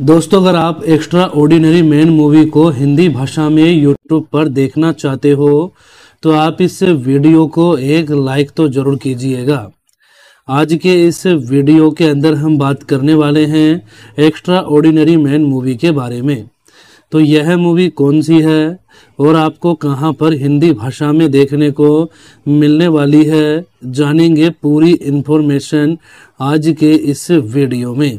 दोस्तों अगर आप एक्स्ट्रा ऑर्डिनरी मैन मूवी को हिंदी भाषा में यूट्यूब पर देखना चाहते हो तो आप इस वीडियो को एक लाइक तो ज़रूर कीजिएगा आज के इस वीडियो के अंदर हम बात करने वाले हैं एक्स्ट्रा ऑर्डिनरी मैन मूवी के बारे में तो यह मूवी कौन सी है और आपको कहां पर हिंदी भाषा में देखने को मिलने वाली है जानेंगे पूरी इन्फॉर्मेशन आज के इस वीडियो में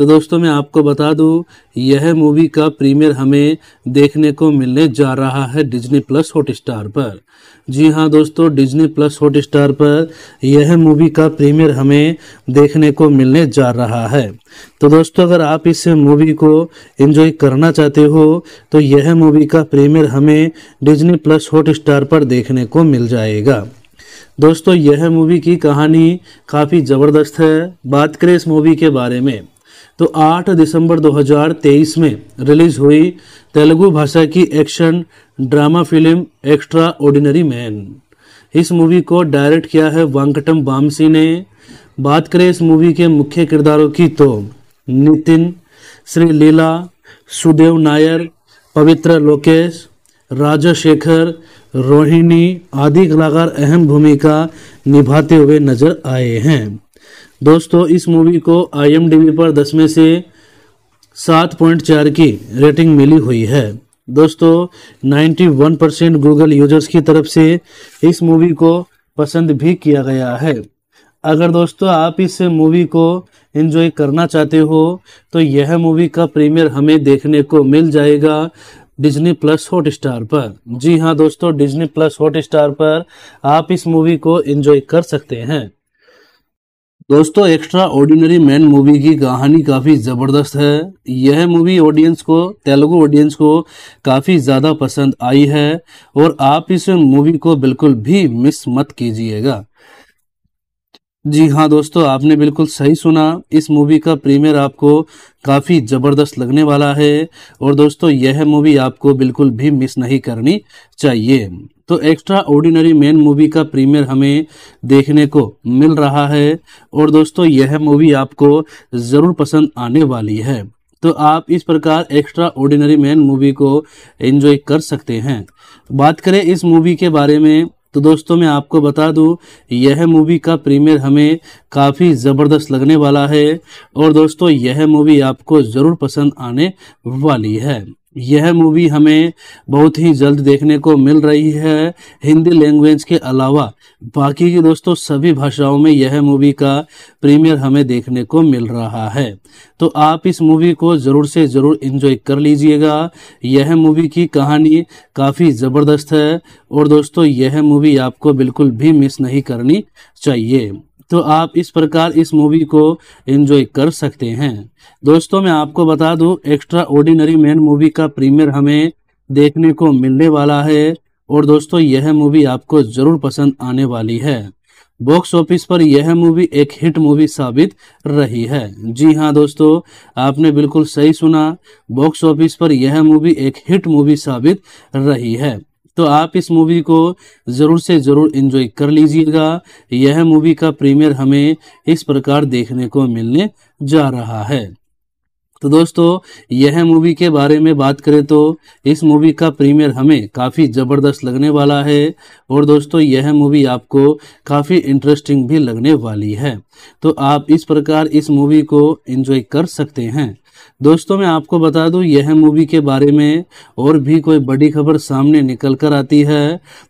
तो दोस्तों मैं आपको बता दूं यह मूवी का प्रीमियर हमें देखने को मिलने जा रहा है डिज्नी प्लस हॉट स्टार पर जी हाँ दोस्तों डिज्नी प्लस हॉट स्टार पर यह मूवी का प्रीमियर हमें देखने को मिलने जा रहा है तो दोस्तों अगर आप इस मूवी को एंजॉय करना चाहते हो तो यह मूवी का प्रीमियर हमें डिज्नी प्लस हॉट स्टार पर देखने को मिल जाएगा दोस्तों यह मूवी की कहानी काफ़ी ज़बरदस्त है बात करें इस मूवी के बारे में तो 8 दिसंबर 2023 में रिलीज हुई तेलुगु भाषा की action drama film extra ordinary man इस मूवी को डायरेक्ट किया है वांकटम बामसी ने बात करें इस मूवी के मुख्य किरदारों की तो नितिन श्री लीला सुदेव नायर पवित्र लोकेश राजा शेखर रोहिणी आदि कलाकार अहम भूमिका निभाते हुए नजर आए हैं दोस्तों इस मूवी को आईएमडीबी पर दस में से सात पॉइंट चार की रेटिंग मिली हुई है दोस्तों ninety one percent Google users की तरफ से इस मूवी को पसंद भी किया गया है अगर दोस्तों आप इस मूवी को एंजॉय करना चाहते हो तो यह मूवी का प्रीमियर हमें देखने को मिल जाएगा डिज्नी प्लस हॉट स्टार पर जी हाँ दोस्तों डिज्नी प्लस हॉट स्टार पर आप इस मूवी को एंजॉय कर सकते हैं दोस्तों एक्स्ट्रा ऑर्डिनरी मैन मूवी की कहानी काफ़ी ज़बरदस्त है यह मूवी ऑडियंस को तेलुगु ऑडियंस को काफ़ी ज़्यादा पसंद आई है और आप इस मूवी को बिल्कुल भी मिस मत कीजिएगा जी हाँ दोस्तों आपने बिल्कुल सही सुना इस मूवी का प्रीमियर आपको काफ़ी ज़बरदस्त लगने वाला है और दोस्तों यह मूवी आपको बिल्कुल भी मिस नहीं करनी चाहिए तो एक्स्ट्रा ऑर्डिनरी मैन मूवी का प्रीमियर हमें देखने को मिल रहा है और दोस्तों यह मूवी आपको ज़रूर पसंद आने वाली है तो आप इस प्रकार एक्स्ट्रा ऑर्डिनरी मैन मूवी को एंजॉय कर सकते हैं बात करें इस मूवी के बारे में तो दोस्तों मैं आपको बता दूं यह मूवी का प्रीमियर हमें काफ़ी ज़बरदस्त लगने वाला है और दोस्तों यह मूवी आपको ज़रूर पसंद आने वाली है यह मूवी हमें बहुत ही जल्द देखने को मिल रही है हिंदी लैंग्वेज के अलावा बाकी की दोस्तों सभी भाषाओं में यह मूवी का प्रीमियर हमें देखने को मिल रहा है तो आप इस मूवी को ज़रूर से ज़रूर इन्जॉय कर लीजिएगा यह मूवी की कहानी काफ़ी ज़बरदस्त है और दोस्तों यह मूवी आपको बिल्कुल भी मिस नहीं करनी चाहिए तो आप इस प्रकार इस मूवी को एंजॉय कर सकते हैं दोस्तों मैं आपको बता दूं एक्स्ट्रा ऑर्डिनरी मैन मूवी का प्रीमियर हमें देखने को मिलने वाला है और दोस्तों यह मूवी आपको जरूर पसंद आने वाली है बॉक्स ऑफिस पर यह मूवी एक हिट मूवी साबित रही है जी हाँ दोस्तों आपने बिल्कुल सही सुना बॉक्स ऑफिस पर यह मूवी एक हिट मूवी साबित रही है तो आप इस मूवी को ज़रूर से ज़रूर इन्जॉय कर लीजिएगा यह मूवी का प्रीमियर हमें इस प्रकार देखने को मिलने जा रहा है तो दोस्तों यह मूवी के बारे में बात करें तो इस मूवी का प्रीमियर हमें काफ़ी ज़बरदस्त लगने वाला है और दोस्तों यह मूवी आपको काफ़ी इंटरेस्टिंग भी लगने वाली है तो आप इस प्रकार इस मूवी को एंजॉय कर सकते हैं दोस्तों मैं आपको बता दूं यह मूवी के बारे में और भी कोई बड़ी खबर सामने निकल कर आती है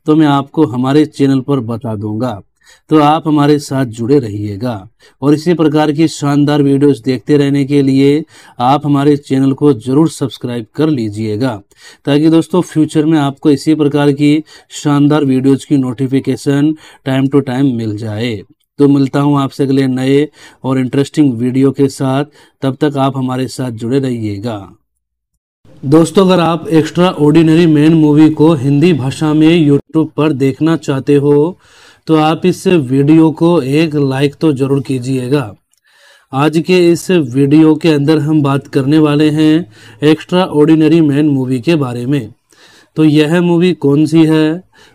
तो मैं आपको हमारे चैनल पर बता दूंगा तो आप हमारे साथ जुड़े रहिएगा और इसी प्रकार की शानदार वीडियोस देखते रहने के लिए आप हमारे चैनल को जरूर सब्सक्राइब कर लीजिएगा ताकि दोस्तों फ्यूचर में आपको इसी प्रकार की शानदार वीडियोज़ की नोटिफिकेशन टाइम टू टाइम मिल जाए तो मिलता हूँ आपसे अगले नए और इंटरेस्टिंग वीडियो के साथ तब तक आप हमारे साथ जुड़े रहिएगा दोस्तों अगर आप एक्स्ट्रा ऑर्डिनरी मैन मूवी को हिंदी भाषा में यूट्यूब पर देखना चाहते हो तो आप इस वीडियो को एक लाइक तो जरूर कीजिएगा आज के इस वीडियो के अंदर हम बात करने वाले हैं एक्स्ट्रा ऑर्डिनरी मैन मूवी के बारे में तो यह मूवी कौन सी है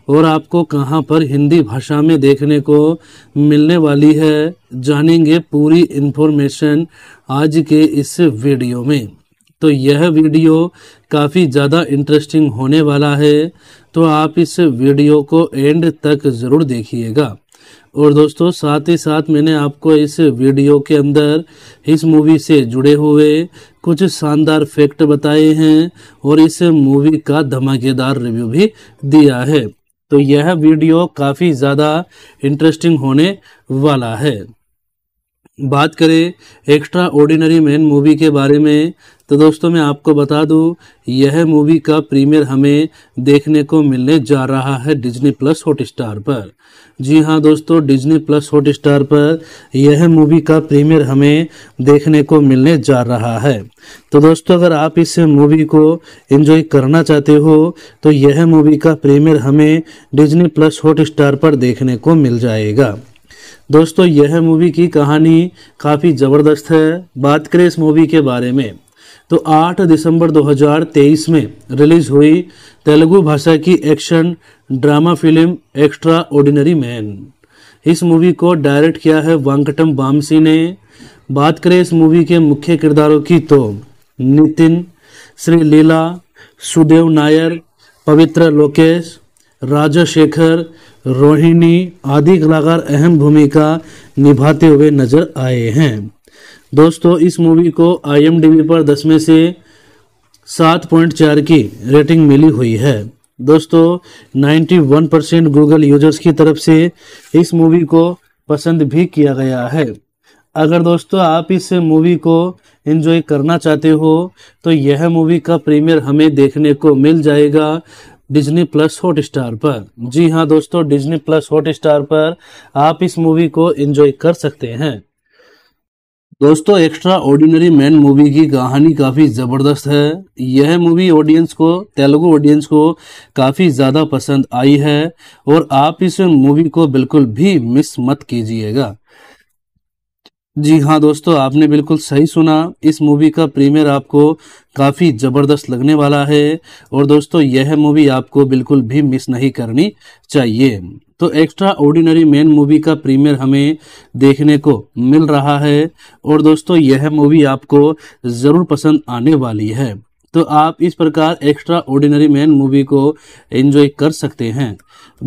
और आपको कहाँ पर हिंदी भाषा में देखने को मिलने वाली है जानेंगे पूरी इन्फॉर्मेशन आज के इस वीडियो में तो यह वीडियो काफ़ी ज़्यादा इंटरेस्टिंग होने वाला है तो आप इस वीडियो को एंड तक ज़रूर देखिएगा और दोस्तों साथ ही साथ मैंने आपको इस वीडियो के अंदर इस मूवी से जुड़े हुए कुछ शानदार फैक्ट बताए हैं और इस मूवी का धमाकेदार रिव्यू भी दिया है तो यह वीडियो काफ़ी ज़्यादा इंटरेस्टिंग होने वाला है बात करें एक्स्ट्रा ऑर्डिनरी मैन मूवी के बारे में तो दोस्तों मैं आपको बता दूं यह मूवी का प्रीमियर हमें देखने को मिलने जा रहा है डिज्नी प्लस हॉट स्टार पर जी हाँ दोस्तों डिज्नी प्लस हॉट स्टार पर यह मूवी का प्रीमियर हमें देखने को मिलने जा रहा है तो दोस्तों अगर आप इस मूवी को एंजॉय करना चाहते हो तो यह मूवी का प्रीमियर हमें डिज्नी प्लस हॉट स्टार पर देखने को मिल जाएगा दोस्तों यह मूवी की कहानी काफ़ी ज़बरदस्त है बात करें इस मूवी के बारे में तो 8 दिसंबर 2023 में रिलीज़ हुई तेलुगु भाषा की action drama film extra ordinary man इस मूवी को डायरेक्ट किया है वांकटम बामसी ने बात करें इस मूवी के मुख्य किरदारों की तो नितिन श्री लीला सुदेव नायर पवित्र लोकेश राजा शेखर रोहिणी आदि कलाकार अहम भूमिका निभाते हुए नजर आए हैं दोस्तों इस मूवी को आईएमडीबी पर दस में से सात पॉइंट चार की रेटिंग मिली हुई है दोस्तों ninety one percent Google users की तरफ से इस मूवी को पसंद भी किया गया है अगर दोस्तों आप इस मूवी को एंजॉय करना चाहते हो तो यह मूवी का प्रीमियर हमें देखने को मिल जाएगा डिज्नी प्लस हॉट स्टार पर जी हाँ दोस्तों डिज्नी प्लस हॉट स्टार पर आप इस मूवी को एंजॉय कर सकते हैं दोस्तों एक्स्ट्रा ऑर्डिनरी मैन मूवी की कहानी काफ़ी ज़बरदस्त है यह मूवी ऑडियंस को तेलुगु ऑडियंस को काफ़ी ज़्यादा पसंद आई है और आप इस मूवी को बिल्कुल भी मिस मत कीजिएगा जी हाँ दोस्तों आपने बिल्कुल सही सुना इस मूवी का प्रीमियर आपको काफ़ी ज़बरदस्त लगने वाला है और दोस्तों यह मूवी आपको बिल्कुल भी मिस नहीं करनी चाहिए तो एक्स्ट्रा ऑर्डिनरी मैन मूवी का प्रीमियर हमें देखने को मिल रहा है और दोस्तों यह मूवी आपको ज़रूर पसंद आने वाली है तो आप इस प्रकार एक्स्ट्रा ऑर्डिनरी मैन मूवी को एंजॉय कर सकते हैं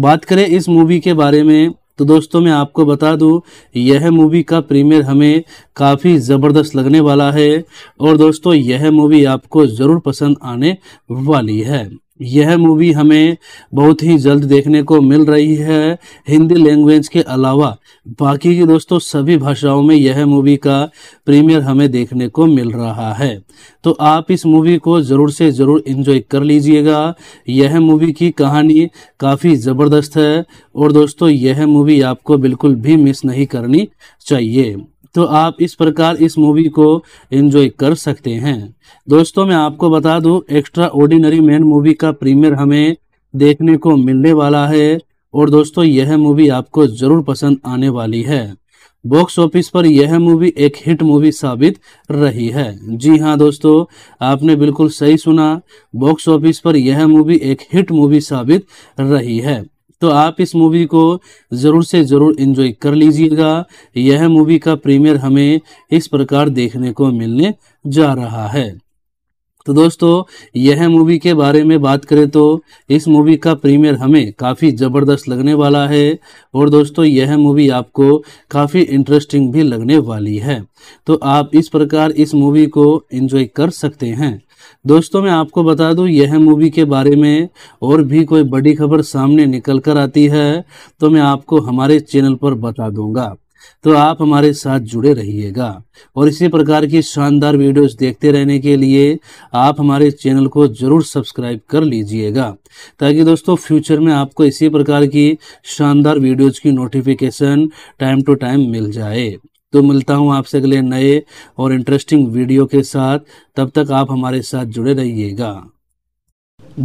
बात करें इस मूवी के बारे में तो दोस्तों मैं आपको बता दूं यह मूवी का प्रीमियर हमें काफ़ी ज़बरदस्त लगने वाला है और दोस्तों यह मूवी आपको ज़रूर पसंद आने वाली है यह मूवी हमें बहुत ही जल्द देखने को मिल रही है हिंदी लैंग्वेज के अलावा बाकी की दोस्तों सभी भाषाओं में यह मूवी का प्रीमियर हमें देखने को मिल रहा है तो आप इस मूवी को ज़रूर से ज़रूर इन्जॉय कर लीजिएगा यह मूवी की कहानी काफ़ी ज़बरदस्त है और दोस्तों यह मूवी आपको बिल्कुल भी मिस नहीं करनी चाहिए तो आप इस प्रकार इस मूवी को एंजॉय कर सकते हैं दोस्तों मैं आपको बता दूं एक्स्ट्रा ऑर्डिनरी मैन मूवी का प्रीमियर हमें देखने को मिलने वाला है और दोस्तों यह मूवी आपको जरूर पसंद आने वाली है बॉक्स ऑफिस पर यह मूवी एक हिट मूवी साबित रही है जी हाँ दोस्तों आपने बिल्कुल सही सुना बॉक्स ऑफिस पर यह मूवी एक हिट मूवी साबित रही है तो आप इस मूवी को ज़रूर से ज़रूर इन्जॉय कर लीजिएगा यह मूवी का प्रीमियर हमें इस प्रकार देखने को मिलने जा रहा है तो दोस्तों यह मूवी के बारे में बात करें तो इस मूवी का प्रीमियर हमें काफ़ी ज़बरदस्त लगने वाला है और दोस्तों यह मूवी आपको काफ़ी इंटरेस्टिंग भी लगने वाली है तो आप इस प्रकार इस मूवी को एंजॉय कर सकते हैं दोस्तों मैं आपको बता दूं यह मूवी के बारे में और भी कोई बड़ी खबर सामने निकल कर आती है तो मैं आपको हमारे चैनल पर बता दूंगा तो आप हमारे साथ जुड़े रहिएगा और इसी प्रकार की शानदार वीडियोस देखते रहने के लिए आप हमारे चैनल को जरूर सब्सक्राइब कर लीजिएगा ताकि दोस्तों फ्यूचर में आपको इसी प्रकार की शानदार वीडियोस की नोटिफिकेशन टाइम टू टाइम मिल जाए तो मिलता हूँ आपसे अगले नए और इंटरेस्टिंग वीडियो के साथ तब तक आप हमारे साथ जुड़े रहिएगा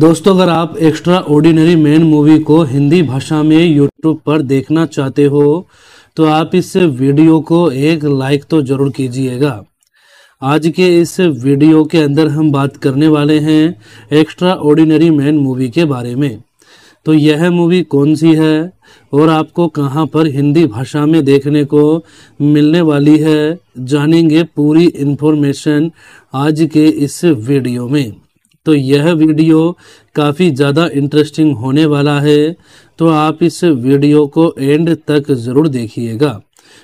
दोस्तों अगर आप एक्स्ट्रा ऑर्डिनरी मैन मूवी को हिंदी भाषा में यूट्यूब पर देखना चाहते हो तो आप इस वीडियो को एक लाइक तो जरूर कीजिएगा आज के इस वीडियो के अंदर हम बात करने वाले हैं एक्स्ट्रा ऑर्डिनरी मैन मूवी के बारे में तो यह मूवी कौन सी है और आपको कहां पर हिंदी भाषा में देखने को मिलने वाली है जानेंगे पूरी इन्फॉर्मेशन आज के इस वीडियो में तो यह वीडियो काफ़ी ज़्यादा इंटरेस्टिंग होने वाला है तो आप इस वीडियो को एंड तक ज़रूर देखिएगा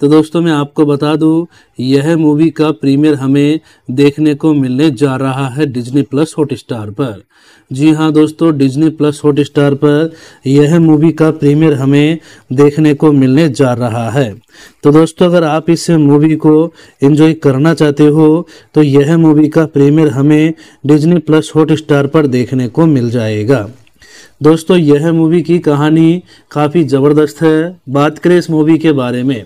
तो दोस्तों मैं आपको बता दूं यह मूवी का प्रीमियर हमें देखने को मिलने जा रहा है डिज्नी प्लस हॉट स्टार पर जी हाँ दोस्तों डिज्नी प्लस हॉट स्टार पर यह मूवी का प्रीमियर हमें देखने को मिलने जा रहा है तो दोस्तों अगर आप इस मूवी को एंजॉय करना चाहते हो तो यह मूवी का प्रीमियर हमें डिज्नी प्लस हॉट स्टार पर देखने को मिल जाएगा दोस्तों यह मूवी की कहानी काफ़ी ज़बरदस्त है बात करें इस मूवी के बारे में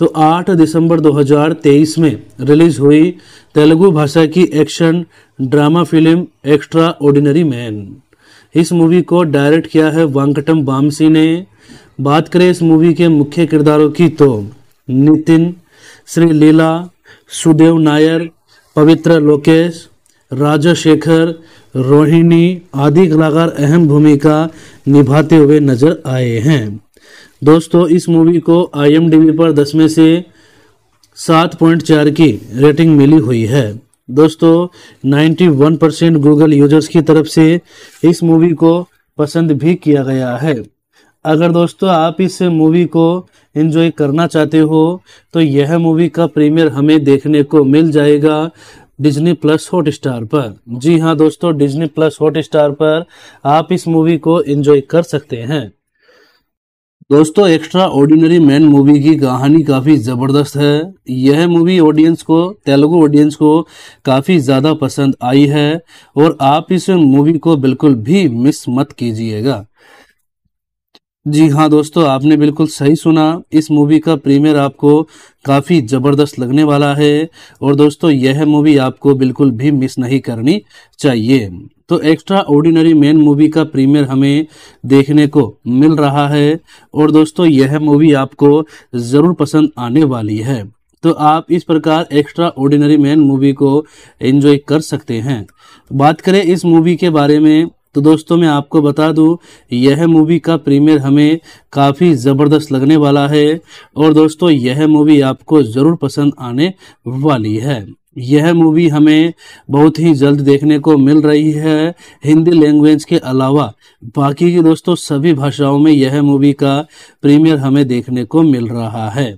तो 8 दिसंबर 2023 में रिलीज हुई तेलुगु भाषा की action drama film extra ordinary man इस मूवी को डायरेक्ट किया है वांकटम बामसी ने बात करें इस मूवी के मुख्य किरदारों की तो नितिन श्री लीला सुदेव नायर पवित्र लोकेश राजा शेखर रोहिणी आदि कलाकार अहम भूमिका निभाते हुए नजर आए हैं दोस्तों इस मूवी को आईएमडीबी पर दस में से सात पॉइंट चार की रेटिंग मिली हुई है दोस्तों ninety one percent Google users की तरफ से इस मूवी को पसंद भी किया गया है अगर दोस्तों आप इस मूवी को एंजॉय करना चाहते हो तो यह मूवी का प्रीमियर हमें देखने को मिल जाएगा डिज्नी प्लस हॉट स्टार पर जी हाँ दोस्तों डिज्नी प्लस हॉट स्टार पर आप इस मूवी को एंजॉय कर सकते हैं दोस्तों एक्स्ट्रा ऑर्डिनरी मैन मूवी की कहानी काफ़ी ज़बरदस्त है यह मूवी ऑडियंस को तेलुगु ऑडियंस को काफ़ी ज़्यादा पसंद आई है और आप इस मूवी को बिल्कुल भी मिस मत कीजिएगा जी हाँ दोस्तों आपने बिल्कुल सही सुना इस मूवी का प्रीमियर आपको काफ़ी ज़बरदस्त लगने वाला है और दोस्तों यह मूवी आपको बिल्कुल भी मिस नहीं करनी चाहिए तो एक्स्ट्रा ऑर्डिनरी मैन मूवी का प्रीमियर हमें देखने को मिल रहा है और दोस्तों यह मूवी आपको ज़रूर पसंद आने वाली है तो आप इस प्रकार एक्स्ट्रा ऑर्डिनरी मैन मूवी को एंजॉय कर सकते हैं बात करें इस मूवी के बारे में तो दोस्तों मैं आपको बता दूं यह मूवी का प्रीमियर हमें काफ़ी ज़बरदस्त लगने वाला है और दोस्तों यह मूवी आपको ज़रूर पसंद आने वाली है यह मूवी हमें बहुत ही जल्द देखने को मिल रही है हिंदी लैंग्वेज के अलावा बाकी की दोस्तों सभी भाषाओं में यह मूवी का प्रीमियर हमें देखने को मिल रहा है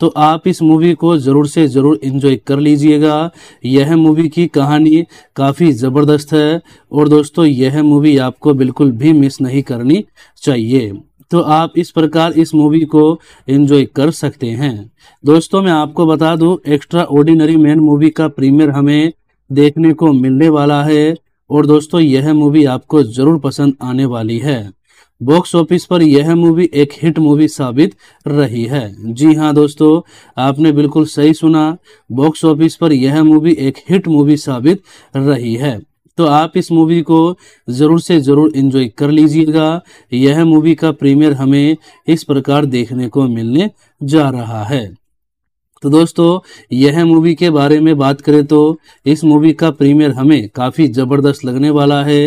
तो आप इस मूवी को ज़रूर से ज़रूर इन्जॉय कर लीजिएगा यह मूवी की कहानी काफ़ी ज़बरदस्त है और दोस्तों यह मूवी आपको बिल्कुल भी मिस नहीं करनी चाहिए तो आप इस प्रकार इस मूवी को एंजॉय कर सकते हैं दोस्तों मैं आपको बता दूं एक्स्ट्रा ऑर्डिनरी मैन मूवी का प्रीमियर हमें देखने को मिलने वाला है और दोस्तों यह मूवी आपको जरूर पसंद आने वाली है बॉक्स ऑफिस पर यह मूवी एक हिट मूवी साबित रही है जी हाँ दोस्तों आपने बिल्कुल सही सुना बॉक्स ऑफिस पर यह मूवी एक हिट मूवी साबित रही है तो आप इस मूवी को ज़रूर से ज़रूर इंजॉय कर लीजिएगा यह मूवी का प्रीमियर हमें इस प्रकार देखने को मिलने जा रहा है तो दोस्तों यह मूवी के बारे में बात करें तो इस मूवी का प्रीमियर हमें काफ़ी ज़बरदस्त लगने वाला है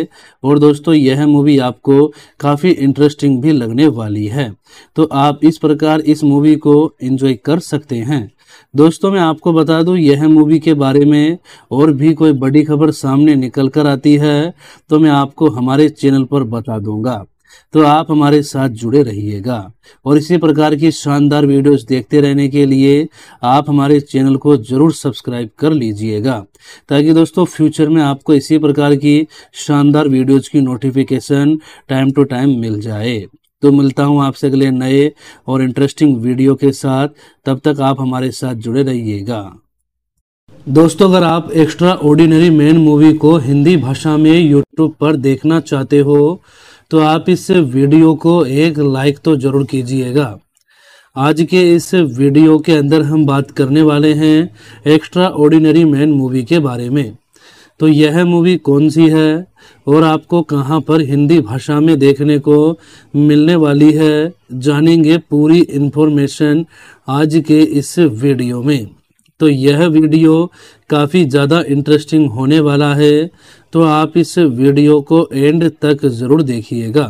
और दोस्तों यह मूवी आपको काफ़ी इंटरेस्टिंग भी लगने वाली है तो आप इस प्रकार इस मूवी को एंजॉय कर सकते हैं दोस्तों मैं आपको बता दूं यह मूवी के बारे में और भी कोई बड़ी खबर सामने निकल कर आती है तो मैं आपको हमारे चैनल पर बता दूंगा तो आप हमारे साथ जुड़े रहिएगा और इसी प्रकार की शानदार वीडियोस देखते रहने के लिए आप हमारे चैनल को जरूर सब्सक्राइब कर लीजिएगा ताकि दोस्तों फ्यूचर में आपको इसी प्रकार की शानदार वीडियोस की नोटिफिकेशन टाइम टू टाइम मिल जाए तो मिलता हूँ आपसे अगले नए और इंटरेस्टिंग वीडियो के साथ तब तक आप हमारे साथ जुड़े रहिएगा दोस्तों अगर आप एक्स्ट्रा ऑर्डिनरी मैन मूवी को हिंदी भाषा में यूट्यूब पर देखना चाहते हो तो आप इस वीडियो को एक लाइक तो जरूर कीजिएगा आज के इस वीडियो के अंदर हम बात करने वाले हैं एक्स्ट्रा ऑर्डिनरी मैन मूवी के बारे में तो यह मूवी कौन सी है और आपको कहां पर हिंदी भाषा में देखने को मिलने वाली है जानेंगे पूरी इन्फॉर्मेशन आज के इस वीडियो में तो यह वीडियो काफ़ी ज़्यादा इंटरेस्टिंग होने वाला है तो आप इस वीडियो को एंड तक ज़रूर देखिएगा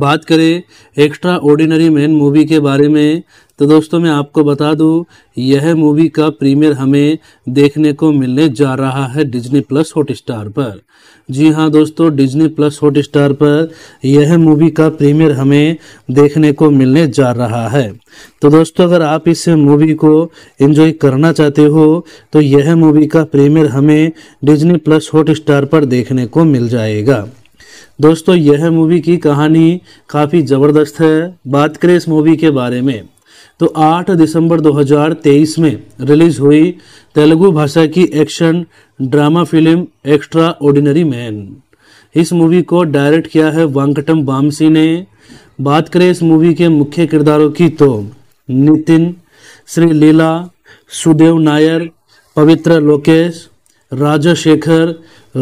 बात करें एक्स्ट्रा ऑर्डिनरी मैन मूवी के बारे में तो दोस्तों मैं आपको बता दूं यह मूवी का प्रीमियर हमें देखने को मिलने जा रहा है डिज्नी प्लस हॉट स्टार पर जी हाँ दोस्तों डिज्नी प्लस हॉट स्टार पर यह मूवी का प्रीमियर हमें देखने को मिलने जा रहा है तो दोस्तों अगर आप इस मूवी को एंजॉय करना चाहते हो तो यह मूवी का प्रीमियर हमें डिज्नी प्लस हॉट स्टार पर देखने को मिल जाएगा दोस्तों यह मूवी की कहानी काफ़ी ज़बरदस्त है बात करें इस मूवी के बारे में तो 8 दिसंबर 2023 में रिलीज़ हुई तेलुगु भाषा की action drama film extra ordinary man इस मूवी को डायरेक्ट किया है वांकटम बामसी ने बात करें इस मूवी के मुख्य किरदारों की तो नितिन श्री लीला सुदेव नायर पवित्र लोकेश राजा शेखर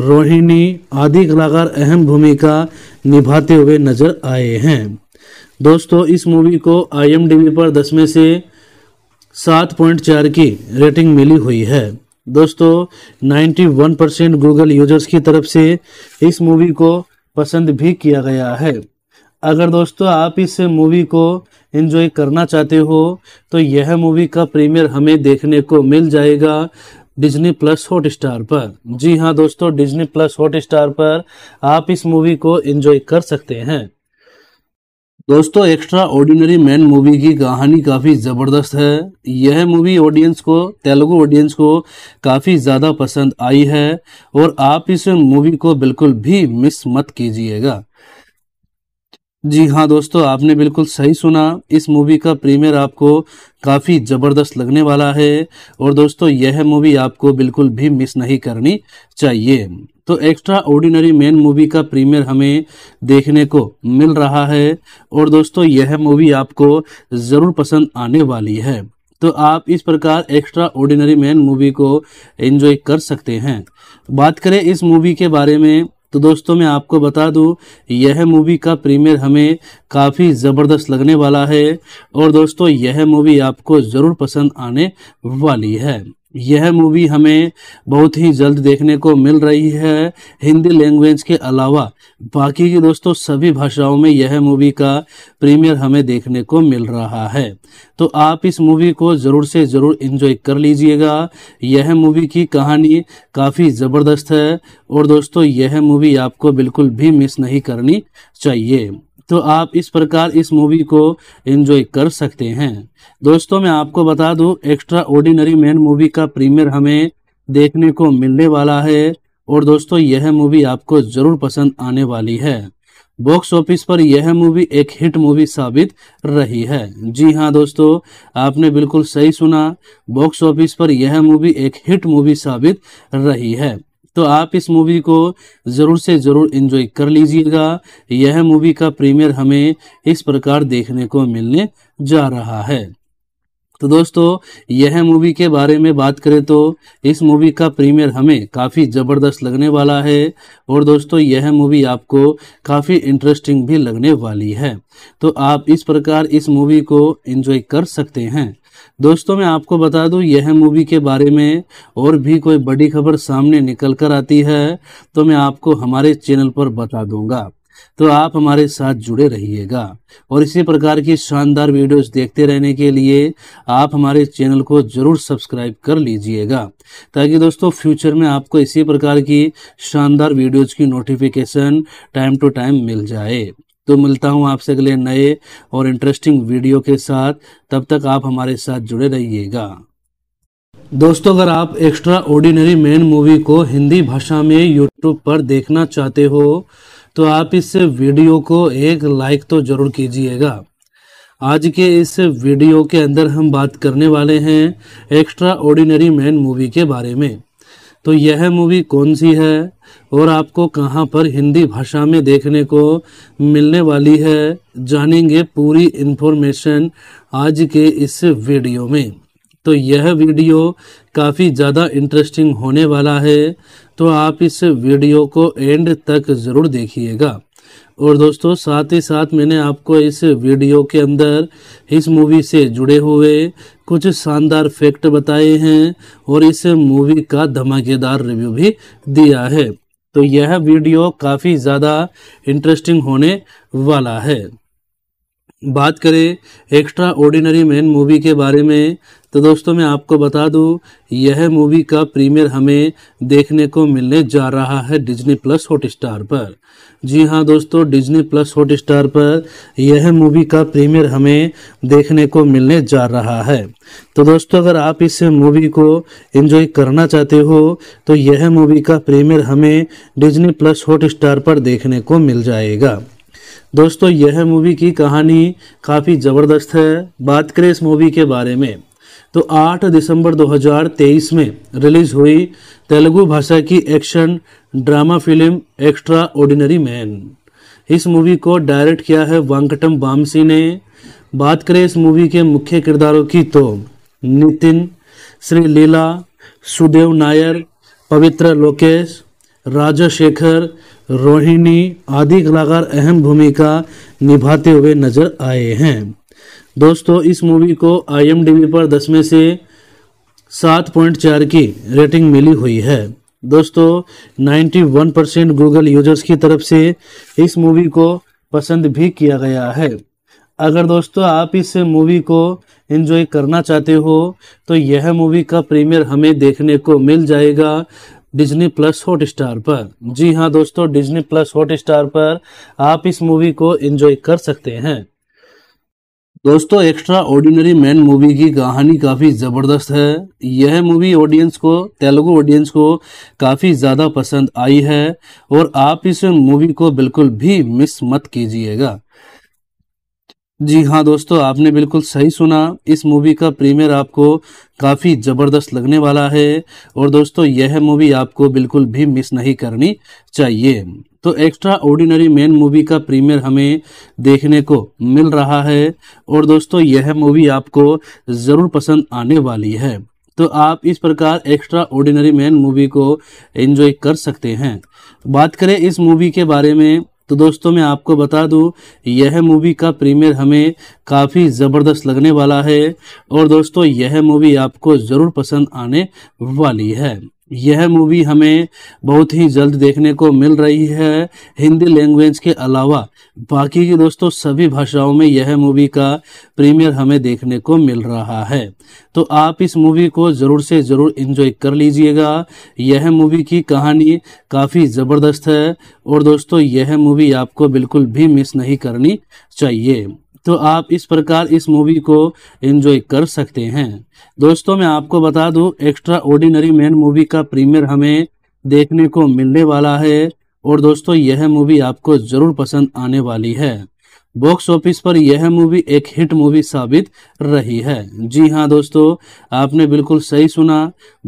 रोहिणी आदि कलाकार अहम भूमिका निभाते हुए नजर आए हैं दोस्तों इस मूवी को आईएमडीबी पर दस में से सात पॉइंट चार की रेटिंग मिली हुई है दोस्तों ninety one percent Google users की तरफ से इस मूवी को पसंद भी किया गया है अगर दोस्तों आप इस मूवी को एंजॉय करना चाहते हो तो यह मूवी का प्रीमियर हमें देखने को मिल जाएगा डिज्नी प्लस हॉट स्टार पर जी हाँ दोस्तों डिज्नी प्लस हॉट स्टार पर आप इस मूवी को एंजॉय कर सकते हैं दोस्तों एक्स्ट्रा ऑर्डिनरी मैन मूवी की कहानी काफ़ी ज़बरदस्त है यह मूवी ऑडियंस को तेलुगु ऑडियंस को काफ़ी ज़्यादा पसंद आई है और आप इस मूवी को बिल्कुल भी मिस मत कीजिएगा जी हाँ दोस्तों आपने बिल्कुल सही सुना इस मूवी का प्रीमियर आपको काफ़ी ज़बरदस्त लगने वाला है और दोस्तों यह मूवी आपको बिल्कुल भी मिस नहीं करनी चाहिए तो एक्स्ट्रा ऑर्डिनरी मैन मूवी का प्रीमियर हमें देखने को मिल रहा है और दोस्तों यह मूवी आपको ज़रूर पसंद आने वाली है तो आप इस प्रकार एक्स्ट्रा ऑर्डिनरी मैन मूवी को एंजॉय कर सकते हैं बात करें इस मूवी के बारे में तो दोस्तों मैं आपको बता दूं यह मूवी का प्रीमियर हमें काफ़ी ज़बरदस्त लगने वाला है और दोस्तों यह मूवी आपको ज़रूर पसंद आने वाली है यह मूवी हमें बहुत ही जल्द देखने को मिल रही है हिंदी लैंग्वेज के अलावा बाकी की दोस्तों सभी भाषाओं में यह मूवी का प्रीमियर हमें देखने को मिल रहा है तो आप इस मूवी को ज़रूर से ज़रूर इंजॉय कर लीजिएगा यह मूवी की कहानी काफ़ी ज़बरदस्त है और दोस्तों यह मूवी आपको बिल्कुल भी मिस नहीं करनी चाहिए तो आप इस प्रकार इस मूवी को एंजॉय कर सकते हैं दोस्तों मैं आपको बता दूं एक्स्ट्रा ऑर्डिनरी मैन मूवी का प्रीमियर हमें देखने को मिलने वाला है और दोस्तों यह मूवी आपको जरूर पसंद आने वाली है बॉक्स ऑफिस पर यह मूवी एक हिट मूवी साबित रही है जी हाँ दोस्तों आपने बिल्कुल सही सुना बॉक्स ऑफिस पर यह मूवी एक हिट मूवी साबित रही है तो आप इस मूवी को ज़रूर से ज़रूर इन्जॉय कर लीजिएगा यह मूवी का प्रीमियर हमें इस प्रकार देखने को मिलने जा रहा है तो दोस्तों यह मूवी के बारे में बात करें तो इस मूवी का प्रीमियर हमें काफ़ी ज़बरदस्त लगने वाला है और दोस्तों यह मूवी आपको काफ़ी इंटरेस्टिंग भी लगने वाली है तो आप इस प्रकार इस मूवी को एंजॉय कर सकते हैं दोस्तों मैं आपको बता दूं यह मूवी के बारे में और भी कोई बड़ी खबर सामने निकल कर आती है तो मैं आपको हमारे चैनल पर बता दूंगा तो आप हमारे साथ जुड़े रहिएगा और इसी प्रकार की शानदार वीडियोस देखते रहने के लिए आप हमारे चैनल को जरूर सब्सक्राइब कर लीजिएगा ताकि दोस्तों फ्यूचर में आपको इसी प्रकार की शानदार वीडियोस की नोटिफिकेशन टाइम टू टाइम मिल जाए तो मिलता हूँ आपसे अगले नए और इंटरेस्टिंग वीडियो के साथ तब तक आप हमारे साथ जुड़े रहिएगा दोस्तों अगर आप एक्स्ट्रा ऑर्डिनरी मैन मूवी को हिंदी भाषा में यूट्यूब पर देखना चाहते हो तो आप इस वीडियो को एक लाइक तो जरूर कीजिएगा आज के इस वीडियो के अंदर हम बात करने वाले हैं एक्स्ट्रा ऑर्डिनरी मैन मूवी के बारे में तो यह मूवी कौन सी है और आपको कहाँ पर हिंदी भाषा में देखने को मिलने वाली है जानेंगे पूरी इन्फॉर्मेशन आज के इस वीडियो में तो यह वीडियो काफ़ी ज़्यादा इंटरेस्टिंग होने वाला है तो आप इस वीडियो को एंड तक ज़रूर देखिएगा और दोस्तों साथ ही साथ मैंने आपको इस वीडियो के अंदर इस मूवी से जुड़े हुए कुछ शानदार फैक्ट बताए हैं और इस मूवी का धमाकेदार रिव्यू भी दिया है तो यह वीडियो काफ़ी ज़्यादा इंटरेस्टिंग होने वाला है बात करें एक्स्ट्रा ऑर्डिनरी मैन मूवी के बारे में तो दोस्तों मैं आपको बता दूं यह मूवी का प्रीमियर हमें देखने को मिलने जा रहा है डिज्नी प्लस हॉटस्टार पर जी हाँ दोस्तों डिज्नी प्लस हॉट स्टार पर यह मूवी का प्रीमियर हमें देखने को मिलने जा रहा है तो दोस्तों अगर आप इस मूवी को एंजॉय करना चाहते हो तो यह मूवी का प्रीमियर हमें डिज्नी प्लस हॉट स्टार पर देखने को मिल जाएगा दोस्तों यह मूवी की कहानी काफ़ी ज़बरदस्त है बात करें इस मूवी के बारे में तो 8 दिसंबर 2023 में रिलीज हुई तेलुगु भाषा की action drama film extra ordinary man इस मूवी को डायरेक्ट किया है वांकटम बामसी ने बात करें इस मूवी के मुख्य किरदारों की तो नितिन श्री लीला सुदेव नायर पवित्र लोकेश राजशेखर रोहिणी आदि कलाकार अहम भूमिका निभाते हुए नजर आए हैं दोस्तों इस मूवी को आई पर दस में से सात पॉइंट चार की रेटिंग मिली हुई है दोस्तों ninety one percent Google users की तरफ से इस मूवी को पसंद भी किया गया है अगर दोस्तों आप इस मूवी को एंजॉय करना चाहते हो तो यह मूवी का प्रीमियर हमें देखने को मिल जाएगा डिज्नी प्लस हॉट स्टार पर जी हाँ दोस्तों डिज्नी प्लस हॉट स्टार पर आप इस मूवी को एंजॉय कर सकते हैं दोस्तों एक्स्ट्रा ऑर्डिनरी मैन मूवी की कहानी काफ़ी ज़बरदस्त है यह मूवी ऑडियंस को तेलुगु ऑडियंस को काफ़ी ज़्यादा पसंद आई है और आप इस मूवी को बिल्कुल भी मिस मत कीजिएगा जी हाँ दोस्तों आपने बिल्कुल सही सुना इस मूवी का प्रीमियर आपको काफ़ी ज़बरदस्त लगने वाला है और दोस्तों यह मूवी आपको बिल्कुल भी मिस नहीं करनी चाहिए तो एक्स्ट्रा ऑर्डिनरी मैन मूवी का प्रीमियर हमें देखने को मिल रहा है और दोस्तों यह मूवी आपको ज़रूर पसंद आने वाली है तो आप इस प्रकार एक्स्ट्रा ऑर्डिनरी मैन मूवी को एंजॉय कर सकते हैं बात करें इस मूवी के बारे में तो दोस्तों मैं आपको बता दूं यह मूवी का प्रीमियर हमें काफ़ी ज़बरदस्त लगने वाला है और दोस्तों यह मूवी आपको ज़रूर पसंद आने वाली है यह मूवी हमें बहुत ही जल्द देखने को मिल रही है हिंदी लैंग्वेज के अलावा बाकी की दोस्तों सभी भाषाओं में यह मूवी का प्रीमियर हमें देखने को मिल रहा है तो आप इस मूवी को ज़रूर से ज़रूर इन्जॉय कर लीजिएगा यह मूवी की कहानी काफ़ी ज़बरदस्त है और दोस्तों यह मूवी आपको बिल्कुल भी मिस नहीं करनी चाहिए तो आप इस प्रकार इस मूवी को एंजॉय कर सकते हैं दोस्तों मैं आपको बता दूं एक्स्ट्रा ऑर्डिनरी मैन मूवी का प्रीमियर हमें देखने को मिलने वाला है और दोस्तों यह मूवी आपको जरूर पसंद आने वाली है बॉक्स ऑफिस पर यह मूवी एक हिट मूवी साबित रही है जी हाँ दोस्तों आपने बिल्कुल सही सुना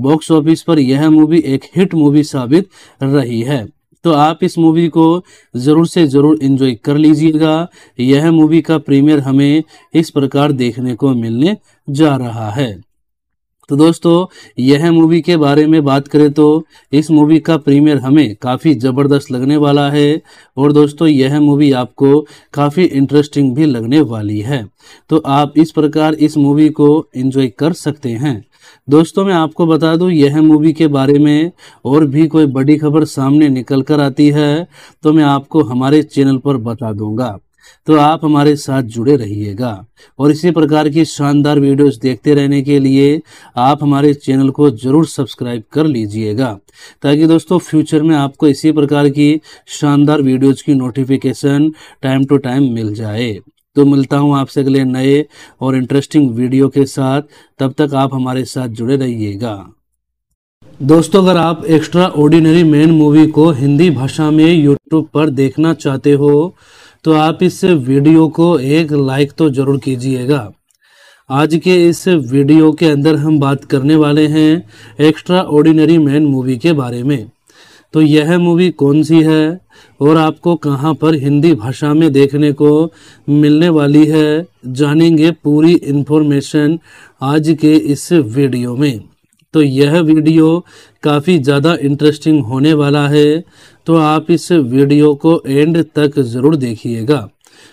बॉक्स ऑफिस पर यह मूवी एक हिट मूवी साबित रही है तो आप इस मूवी को ज़रूर से ज़रूर इन्जॉय कर लीजिएगा यह मूवी का प्रीमियर हमें इस प्रकार देखने को मिलने जा रहा है तो दोस्तों यह मूवी के बारे में बात करें तो इस मूवी का प्रीमियर हमें काफ़ी ज़बरदस्त लगने वाला है और दोस्तों यह मूवी आपको काफ़ी इंटरेस्टिंग भी लगने वाली है तो आप इस प्रकार इस मूवी को एंजॉय कर सकते हैं दोस्तों मैं आपको बता दूं यह मूवी के बारे में और भी कोई बड़ी खबर सामने निकल कर आती है तो मैं आपको हमारे चैनल पर बता दूंगा तो आप हमारे साथ जुड़े रहिएगा और इसी प्रकार की शानदार वीडियोस देखते रहने के लिए आप हमारे चैनल को जरूर सब्सक्राइब कर लीजिएगा ताकि दोस्तों फ्यूचर में आपको इसी प्रकार की शानदार वीडियोस की नोटिफिकेशन टाइम टू टाइम मिल जाए तो मिलता हूँ आपसे अगले नए और इंटरेस्टिंग वीडियो के साथ तब तक आप हमारे साथ जुड़े रहिएगा दोस्तों अगर आप एक्स्ट्रा ऑर्डिनरी मैन मूवी को हिंदी भाषा में यूट्यूब पर देखना चाहते हो तो आप इस वीडियो को एक लाइक तो जरूर कीजिएगा आज के इस वीडियो के अंदर हम बात करने वाले हैं एक्स्ट्रा ऑर्डिनरी मैन मूवी के बारे में तो यह मूवी कौन सी है और आपको कहां पर हिंदी भाषा में देखने को मिलने वाली है जानेंगे पूरी इन्फॉर्मेशन आज के इस वीडियो में तो यह वीडियो काफ़ी ज़्यादा इंटरेस्टिंग होने वाला है तो आप इस वीडियो को एंड तक ज़रूर देखिएगा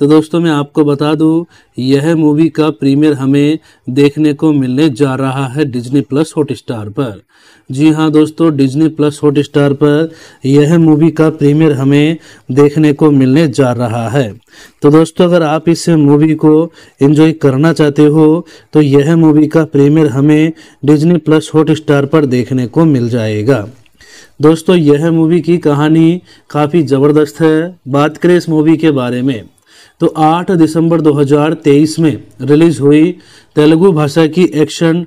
तो दोस्तों मैं आपको बता दूं यह मूवी का प्रीमियर हमें देखने को मिलने जा रहा है डिज्नी प्लस हॉट स्टार पर जी हाँ दोस्तों डिज्नी प्लस हॉट स्टार पर यह मूवी का प्रीमियर हमें देखने को मिलने जा रहा है तो दोस्तों अगर आप इस मूवी को एंजॉय करना चाहते हो तो यह मूवी का प्रीमियर हमें डिज्नी प्लस हॉट स्टार पर देखने को मिल जाएगा दोस्तों यह मूवी की कहानी काफ़ी ज़बरदस्त है बात करें इस मूवी के बारे में तो 8 दिसंबर 2023 में रिलीज हुई तेलुगु भाषा की action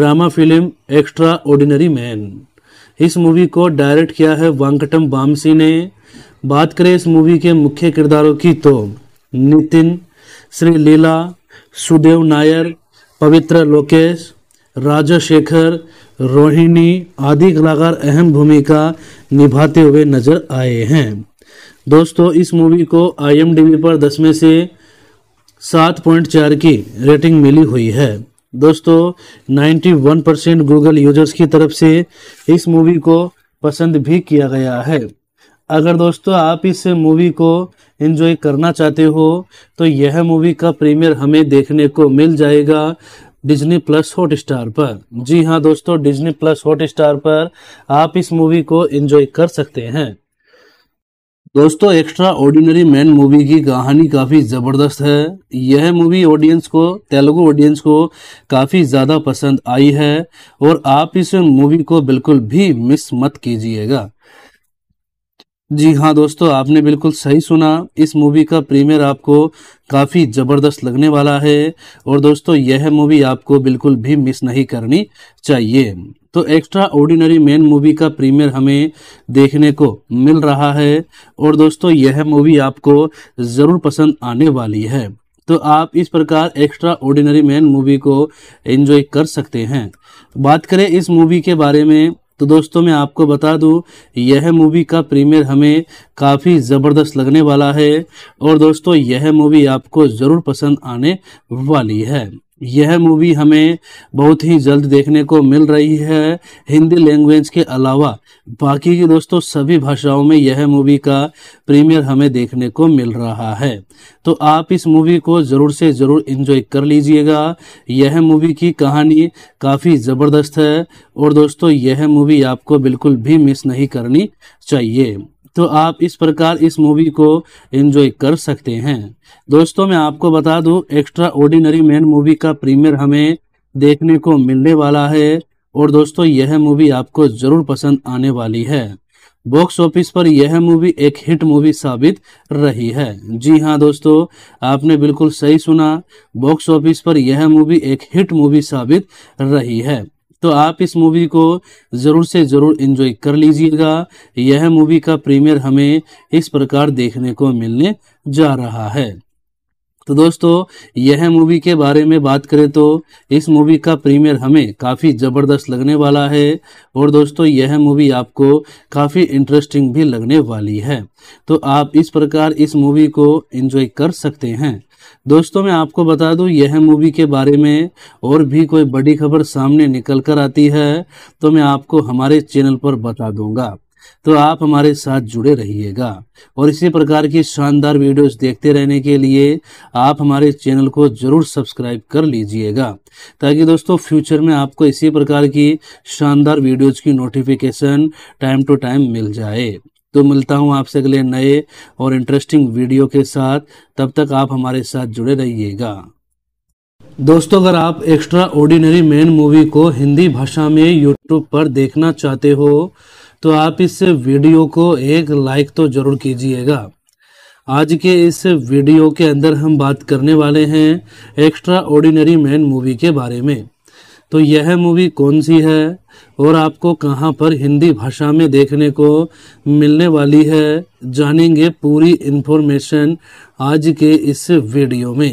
drama film extra ordinary man इस मूवी को डायरेक्ट किया है वांकटम बामसी ने बात करें इस मूवी के मुख्य किरदारों की तो नितिन श्री लीला सुदेव नायर पवित्र लोकेश राजा शेखर रोहिणी आदि कलाकार अहम भूमिका निभाते हुए नजर आए हैं दोस्तों इस मूवी को आईएमडीबी पर दस में से सात पॉइंट चार की रेटिंग मिली हुई है दोस्तों ninety one percent Google users की तरफ से इस मूवी को पसंद भी किया गया है अगर दोस्तों आप इस मूवी को एंजॉय करना चाहते हो तो यह मूवी का प्रीमियर हमें देखने को मिल जाएगा डिज्नी प्लस हॉट स्टार पर जी हाँ दोस्तों डिज्नी प्लस हॉट स्टार पर आप इस मूवी को एंजॉय कर सकते हैं दोस्तों एक्स्ट्रा ऑर्डिनरी मैन मूवी की कहानी काफ़ी ज़बरदस्त है यह मूवी ऑडियंस को तेलुगु ऑडियंस को काफ़ी ज़्यादा पसंद आई है और आप इस मूवी को बिल्कुल भी मिस मत कीजिएगा जी हाँ दोस्तों आपने बिल्कुल सही सुना इस मूवी का प्रीमियर आपको काफ़ी ज़बरदस्त लगने वाला है और दोस्तों यह मूवी आपको बिल्कुल भी मिस नहीं करनी चाहिए तो एक्स्ट्रा ऑर्डिनरी मैन मूवी का प्रीमियर हमें देखने को मिल रहा है और दोस्तों यह मूवी आपको ज़रूर पसंद आने वाली है तो आप इस प्रकार एक्स्ट्रा ऑर्डिनरी मैन मूवी को एंजॉय कर सकते हैं बात करें इस मूवी के बारे में तो दोस्तों मैं आपको बता दूं यह मूवी का प्रीमियर हमें काफ़ी ज़बरदस्त लगने वाला है और दोस्तों यह मूवी आपको ज़रूर पसंद आने वाली है यह मूवी हमें बहुत ही जल्द देखने को मिल रही है हिंदी लैंग्वेज के अलावा बाकी की दोस्तों सभी भाषाओं में यह मूवी का प्रीमियर हमें देखने को मिल रहा है तो आप इस मूवी को ज़रूर से ज़रूर इन्जॉय कर लीजिएगा यह मूवी की कहानी काफ़ी ज़बरदस्त है और दोस्तों यह मूवी आपको बिल्कुल भी मिस नहीं करनी चाहिए तो आप इस प्रकार इस मूवी को एंजॉय कर सकते हैं दोस्तों मैं आपको बता दूं एक्स्ट्रा ऑर्डिनरी मैन मूवी का प्रीमियर हमें देखने को मिलने वाला है और दोस्तों यह मूवी आपको जरूर पसंद आने वाली है बॉक्स ऑफिस पर यह मूवी एक हिट मूवी साबित रही है जी हाँ दोस्तों आपने बिल्कुल सही सुना बॉक्स ऑफिस पर यह मूवी एक हिट मूवी साबित रही है तो आप इस मूवी को ज़रूर से ज़रूर इंजॉय कर लीजिएगा यह मूवी का प्रीमियर हमें इस प्रकार देखने को मिलने जा रहा है तो दोस्तों यह मूवी के बारे में बात करें तो इस मूवी का प्रीमियर हमें काफ़ी ज़बरदस्त लगने वाला है और दोस्तों यह मूवी आपको काफ़ी इंटरेस्टिंग भी लगने वाली है तो आप इस प्रकार इस मूवी को एंजॉय कर सकते हैं दोस्तों मैं आपको बता दूं यह मूवी के बारे में और भी कोई बड़ी खबर सामने निकल कर आती है तो मैं आपको हमारे चैनल पर बता दूंगा तो आप हमारे साथ जुड़े रहिएगा और इसी प्रकार की शानदार वीडियोस देखते रहने के लिए आप हमारे चैनल को ज़रूर सब्सक्राइब कर लीजिएगा ताकि दोस्तों फ्यूचर में आपको इसी प्रकार की शानदार वीडियोस की नोटिफिकेशन टाइम टू टाइम मिल जाए तो मिलता हूँ आपसे अगले नए और इंटरेस्टिंग वीडियो के साथ तब तक आप हमारे साथ जुड़े रहिएगा दोस्तों अगर आप एक्स्ट्रा ऑर्डिनरी मैन मूवी को हिंदी भाषा में यूट्यूब पर देखना चाहते हो तो आप इस वीडियो को एक लाइक तो जरूर कीजिएगा आज के इस वीडियो के अंदर हम बात करने वाले हैं एक्स्ट्रा ऑर्डिनरी मैन मूवी के बारे में तो यह मूवी कौन सी है और आपको कहाँ पर हिंदी भाषा में देखने को मिलने वाली है जानेंगे पूरी इन्फॉर्मेशन आज के इस वीडियो में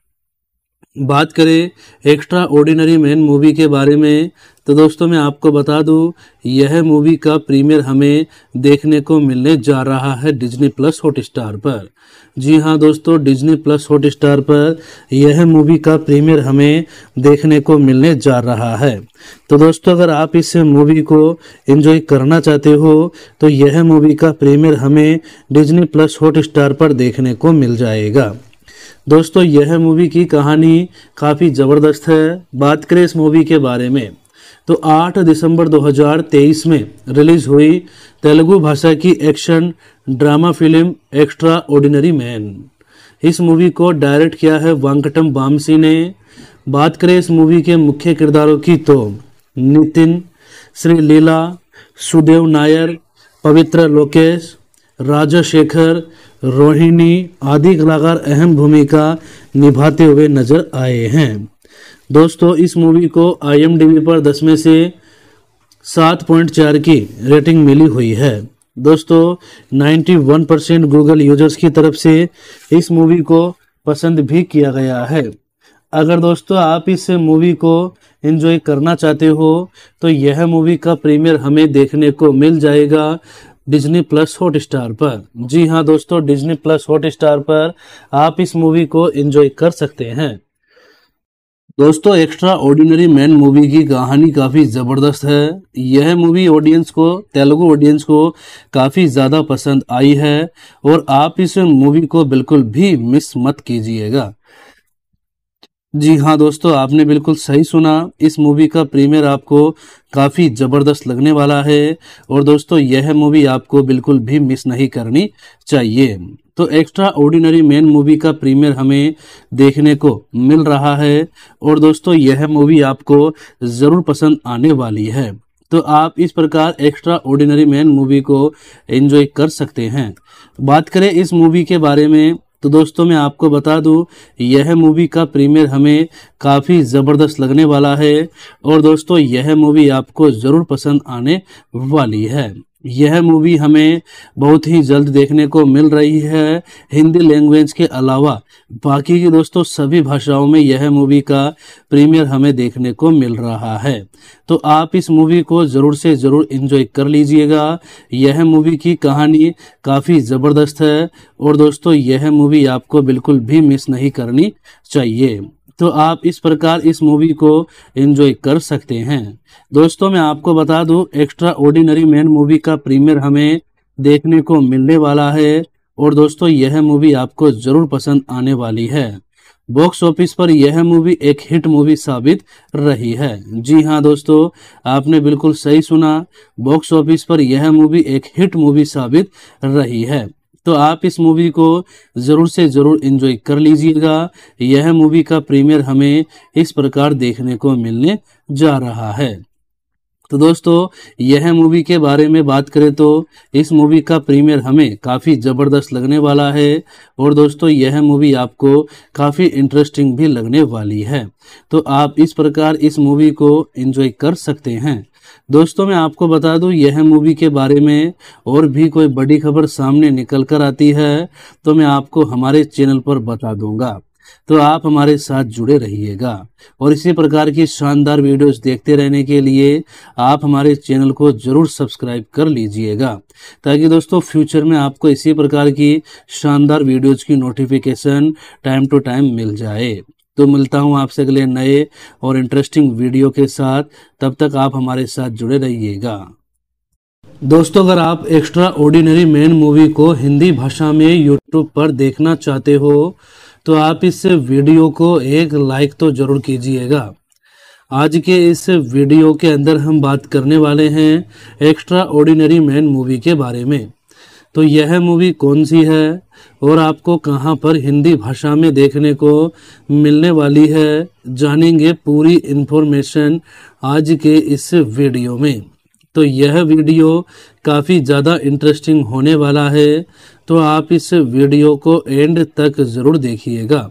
बात करें एक्स्ट्रा ऑर्डिनरी मैन मूवी के बारे में तो दोस्तों मैं आपको बता दूं यह मूवी का प्रीमियर हमें देखने को मिलने जा रहा है डिज्नी प्लस हॉट स्टार पर जी हाँ दोस्तों डिज्नी प्लस हॉट स्टार पर यह मूवी का प्रीमियर हमें देखने को मिलने जा रहा है तो दोस्तों अगर आप इस मूवी को एंजॉय करना चाहते हो तो यह मूवी का प्रीमियर हमें डिज्नी प्लस हॉट स्टार पर देखने को मिल जाएगा दोस्तों यह मूवी की कहानी काफ़ी ज़बरदस्त है बात करें इस मूवी के बारे में तो 8 दिसंबर 2023 में रिलीज़ हुई तेलुगु भाषा की action drama film extra ordinary man इस मूवी को डायरेक्ट किया है वांकटम बामसी ने बात करें इस मूवी के मुख्य किरदारों की तो नितिन श्री लीला सुदेव नायर पवित्र लोकेश राजशेखर रोहिणी आदि कलाकार अहम भूमिका निभाते हुए नजर आए हैं दोस्तों इस मूवी को आईएमडीबी पर दस में से सात पॉइंट चार की रेटिंग मिली हुई है दोस्तों ninety one percent Google users की तरफ से इस मूवी को पसंद भी किया गया है अगर दोस्तों आप इस मूवी को एंजॉय करना चाहते हो तो यह मूवी का प्रीमियर हमें देखने को मिल जाएगा डिज्नी प्लस हॉट स्टार पर जी हाँ दोस्तों डिज्नी प्लस हॉट स्टार पर आप इस मूवी को एंजॉय कर सकते हैं दोस्तों एक्स्ट्रा ऑर्डिनरी मैन मूवी की कहानी काफ़ी ज़बरदस्त है यह मूवी ऑडियंस को तेलुगु ऑडियंस को काफ़ी ज़्यादा पसंद आई है और आप इस मूवी को बिल्कुल भी मिस मत कीजिएगा जी हाँ दोस्तों आपने बिल्कुल सही सुना इस मूवी का प्रीमियर आपको काफ़ी ज़बरदस्त लगने वाला है और दोस्तों यह मूवी आपको बिल्कुल भी मिस नहीं करनी चाहिए तो एक्स्ट्रा ऑर्डिनरी मैन मूवी का प्रीमियर हमें देखने को मिल रहा है और दोस्तों यह मूवी आपको ज़रूर पसंद आने वाली है तो आप इस प्रकार एक्स्ट्रा ऑर्डिनरी मैन मूवी को एंजॉय कर सकते हैं बात करें इस मूवी के बारे में तो दोस्तों मैं आपको बता दूं यह मूवी का प्रीमियर हमें काफ़ी ज़बरदस्त लगने वाला है और दोस्तों यह मूवी आपको ज़रूर पसंद आने वाली है यह मूवी हमें बहुत ही जल्द देखने को मिल रही है हिंदी लैंग्वेज के अलावा बाकी की दोस्तों सभी भाषाओं में यह मूवी का प्रीमियर हमें देखने को मिल रहा है तो आप इस मूवी को ज़रूर से ज़रूर इन्जॉय कर लीजिएगा यह मूवी की कहानी काफ़ी ज़बरदस्त है और दोस्तों यह मूवी आपको बिल्कुल भी मिस नहीं करनी चाहिए तो आप इस प्रकार इस मूवी को एंजॉय कर सकते हैं दोस्तों मैं आपको बता दूं एक्स्ट्रा ऑर्डिनरी मैन मूवी का प्रीमियर हमें देखने को मिलने वाला है और दोस्तों यह मूवी आपको जरूर पसंद आने वाली है बॉक्स ऑफिस पर यह मूवी एक हिट मूवी साबित रही है जी हाँ दोस्तों आपने बिल्कुल सही सुना बॉक्स ऑफिस पर यह मूवी एक हिट मूवी साबित रही है तो आप इस मूवी को ज़रूर से ज़रूर इन्जॉय कर लीजिएगा यह मूवी का प्रीमियर हमें इस प्रकार देखने को मिलने जा रहा है तो दोस्तों यह मूवी के बारे में बात करें तो इस मूवी का प्रीमियर हमें काफ़ी ज़बरदस्त लगने वाला है और दोस्तों यह मूवी आपको काफ़ी इंटरेस्टिंग भी लगने वाली है तो आप इस प्रकार इस मूवी को एंजॉय कर सकते हैं दोस्तों मैं आपको बता दूं यह मूवी के बारे में और भी कोई बड़ी खबर सामने निकल कर आती है तो मैं आपको हमारे चैनल पर बता दूंगा तो आप हमारे साथ जुड़े रहिएगा और इसी प्रकार की शानदार वीडियोस देखते रहने के लिए आप हमारे चैनल को जरूर सब्सक्राइब कर लीजिएगा ताकि दोस्तों फ्यूचर में आपको इसी प्रकार की शानदार वीडियोस की नोटिफिकेशन टाइम टू टाइम मिल जाए तो मिलता हूँ आपसे अगले नए और इंटरेस्टिंग वीडियो के साथ तब तक आप हमारे साथ जुड़े रहिएगा दोस्तों अगर आप एक्स्ट्रा ऑर्डिनरी मैन मूवी को हिंदी भाषा में यूट्यूब पर देखना चाहते हो तो आप इस वीडियो को एक लाइक तो जरूर कीजिएगा आज के इस वीडियो के अंदर हम बात करने वाले हैं एक्स्ट्रा ऑर्डिनरी मैन मूवी के बारे में तो यह मूवी कौन सी है और आपको कहाँ पर हिंदी भाषा में देखने को मिलने वाली है जानेंगे पूरी इन्फॉर्मेशन आज के इस वीडियो में तो यह वीडियो काफ़ी ज़्यादा इंटरेस्टिंग होने वाला है तो आप इस वीडियो को एंड तक ज़रूर देखिएगा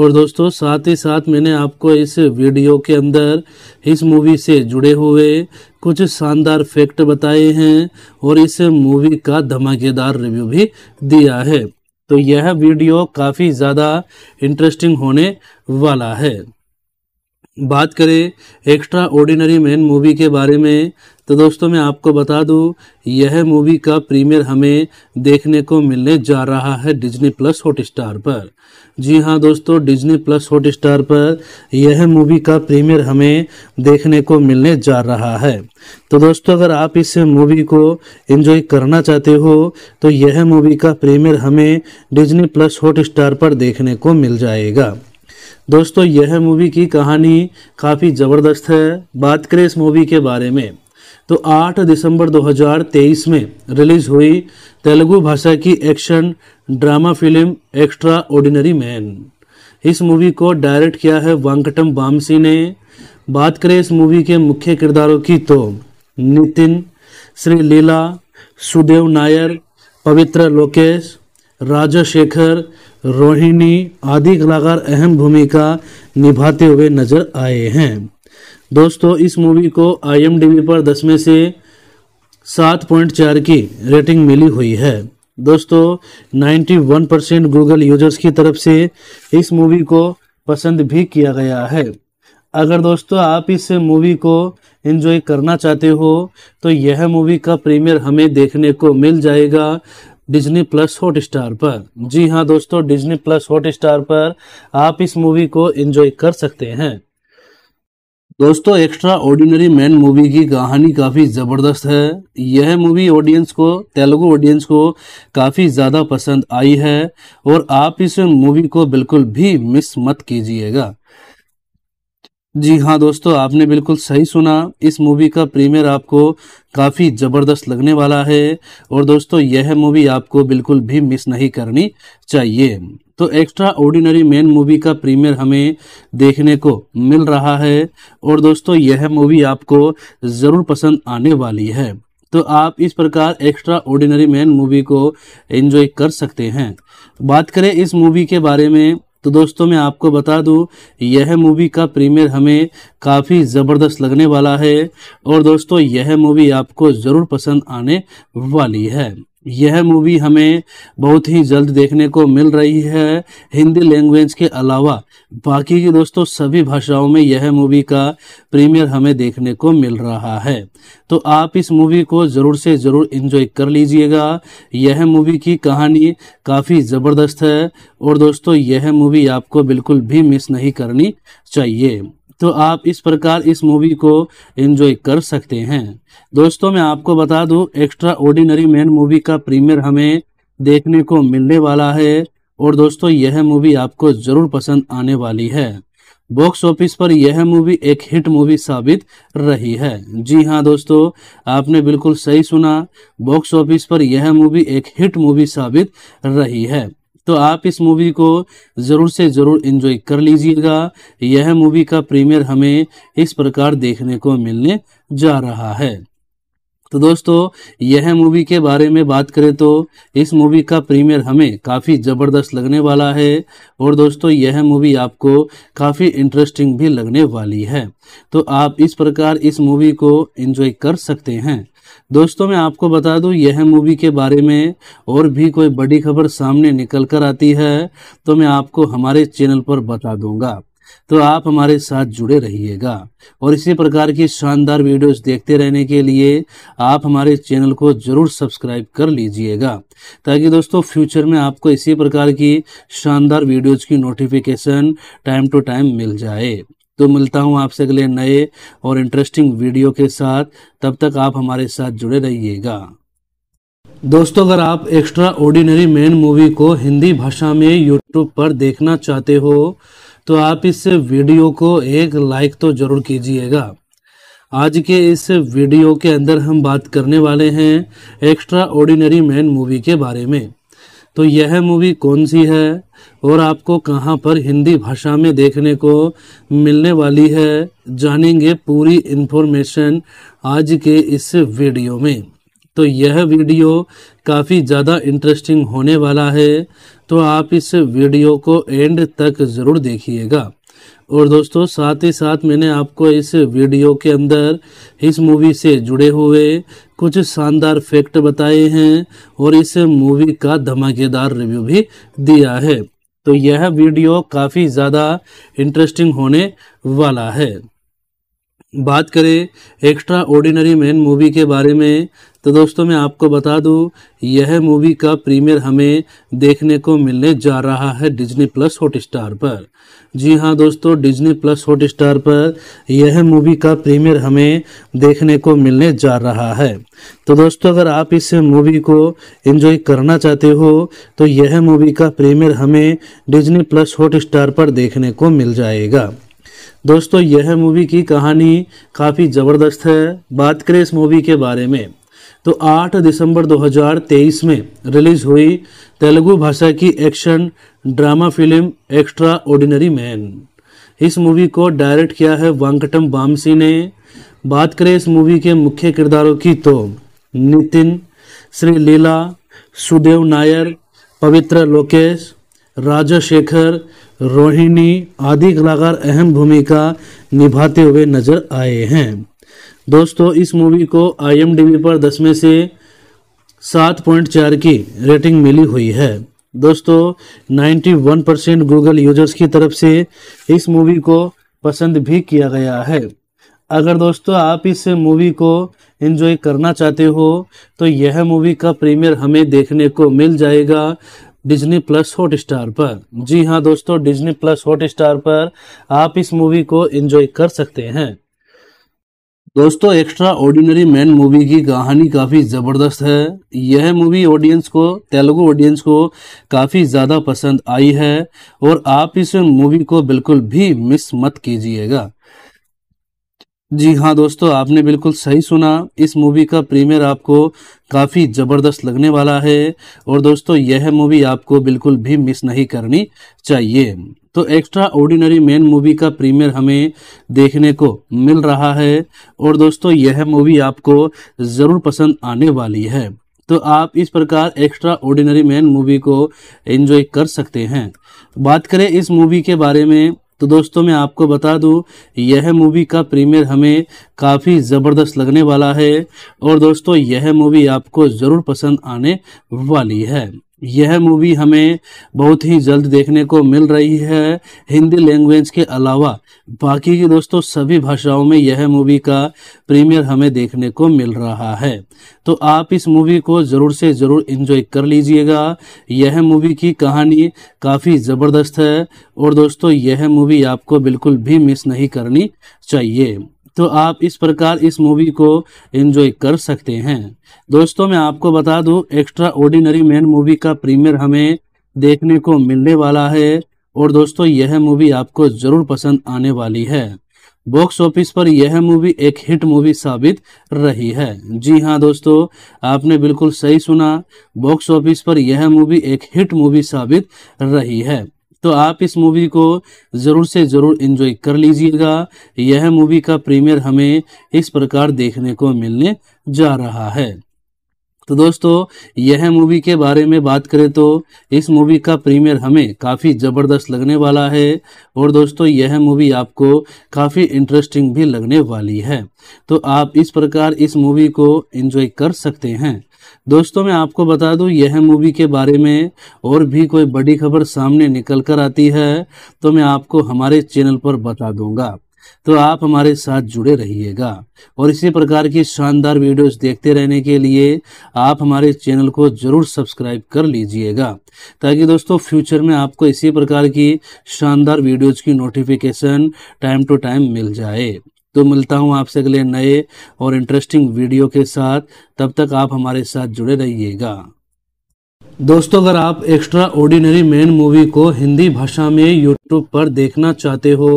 और दोस्तों साथ ही साथ मैंने आपको इस वीडियो के अंदर इस मूवी से जुड़े हुए कुछ शानदार फैक्ट बताए हैं और इस मूवी का धमाकेदार रिव्यू भी दिया है तो यह वीडियो काफ़ी ज़्यादा इंटरेस्टिंग होने वाला है बात करें एक्स्ट्रा ऑर्डिनरी मैन मूवी के बारे में तो दोस्तों मैं आपको बता दूं यह मूवी का प्रीमियर हमें देखने को मिलने जा रहा है डिज्नी प्लस हॉट स्टार पर जी हाँ दोस्तों डिज्नी प्लस हॉट स्टार पर यह मूवी का प्रीमियर हमें देखने को मिलने जा रहा है तो दोस्तों अगर आप इस मूवी को एंजॉय करना चाहते हो तो यह मूवी का प्रीमियर हमें डिज्नी प्लस हॉट स्टार पर देखने को मिल जाएगा दोस्तों यह मूवी की कहानी काफ़ी ज़बरदस्त है बात करें इस मूवी के बारे में तो 8 दिसंबर 2023 में रिलीज़ हुई तेलुगु भाषा की action drama film extra ordinary man इस मूवी को डायरेक्ट किया है वांकटम बामसी ने बात करें इस मूवी के मुख्य किरदारों की तो नितिन श्री लीला सुदेव नायर पवित्र लोकेश राजा शेखर रोहिणी आदि कलाकार अहम भूमिका निभाते हुए नजर आए हैं दोस्तों इस मूवी को आईएमडीबी पर दस में से सात पॉइंट चार की रेटिंग मिली हुई है दोस्तों ninety one percent Google users की तरफ से इस मूवी को पसंद भी किया गया है अगर दोस्तों आप इस मूवी को एंजॉय करना चाहते हो तो यह मूवी का प्रीमियर हमें देखने को मिल जाएगा डिज्नी प्लस हॉट स्टार पर जी हाँ दोस्तों डिज्नी प्लस हॉट स्टार पर आप इस मूवी को एंजॉय कर सकते हैं दोस्तों एक्स्ट्रा ऑर्डिनरी मैन मूवी की कहानी काफ़ी ज़बरदस्त है यह मूवी ऑडियंस को तेलुगु ऑडियंस को काफ़ी ज़्यादा पसंद आई है और आप इस मूवी को बिल्कुल भी मिस मत कीजिएगा जी हाँ दोस्तों आपने बिल्कुल सही सुना इस मूवी का प्रीमियर आपको काफ़ी ज़बरदस्त लगने वाला है और दोस्तों यह मूवी आपको बिल्कुल भी मिस नहीं करनी चाहिए तो एक्स्ट्रा ऑर्डिनरी मैन मूवी का प्रीमियर हमें देखने को मिल रहा है और दोस्तों यह मूवी आपको ज़रूर पसंद आने वाली है तो आप इस प्रकार एक्स्ट्रा ऑर्डिनरी मैन मूवी को एंजॉय कर सकते हैं बात करें इस मूवी के बारे में तो दोस्तों मैं आपको बता दूं यह मूवी का प्रीमियर हमें काफ़ी ज़बरदस्त लगने वाला है और दोस्तों यह मूवी आपको ज़रूर पसंद आने वाली है यह मूवी हमें बहुत ही जल्द देखने को मिल रही है हिंदी लैंग्वेज के अलावा बाकी की दोस्तों सभी भाषाओं में यह मूवी का प्रीमियर हमें देखने को मिल रहा है तो आप इस मूवी को ज़रूर से ज़रूर इन्जॉय कर लीजिएगा यह मूवी की कहानी काफ़ी ज़बरदस्त है और दोस्तों यह मूवी आपको बिल्कुल भी मिस नहीं करनी चाहिए तो आप इस प्रकार इस मूवी को एंजॉय कर सकते हैं दोस्तों मैं आपको बता दूं एक्स्ट्रा ऑर्डिनरी मैन मूवी का प्रीमियर हमें देखने को मिलने वाला है और दोस्तों यह मूवी आपको जरूर पसंद आने वाली है बॉक्स ऑफिस पर यह मूवी एक हिट मूवी साबित रही है जी हाँ दोस्तों आपने बिल्कुल सही सुना बॉक्स ऑफिस पर यह मूवी एक हिट मूवी साबित रही है तो आप इस मूवी को ज़रूर से ज़रूर इन्जॉय कर लीजिएगा यह मूवी का प्रीमियर हमें इस प्रकार देखने को मिलने जा रहा है तो दोस्तों यह मूवी के बारे में बात करें तो इस मूवी का प्रीमियर हमें काफ़ी ज़बरदस्त लगने वाला है और दोस्तों यह मूवी आपको काफ़ी इंटरेस्टिंग भी लगने वाली है तो आप इस प्रकार इस मूवी को एंजॉय कर सकते हैं दोस्तों मैं आपको बता दूं यह मूवी के बारे में और भी कोई बड़ी खबर सामने निकल कर आती है तो मैं आपको हमारे चैनल पर बता दूंगा तो आप हमारे साथ जुड़े रहिएगा और इसी प्रकार की शानदार वीडियोस देखते रहने के लिए आप हमारे चैनल को जरूर सब्सक्राइब कर लीजिएगा ताकि दोस्तों फ्यूचर में आपको इसी प्रकार की शानदार वीडियोस की नोटिफिकेशन टाइम टू टाइम मिल जाए तो मिलता हूँ आपसे अगले नए और इंटरेस्टिंग वीडियो के साथ तब तक आप हमारे साथ जुड़े रहिएगा दोस्तों अगर आप एक्स्ट्रा ऑर्डिनरी मैन मूवी को हिंदी भाषा में यूट्यूब पर देखना चाहते हो तो आप इस वीडियो को एक लाइक तो जरूर कीजिएगा आज के इस वीडियो के अंदर हम बात करने वाले हैं एक्स्ट्रा ऑर्डिनरी मैन मूवी के बारे में तो यह मूवी कौन सी है और आपको कहां पर हिंदी भाषा में देखने को मिलने वाली है जानेंगे पूरी इन्फॉर्मेशन आज के इस वीडियो में तो यह वीडियो काफ़ी ज़्यादा इंटरेस्टिंग होने वाला है तो आप इस वीडियो को एंड तक ज़रूर देखिएगा और दोस्तों साथ ही साथ मैंने आपको इस वीडियो के अंदर इस मूवी से जुड़े हुए कुछ शानदार फैक्ट बताए हैं और इस मूवी का धमाकेदार रिव्यू भी दिया है तो यह वीडियो काफ़ी ज़्यादा इंटरेस्टिंग होने वाला है बात करें एक्स्ट्रा ऑर्डिनरी मैन मूवी के बारे में तो दोस्तों मैं आपको बता दूं यह मूवी का प्रीमियर हमें देखने को मिलने जा रहा है डिज्नी प्लस हॉट स्टार पर जी हाँ दोस्तों डिज्नी प्लस हॉट स्टार पर यह मूवी का प्रीमियर हमें देखने को मिलने जा रहा है तो दोस्तों अगर आप इस मूवी को एंजॉय करना चाहते हो तो यह मूवी का प्रीमियर हमें डिज्नी प्लस हॉट स्टार पर देखने को मिल जाएगा दोस्तों यह मूवी की कहानी काफ़ी ज़बरदस्त है बात करें इस मूवी के बारे में तो 8 दिसंबर 2023 में रिलीज़ हुई तेलुगु भाषा की action drama film extra ordinary man इस मूवी को डायरेक्ट किया है वांकटम बामसी ने बात करें इस मूवी के मुख्य किरदारों की तो नितिन श्री लीला सुदेव नायर पवित्र लोकेश राजा शेखर रोहिणी आदि कलाकार अहम भूमिका निभाते हुए नजर आए हैं दोस्तों इस मूवी को आईएमडीबी पर दस में से सात पॉइंट चार की रेटिंग मिली हुई है दोस्तों ninety one percent Google users की तरफ से इस मूवी को पसंद भी किया गया है अगर दोस्तों आप इस मूवी को एंजॉय करना चाहते हो तो यह मूवी का प्रीमियर हमें देखने को मिल जाएगा डिज्नी प्लस हॉट स्टार पर जी हाँ दोस्तों डिज्नी प्लस हॉट स्टार पर आप इस मूवी को एंजॉय कर सकते हैं दोस्तों एक्स्ट्रा ऑर्डिनरी मैन मूवी की कहानी काफ़ी ज़बरदस्त है यह मूवी ऑडियंस को तेलुगु ऑडियंस को काफ़ी ज़्यादा पसंद आई है और आप इस मूवी को बिल्कुल भी मिस मत कीजिएगा जी हाँ दोस्तों आपने बिल्कुल सही सुना इस मूवी का प्रीमियर आपको काफ़ी ज़बरदस्त लगने वाला है और दोस्तों यह मूवी आपको बिल्कुल भी मिस नहीं करनी चाहिए तो एक्स्ट्रा ऑर्डिनरी मैन मूवी का प्रीमियर हमें देखने को मिल रहा है और दोस्तों यह मूवी आपको ज़रूर पसंद आने वाली है तो आप इस प्रकार एक्स्ट्रा ऑर्डिनरी मैन मूवी को एंजॉय कर सकते हैं बात करें इस मूवी के बारे में तो दोस्तों मैं आपको बता दूं यह मूवी का प्रीमियर हमें काफ़ी ज़बरदस्त लगने वाला है और दोस्तों यह मूवी आपको ज़रूर पसंद आने वाली है यह मूवी हमें बहुत ही जल्द देखने को मिल रही है हिंदी लैंग्वेज के अलावा बाकी की दोस्तों सभी भाषाओं में यह मूवी का प्रीमियर हमें देखने को मिल रहा है तो आप इस मूवी को ज़रूर से ज़रूर इन्जॉय कर लीजिएगा यह मूवी की कहानी काफ़ी ज़बरदस्त है और दोस्तों यह मूवी आपको बिल्कुल भी मिस नहीं करनी चाहिए तो आप इस प्रकार इस मूवी को एंजॉय कर सकते हैं दोस्तों मैं आपको बता दूं एक्स्ट्रा ऑर्डिनरी मैन मूवी का प्रीमियर हमें देखने को मिलने वाला है और दोस्तों यह मूवी आपको जरूर पसंद आने वाली है बॉक्स ऑफिस पर यह मूवी एक हिट मूवी साबित रही है जी हाँ दोस्तों आपने बिल्कुल सही सुना बॉक्स ऑफिस पर यह मूवी एक हिट मूवी साबित रही है तो आप इस मूवी को ज़रूर से ज़रूर इंजॉय कर लीजिएगा यह मूवी का प्रीमियर हमें इस प्रकार देखने को मिलने जा रहा है तो दोस्तों यह मूवी के बारे में बात करें तो इस मूवी का प्रीमियर हमें काफ़ी ज़बरदस्त लगने वाला है और दोस्तों यह मूवी आपको काफ़ी इंटरेस्टिंग भी लगने वाली है तो आप इस प्रकार इस मूवी को एंजॉय कर सकते हैं दोस्तों मैं आपको बता दूं यह मूवी के बारे में और भी कोई बड़ी खबर सामने निकल कर आती है तो मैं आपको हमारे चैनल पर बता दूंगा तो आप हमारे साथ जुड़े रहिएगा और इसी प्रकार की शानदार वीडियोस देखते रहने के लिए आप हमारे चैनल को जरूर सब्सक्राइब कर लीजिएगा ताकि दोस्तों फ्यूचर में आपको इसी प्रकार की शानदार वीडियोज़ की नोटिफिकेशन टाइम टू टाइम मिल जाए तो मिलता हूँ आपसे अगले नए और इंटरेस्टिंग वीडियो के साथ तब तक आप हमारे साथ जुड़े रहिएगा दोस्तों अगर आप एक्स्ट्रा ऑर्डिनरी मैन मूवी को हिंदी भाषा में यूट्यूब पर देखना चाहते हो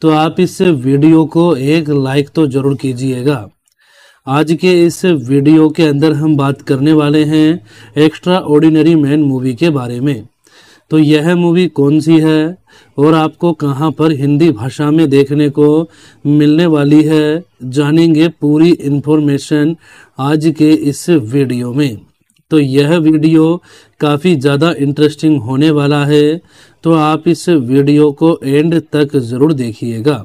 तो आप इस वीडियो को एक लाइक तो जरूर कीजिएगा आज के इस वीडियो के अंदर हम बात करने वाले हैं एक्स्ट्रा ऑर्डिनरी मैन मूवी के बारे में तो यह मूवी कौन सी है और आपको कहाँ पर हिंदी भाषा में देखने को मिलने वाली है जानेंगे पूरी इन्फॉर्मेशन आज के इस वीडियो में तो यह वीडियो काफ़ी ज़्यादा इंटरेस्टिंग होने वाला है तो आप इस वीडियो को एंड तक ज़रूर देखिएगा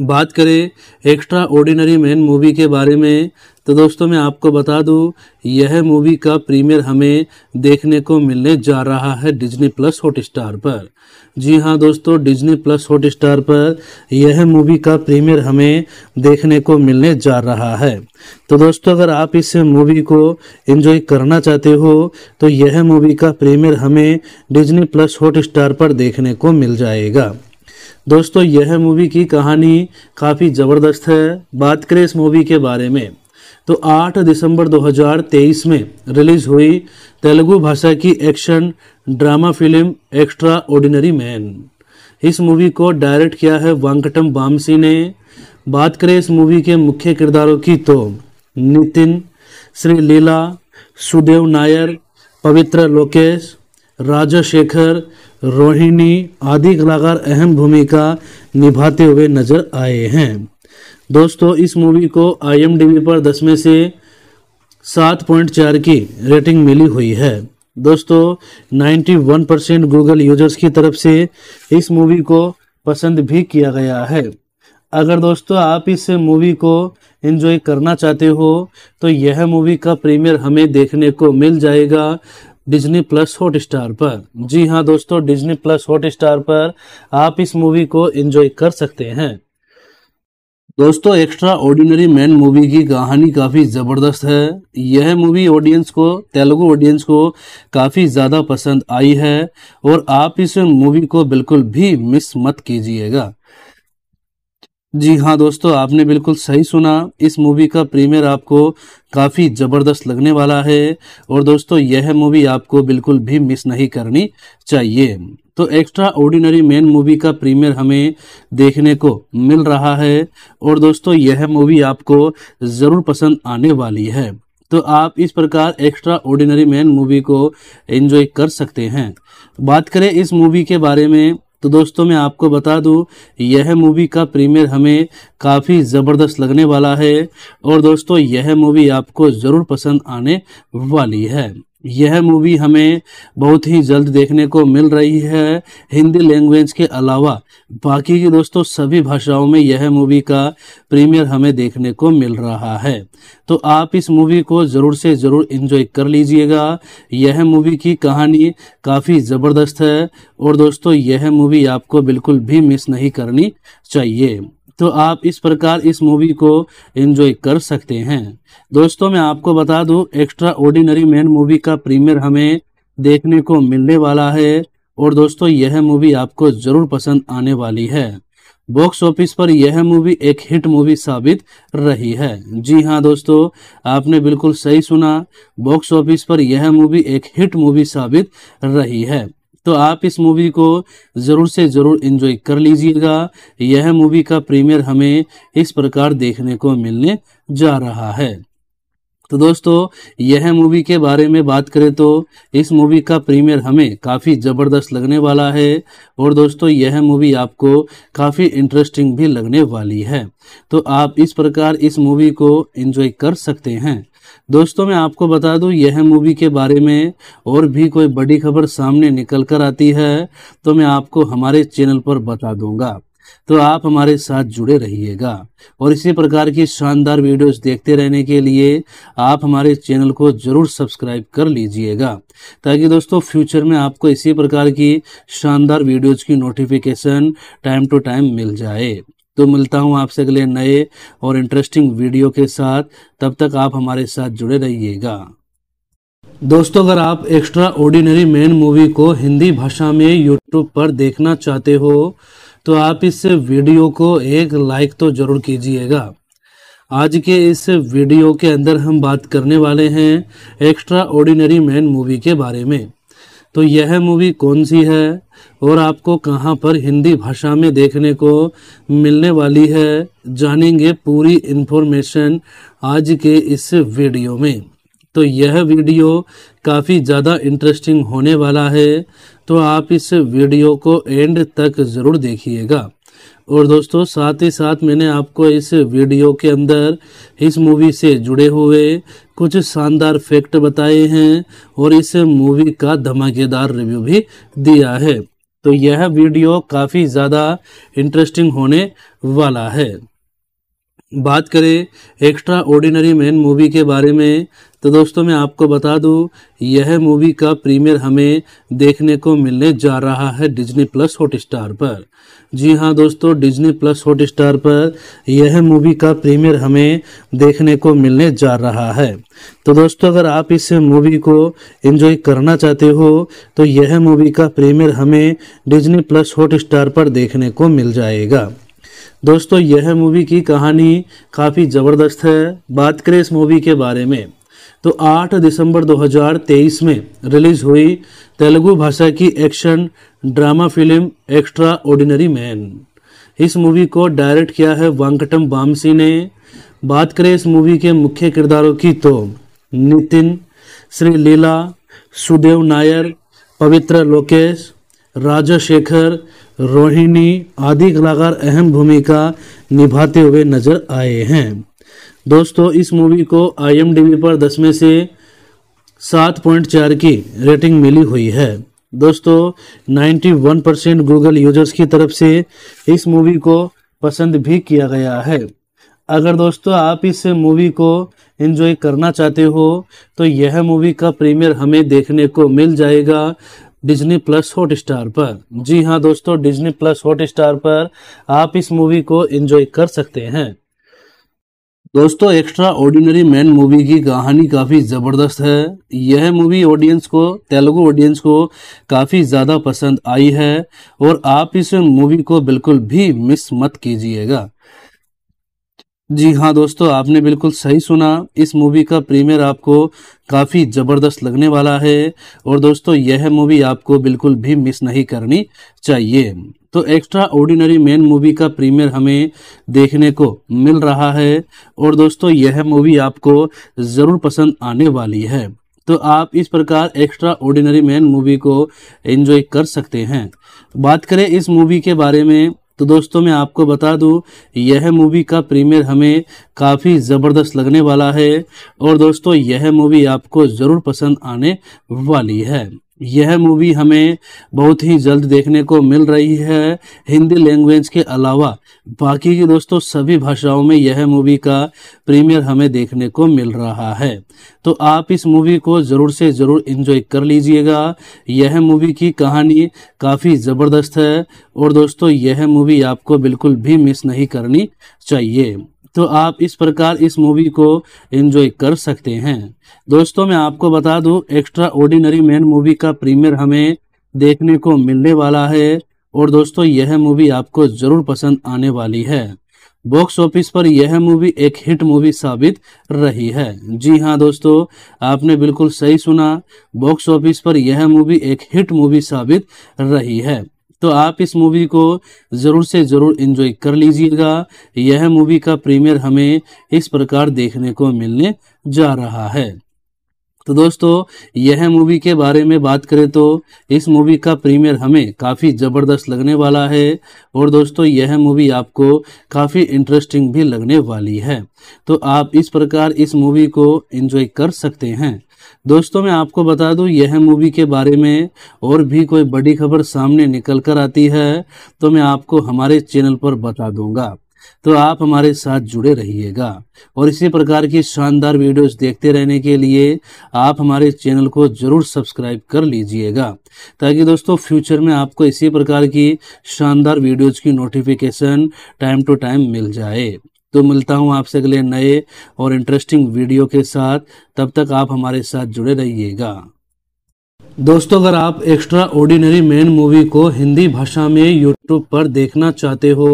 बात करें एक्स्ट्रा ऑर्डिनरी मैन मूवी के बारे में तो दोस्तों मैं आपको बता दूं यह मूवी का प्रीमियर हमें देखने को मिलने जा रहा है डिज्नी प्लस हॉट स्टार पर जी हाँ दोस्तों डिज्नी प्लस हॉट स्टार पर यह मूवी का प्रीमियर हमें देखने को मिलने जा रहा है तो दोस्तों अगर आप इस मूवी को एंजॉय करना चाहते हो तो यह मूवी का प्रीमियर हमें डिज्नी प्लस हॉट स्टार पर देखने को मिल जाएगा दोस्तों यह मूवी की कहानी काफ़ी ज़बरदस्त है बात करें इस मूवी के बारे में तो 8 दिसंबर 2023 में रिलीज़ हुई तेलुगु भाषा की action drama film extra ordinary man इस मूवी को डायरेक्ट किया है वांकटम बामसी ने बात करें इस मूवी के मुख्य किरदारों की तो नितिन श्री लीला सुदेव नायर पवित्र लोकेश राजशेखर रोहिणी आदि कलाकार अहम भूमिका निभाते हुए नजर आए हैं दोस्तों इस मूवी को आईएमडीबी पर दस में से सात पॉइंट चार की रेटिंग मिली हुई है दोस्तों ninety one percent Google users की तरफ से इस मूवी को पसंद भी किया गया है अगर दोस्तों आप इस मूवी को एंजॉय करना चाहते हो तो यह मूवी का प्रीमियर हमें देखने को मिल जाएगा डिज्नी प्लस हॉट स्टार पर जी हाँ दोस्तों डिज्नी प्लस हॉट स्टार पर आप इस मूवी को एंजॉय कर सकते हैं दोस्तों एक्स्ट्रा ऑर्डिनरी मैन मूवी की कहानी काफ़ी ज़बरदस्त है यह मूवी ऑडियंस को तेलुगु ऑडियंस को काफ़ी ज़्यादा पसंद आई है और आप इस मूवी को बिल्कुल भी मिस मत कीजिएगा जी हाँ दोस्तों आपने बिल्कुल सही सुना इस मूवी का प्रीमियर आपको काफ़ी ज़बरदस्त लगने वाला है और दोस्तों यह मूवी आपको बिल्कुल भी मिस नहीं करनी चाहिए तो एक्स्ट्रा ऑर्डिनरी मैन मूवी का प्रीमियर हमें देखने को मिल रहा है और दोस्तों यह मूवी आपको ज़रूर पसंद आने वाली है तो आप इस प्रकार एक्स्ट्रा ऑर्डिनरी मैन मूवी को एंजॉय कर सकते हैं बात करें इस मूवी के बारे में तो दोस्तों मैं आपको बता दूं यह मूवी का प्रीमियर हमें काफ़ी ज़बरदस्त लगने वाला है और दोस्तों यह मूवी आपको ज़रूर पसंद आने वाली है यह मूवी हमें बहुत ही जल्द देखने को मिल रही है हिंदी लैंग्वेज के अलावा बाकी की दोस्तों सभी भाषाओं में यह मूवी का प्रीमियर हमें देखने को मिल रहा है तो आप इस मूवी को ज़रूर से ज़रूर इन्जॉय कर लीजिएगा यह मूवी की कहानी काफ़ी ज़बरदस्त है और दोस्तों यह मूवी आपको बिल्कुल भी मिस नहीं करनी चाहिए तो आप इस प्रकार इस मूवी को एंजॉय कर सकते हैं दोस्तों मैं आपको बता दूं एक्स्ट्रा ऑर्डिनरी मैन मूवी का प्रीमियर हमें देखने को मिलने वाला है और दोस्तों यह मूवी आपको जरूर पसंद आने वाली है बॉक्स ऑफिस पर यह मूवी एक हिट मूवी साबित रही है जी हाँ दोस्तों आपने बिल्कुल सही सुना बॉक्स ऑफिस पर यह मूवी एक हिट मूवी साबित रही है तो आप इस मूवी को ज़रूर से ज़रूर इन्जॉय कर लीजिएगा यह मूवी का प्रीमियर हमें इस प्रकार देखने को मिलने जा रहा है तो दोस्तों यह मूवी के बारे में बात करें तो इस मूवी का प्रीमियर हमें काफ़ी ज़बरदस्त लगने वाला है और दोस्तों यह मूवी आपको काफ़ी इंटरेस्टिंग भी लगने वाली है तो आप इस प्रकार इस मूवी को एंजॉय कर सकते हैं दोस्तों मैं आपको बता दूं यह मूवी के बारे में और भी कोई बड़ी खबर सामने निकल कर आती है तो मैं आपको हमारे चैनल पर बता दूंगा तो आप हमारे साथ जुड़े रहिएगा और इसी प्रकार की शानदार वीडियोस देखते रहने के लिए आप हमारे चैनल को जरूर सब्सक्राइब कर लीजिएगा ताकि दोस्तों फ्यूचर में आपको इसी प्रकार की शानदार वीडियोस की नोटिफिकेशन टाइम टू टाइम मिल जाए तो मिलता हूँ आपसे अगले नए और इंटरेस्टिंग वीडियो के साथ तब तक आप हमारे साथ जुड़े रहिएगा दोस्तों अगर आप एक्स्ट्रा ऑर्डिनरी मैन मूवी को हिंदी भाषा में यूट्यूब पर देखना चाहते हो तो आप इस वीडियो को एक लाइक तो जरूर कीजिएगा आज के इस वीडियो के अंदर हम बात करने वाले हैं एक्स्ट्रा ऑर्डिनरी मैन मूवी के बारे में तो यह मूवी कौन सी है और आपको कहां पर हिंदी भाषा में देखने को मिलने वाली है जानेंगे पूरी इन्फॉर्मेशन आज के इस वीडियो में तो यह वीडियो काफ़ी ज़्यादा इंटरेस्टिंग होने वाला है तो आप इस वीडियो को एंड तक ज़रूर देखिएगा और दोस्तों साथ ही साथ मैंने आपको इस वीडियो के अंदर इस मूवी से जुड़े हुए कुछ शानदार फैक्ट बताए हैं और इस मूवी का धमाकेदार रिव्यू भी दिया है तो यह वीडियो काफ़ी ज़्यादा इंटरेस्टिंग होने वाला है बात करें एक्स्ट्रा ऑर्डिनरी मैन मूवी के बारे में तो दोस्तों मैं आपको बता दूं यह मूवी का प्रीमियर हमें देखने को मिलने जा रहा है डिज्नी प्लस हॉट स्टार पर जी हाँ दोस्तों डिज्नी प्लस हॉट स्टार पर यह मूवी का प्रीमियर हमें देखने को मिलने जा रहा है तो दोस्तों अगर आप इस मूवी को एंजॉय करना चाहते हो तो यह मूवी का प्रीमियर हमें डिज्नी प्लस हॉट स्टार पर देखने को मिल जाएगा दोस्तों यह मूवी की कहानी काफ़ी ज़बरदस्त है बात करें इस मूवी के बारे में तो 8 दिसंबर 2023 में रिलीज़ हुई तेलुगु भाषा की action drama film extra ordinary man इस मूवी को डायरेक्ट किया है वांकटम बामसी ने बात करें इस मूवी के मुख्य किरदारों की तो नितिन श्री लीला सुदेव नायर पवित्र लोकेश राजा शेखर रोहिणी आदि कलाकार अहम भूमिका निभाते हुए नजर आए हैं दोस्तों इस मूवी को आईएमडीबी पर दस में से सात पॉइंट चार की रेटिंग मिली हुई है दोस्तों ninety one percent Google users की तरफ से इस मूवी को पसंद भी किया गया है अगर दोस्तों आप इस मूवी को एंजॉय करना चाहते हो तो यह मूवी का प्रीमियर हमें देखने को मिल जाएगा डिज्नी प्लस हॉट स्टार पर जी हाँ दोस्तों डिज्नी प्लस हॉट स्टार पर आप इस मूवी को एंजॉय कर सकते हैं दोस्तों एक्स्ट्रा ऑर्डिनरी मैन मूवी की कहानी काफ़ी ज़बरदस्त है यह मूवी ऑडियंस को तेलुगु ऑडियंस को काफ़ी ज़्यादा पसंद आई है और आप इस मूवी को बिल्कुल भी मिस मत कीजिएगा जी हाँ दोस्तों आपने बिल्कुल सही सुना इस मूवी का प्रीमियर आपको काफ़ी ज़बरदस्त लगने वाला है और दोस्तों यह मूवी आपको बिल्कुल भी मिस नहीं करनी चाहिए तो एक्स्ट्रा ऑर्डिनरी मैन मूवी का प्रीमियर हमें देखने को मिल रहा है और दोस्तों यह मूवी आपको ज़रूर पसंद आने वाली है तो आप इस प्रकार एक्स्ट्रा ऑर्डिनरी मैन मूवी को एंजॉय कर सकते हैं बात करें इस मूवी के बारे में तो दोस्तों मैं आपको बता दूं यह मूवी का प्रीमियर हमें काफ़ी ज़बरदस्त लगने वाला है और दोस्तों यह मूवी आपको ज़रूर पसंद आने वाली है यह मूवी हमें बहुत ही जल्द देखने को मिल रही है हिंदी लैंग्वेज के अलावा बाकी की दोस्तों सभी भाषाओं में यह मूवी का प्रीमियर हमें देखने को मिल रहा है तो आप इस मूवी को ज़रूर से ज़रूर इन्जॉय कर लीजिएगा यह मूवी की कहानी काफ़ी ज़बरदस्त है और दोस्तों यह मूवी आपको बिल्कुल भी मिस नहीं करनी चाहिए तो आप इस प्रकार इस मूवी को एंजॉय कर सकते हैं दोस्तों मैं आपको बता दूं एक्स्ट्रा ऑर्डिनरी मैन मूवी का प्रीमियर हमें देखने को मिलने वाला है और दोस्तों यह मूवी आपको जरूर पसंद आने वाली है बॉक्स ऑफिस पर यह मूवी एक हिट मूवी साबित रही है जी हाँ दोस्तों आपने बिल्कुल सही सुना बॉक्स ऑफिस पर यह मूवी एक हिट मूवी साबित रही है तो आप इस मूवी को ज़रूर से ज़रूर इंजॉय कर लीजिएगा यह मूवी का प्रीमियर हमें इस प्रकार देखने को मिलने जा रहा है तो दोस्तों यह मूवी के बारे में बात करें तो इस मूवी का प्रीमियर हमें काफ़ी ज़बरदस्त लगने वाला है और दोस्तों यह मूवी आपको काफ़ी इंटरेस्टिंग भी लगने वाली है तो आप इस प्रकार इस मूवी को एंजॉय कर सकते हैं दोस्तों मैं आपको बता दूं यह मूवी के बारे में और भी कोई बड़ी खबर सामने निकल कर आती है तो मैं आपको हमारे चैनल पर बता दूंगा तो आप हमारे साथ जुड़े रहिएगा और इसी प्रकार की शानदार वीडियोस देखते रहने के लिए आप हमारे चैनल को जरूर सब्सक्राइब कर लीजिएगा ताकि दोस्तों फ्यूचर में आपको इसी प्रकार की शानदार वीडियोस की नोटिफिकेशन टाइम टू टाइम मिल जाए तो मिलता हूँ आपसे अगले नए और इंटरेस्टिंग वीडियो के साथ तब तक आप हमारे साथ जुड़े रहिएगा दोस्तों अगर आप एक्स्ट्रा ऑर्डिनरी मैन मूवी को हिंदी भाषा में यूट्यूब पर देखना चाहते हो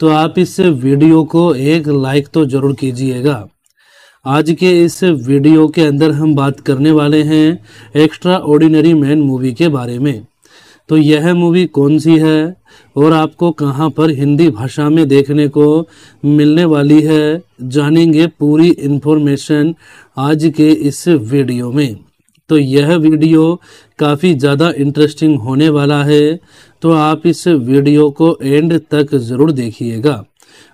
तो आप इस वीडियो को एक लाइक तो जरूर कीजिएगा आज के इस वीडियो के अंदर हम बात करने वाले हैं एक्स्ट्रा ऑर्डिनरी मैन मूवी के बारे में तो यह मूवी कौन सी है और आपको कहां पर हिंदी भाषा में देखने को मिलने वाली है जानेंगे पूरी इन्फॉर्मेशन आज के इस वीडियो में तो यह वीडियो काफ़ी ज़्यादा इंटरेस्टिंग होने वाला है तो आप इस वीडियो को एंड तक ज़रूर देखिएगा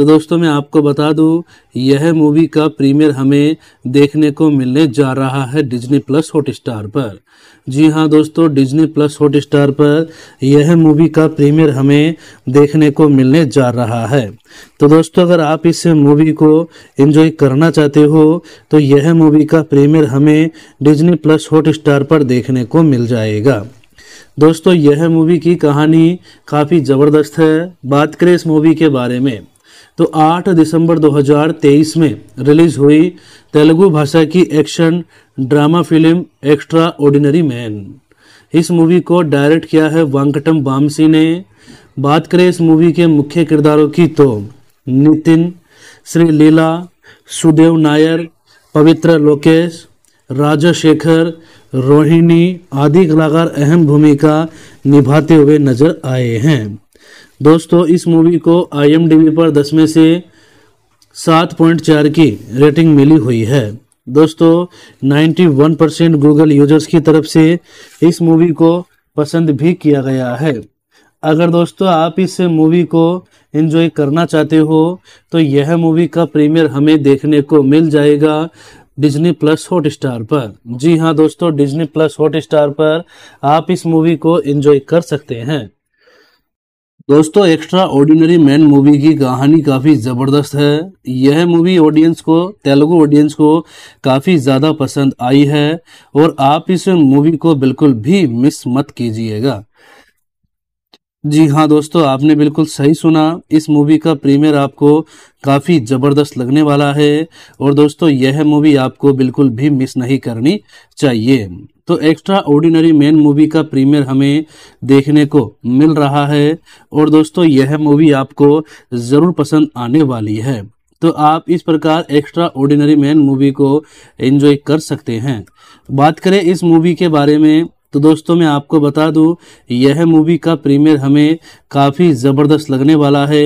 तो दोस्तों मैं आपको बता दूं यह मूवी का प्रीमियर हमें देखने को मिलने जा रहा है डिज्नी प्लस हॉट स्टार पर जी हाँ दोस्तों डिज्नी प्लस हॉट स्टार पर यह मूवी का प्रीमियर हमें देखने को मिलने जा रहा है तो दोस्तों अगर आप इस मूवी को एंजॉय करना चाहते हो तो यह मूवी का प्रीमियर हमें डिज्नी प्लस हॉट स्टार पर देखने को मिल जाएगा दोस्तों यह मूवी की कहानी काफ़ी ज़बरदस्त है बात करें इस मूवी के बारे में तो 8 दिसंबर 2023 में रिलीज हुई तेलुगु भाषा की action drama film extra ordinary man इस मूवी को डायरेक्ट किया है वांकटम बामसी ने बात करें इस मूवी के मुख्य किरदारों की तो नितिन श्री लीला सुदेव नायर पवित्र लोकेश राजा शेखर रोहिणी आदि कलाकार अहम भूमिका निभाते हुए नजर आए हैं दोस्तों इस मूवी को आईएमडीबी पर दस में से सात पॉइंट चार की रेटिंग मिली हुई है दोस्तों 91 परसेंट गूगल यूजर्स की तरफ से इस मूवी को पसंद भी किया गया है अगर दोस्तों आप इस मूवी को एंजॉय करना चाहते हो तो यह मूवी का प्रीमियर हमें देखने को मिल जाएगा डिज्नी प्लस हॉट स्टार पर जी हाँ दोस्तों डिज्नी प्लस हॉट स्टार पर आप इस मूवी को एंजॉय कर सकते हैं दोस्तों एक्स्ट्रा ऑर्डिनरी मैन मूवी की कहानी काफी जबरदस्त है यह मूवी ऑडियंस को तेलुगु ऑडियंस को काफी ज्यादा पसंद आई है और आप इस मूवी को बिल्कुल भी मिस मत कीजिएगा जी हाँ दोस्तों आपने बिल्कुल सही सुना इस मूवी का प्रीमियर आपको काफ़ी ज़बरदस्त लगने वाला है और दोस्तों यह मूवी आपको बिल्कुल भी मिस नहीं करनी चाहिए तो एक्स्ट्रा ऑर्डिनरी मैन मूवी का प्रीमियर हमें देखने को मिल रहा है और दोस्तों यह मूवी आपको ज़रूर पसंद आने वाली है तो आप इस प्रकार एक्स्ट्रा ऑर्डिनरी मैन मूवी को एंजॉय कर सकते हैं बात करें इस मूवी के बारे में तो दोस्तों मैं आपको बता दूं यह मूवी का प्रीमियर हमें काफ़ी ज़बरदस्त लगने वाला है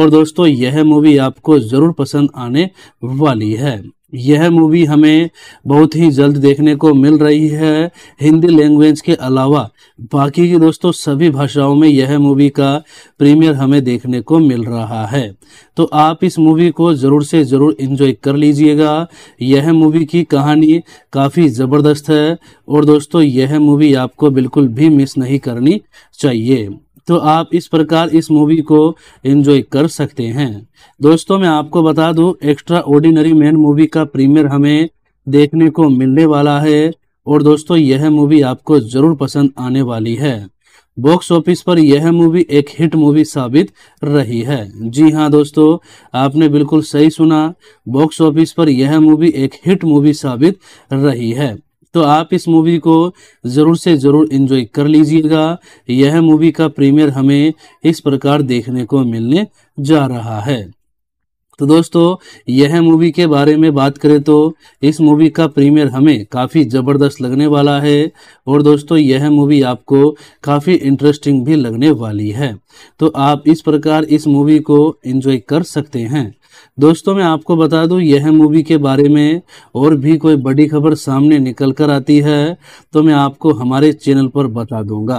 और दोस्तों यह मूवी आपको ज़रूर पसंद आने वाली है यह मूवी हमें बहुत ही जल्द देखने को मिल रही है हिंदी लैंग्वेज के अलावा बाकी की दोस्तों सभी भाषाओं में यह मूवी का प्रीमियर हमें देखने को मिल रहा है तो आप इस मूवी को ज़रूर से ज़रूर इंजॉय कर लीजिएगा यह मूवी की कहानी काफ़ी ज़बरदस्त है और दोस्तों यह मूवी आपको बिल्कुल भी मिस नहीं करनी चाहिए तो आप इस प्रकार इस मूवी को एंजॉय कर सकते हैं दोस्तों मैं आपको बता दूं एक्स्ट्रा ऑर्डिनरी मैन मूवी का प्रीमियर हमें देखने को मिलने वाला है और दोस्तों यह मूवी आपको जरूर पसंद आने वाली है बॉक्स ऑफिस पर यह मूवी एक हिट मूवी साबित रही है जी हाँ दोस्तों आपने बिल्कुल सही सुना बॉक्स ऑफिस पर यह मूवी एक हिट मूवी साबित रही है तो आप इस मूवी को ज़रूर से ज़रूर इन्जॉय कर लीजिएगा यह मूवी का प्रीमियर हमें इस प्रकार देखने को मिलने जा रहा है तो दोस्तों यह मूवी के बारे में बात करें तो इस मूवी का प्रीमियर हमें काफ़ी ज़बरदस्त लगने वाला है और दोस्तों यह मूवी आपको काफ़ी इंटरेस्टिंग भी लगने वाली है तो आप इस प्रकार इस मूवी को एंजॉय कर सकते हैं दोस्तों मैं आपको बता दूं यह मूवी के बारे में और भी कोई बड़ी खबर सामने निकल कर आती है तो मैं आपको हमारे चैनल पर बता दूंगा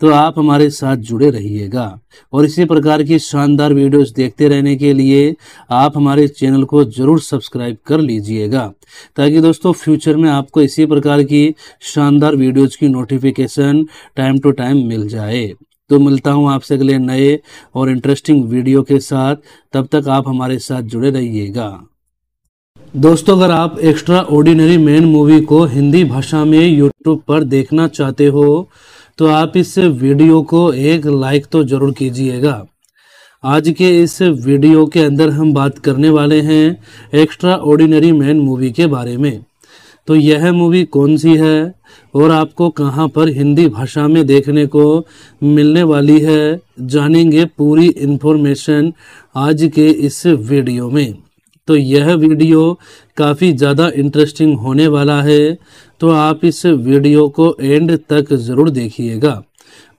तो आप हमारे साथ जुड़े रहिएगा और इसी प्रकार की शानदार वीडियोस देखते रहने के लिए आप हमारे चैनल को जरूर सब्सक्राइब कर लीजिएगा ताकि दोस्तों फ्यूचर में आपको इसी प्रकार की शानदार वीडियोज़ की नोटिफिकेशन टाइम टू टाइम मिल जाए तो मिलता हूँ आपसे अगले नए और इंटरेस्टिंग वीडियो के साथ तब तक आप हमारे साथ जुड़े रहिएगा दोस्तों अगर आप एक्स्ट्रा ऑर्डिनरी मैन मूवी को हिंदी भाषा में यूट्यूब पर देखना चाहते हो तो आप इस वीडियो को एक लाइक तो जरूर कीजिएगा आज के इस वीडियो के अंदर हम बात करने वाले हैं एक्स्ट्रा ऑर्डिनरी मैन मूवी के बारे में तो यह मूवी कौन सी है और आपको कहाँ पर हिंदी भाषा में देखने को मिलने वाली है जानेंगे पूरी इन्फॉर्मेशन आज के इस वीडियो में तो यह वीडियो काफ़ी ज़्यादा इंटरेस्टिंग होने वाला है तो आप इस वीडियो को एंड तक ज़रूर देखिएगा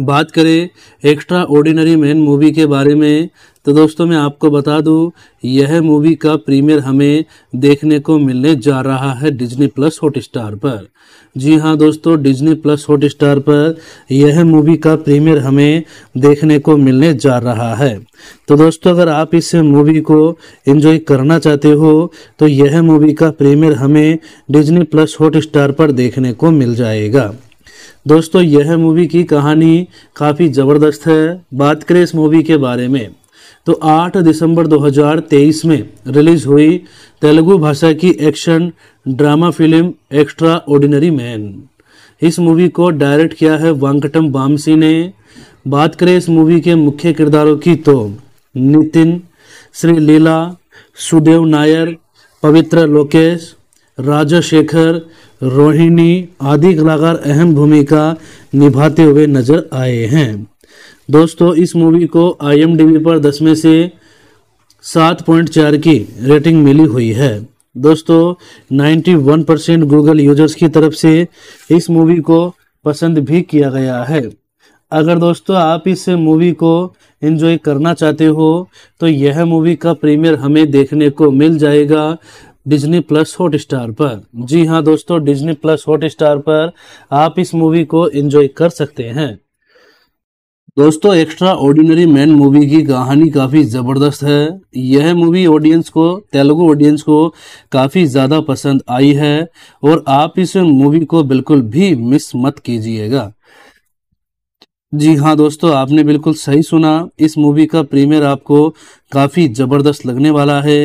बात करें एक्स्ट्रा ऑर्डिनरी मैन मूवी के बारे में तो दोस्तों मैं आपको बता दूं यह मूवी का प्रीमियर हमें देखने को मिलने जा रहा है डिज्नी प्लस हॉट स्टार पर जी हाँ दोस्तों डिज्नी प्लस हॉट स्टार पर यह मूवी का प्रीमियर हमें देखने को मिलने जा रहा है तो दोस्तों अगर आप इस मूवी को एंजॉय करना चाहते हो तो यह मूवी का प्रीमियर हमें डिज्नी प्लस हॉट स्टार पर देखने को मिल जाएगा दोस्तों यह मूवी की कहानी काफ़ी ज़बरदस्त है बात करें इस मूवी के बारे में तो 8 दिसंबर 2023 में रिलीज़ हुई तेलुगु भाषा की action drama film extra ordinary man इस मूवी को डायरेक्ट किया है वांकटम बामसी ने बात करें इस मूवी के मुख्य किरदारों की तो नितिन श्री लीला सुदेव नायर पवित्र लोकेश राजा शेखर रोहिणी आदि कलाकार अहम भूमिका निभाते हुए नजर आए हैं दोस्तों इस मूवी को आई पर दस में से सात पॉइंट चार की रेटिंग मिली हुई है दोस्तों ninety one percent Google users की तरफ से इस मूवी को पसंद भी किया गया है अगर दोस्तों आप इस मूवी को एंजॉय करना चाहते हो तो यह मूवी का प्रीमियर हमें देखने को मिल जाएगा डिज्नी प्लस हॉट स्टार पर जी हाँ दोस्तों डिज्नी प्लस हॉट स्टार पर आप इस मूवी को एंजॉय कर सकते हैं दोस्तों एक्स्ट्रा ऑर्डिनरी मैन मूवी की कहानी काफ़ी ज़बरदस्त है यह मूवी ऑडियंस को तेलुगु ऑडियंस को काफ़ी ज़्यादा पसंद आई है और आप इस मूवी को बिल्कुल भी मिस मत कीजिएगा जी हाँ दोस्तों आपने बिल्कुल सही सुना इस मूवी का प्रीमियर आपको काफ़ी ज़बरदस्त लगने वाला है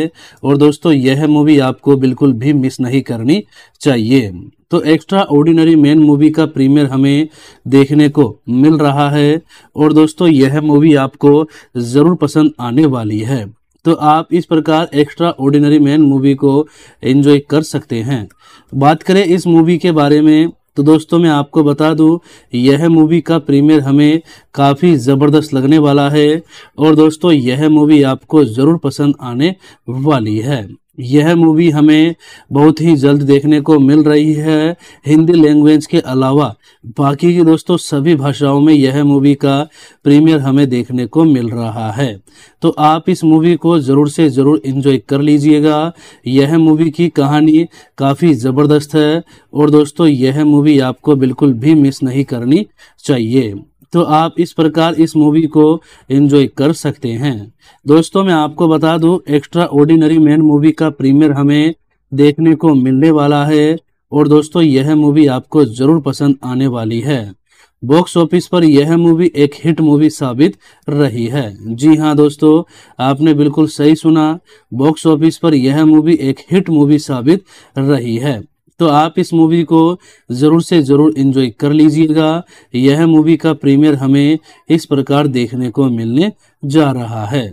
और दोस्तों यह मूवी आपको बिल्कुल भी मिस नहीं करनी चाहिए तो एक्स्ट्रा ऑर्डिनरी मैन मूवी का प्रीमियर हमें देखने को मिल रहा है और दोस्तों यह मूवी आपको ज़रूर पसंद आने वाली है तो आप इस प्रकार एक्स्ट्रा ऑर्डिनरी मैन मूवी को एंजॉय कर सकते हैं बात करें इस मूवी के बारे में तो दोस्तों मैं आपको बता दूं यह मूवी का प्रीमियर हमें काफ़ी ज़बरदस्त लगने वाला है और दोस्तों यह मूवी आपको ज़रूर पसंद आने वाली है यह मूवी हमें बहुत ही जल्द देखने को मिल रही है हिंदी लैंग्वेज के अलावा बाकी की दोस्तों सभी भाषाओं में यह मूवी का प्रीमियर हमें देखने को मिल रहा है तो आप इस मूवी को ज़रूर से ज़रूर इन्जॉय कर लीजिएगा यह मूवी की कहानी काफ़ी ज़बरदस्त है और दोस्तों यह मूवी आपको बिल्कुल भी मिस नहीं करनी चाहिए तो आप इस प्रकार इस मूवी को एंजॉय कर सकते हैं दोस्तों मैं आपको बता दूं एक्स्ट्रा ऑर्डिनरी मैन मूवी का प्रीमियर हमें देखने को मिलने वाला है और दोस्तों यह मूवी आपको जरूर पसंद आने वाली है बॉक्स ऑफिस पर यह मूवी एक हिट मूवी साबित रही है जी हाँ दोस्तों आपने बिल्कुल सही सुना बॉक्स ऑफिस पर यह मूवी एक हिट मूवी साबित रही है तो आप इस मूवी को ज़रूर से ज़रूर इन्जॉय कर लीजिएगा यह मूवी का प्रीमियर हमें इस प्रकार देखने को मिलने जा रहा है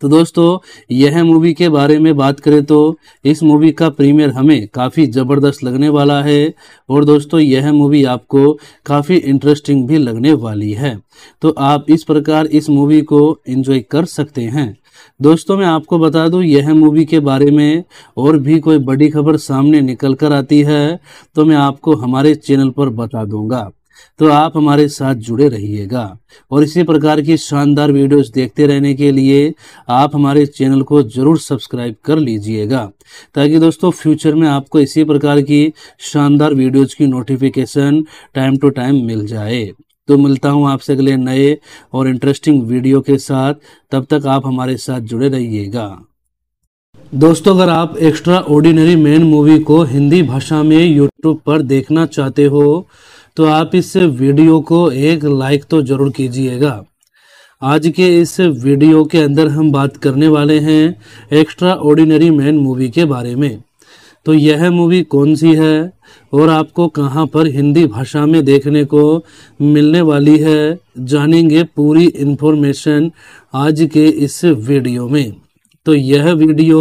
तो दोस्तों यह मूवी के बारे में बात करें तो इस मूवी का प्रीमियर हमें काफ़ी ज़बरदस्त लगने वाला है और दोस्तों यह मूवी आपको काफ़ी इंटरेस्टिंग भी लगने वाली है तो आप इस प्रकार इस मूवी को एंजॉय कर सकते हैं दोस्तों मैं आपको बता दूं यह मूवी के बारे में और भी कोई बड़ी खबर सामने निकल कर आती है तो मैं आपको हमारे चैनल पर बता दूंगा तो आप हमारे साथ जुड़े रहिएगा और इसी प्रकार की शानदार वीडियोस देखते रहने के लिए आप हमारे चैनल को जरूर सब्सक्राइब कर लीजिएगा ताकि दोस्तों फ्यूचर में आपको इसी प्रकार की शानदार वीडियोस की नोटिफिकेशन टाइम टू टाइम मिल जाए तो मिलता हूँ आपसे अगले नए और इंटरेस्टिंग वीडियो के साथ तब तक आप हमारे साथ जुड़े रहिएगा दोस्तों अगर आप एक्स्ट्रा ऑर्डिनरी मैन मूवी को हिंदी भाषा में यूट्यूब पर देखना चाहते हो तो आप इस वीडियो को एक लाइक तो जरूर कीजिएगा आज के इस वीडियो के अंदर हम बात करने वाले हैं एक्स्ट्रा ऑर्डिनरी मैन मूवी के बारे में तो यह मूवी कौन सी है और आपको कहां पर हिंदी भाषा में देखने को मिलने वाली है जानेंगे पूरी इन्फॉर्मेशन आज के इस वीडियो में तो यह वीडियो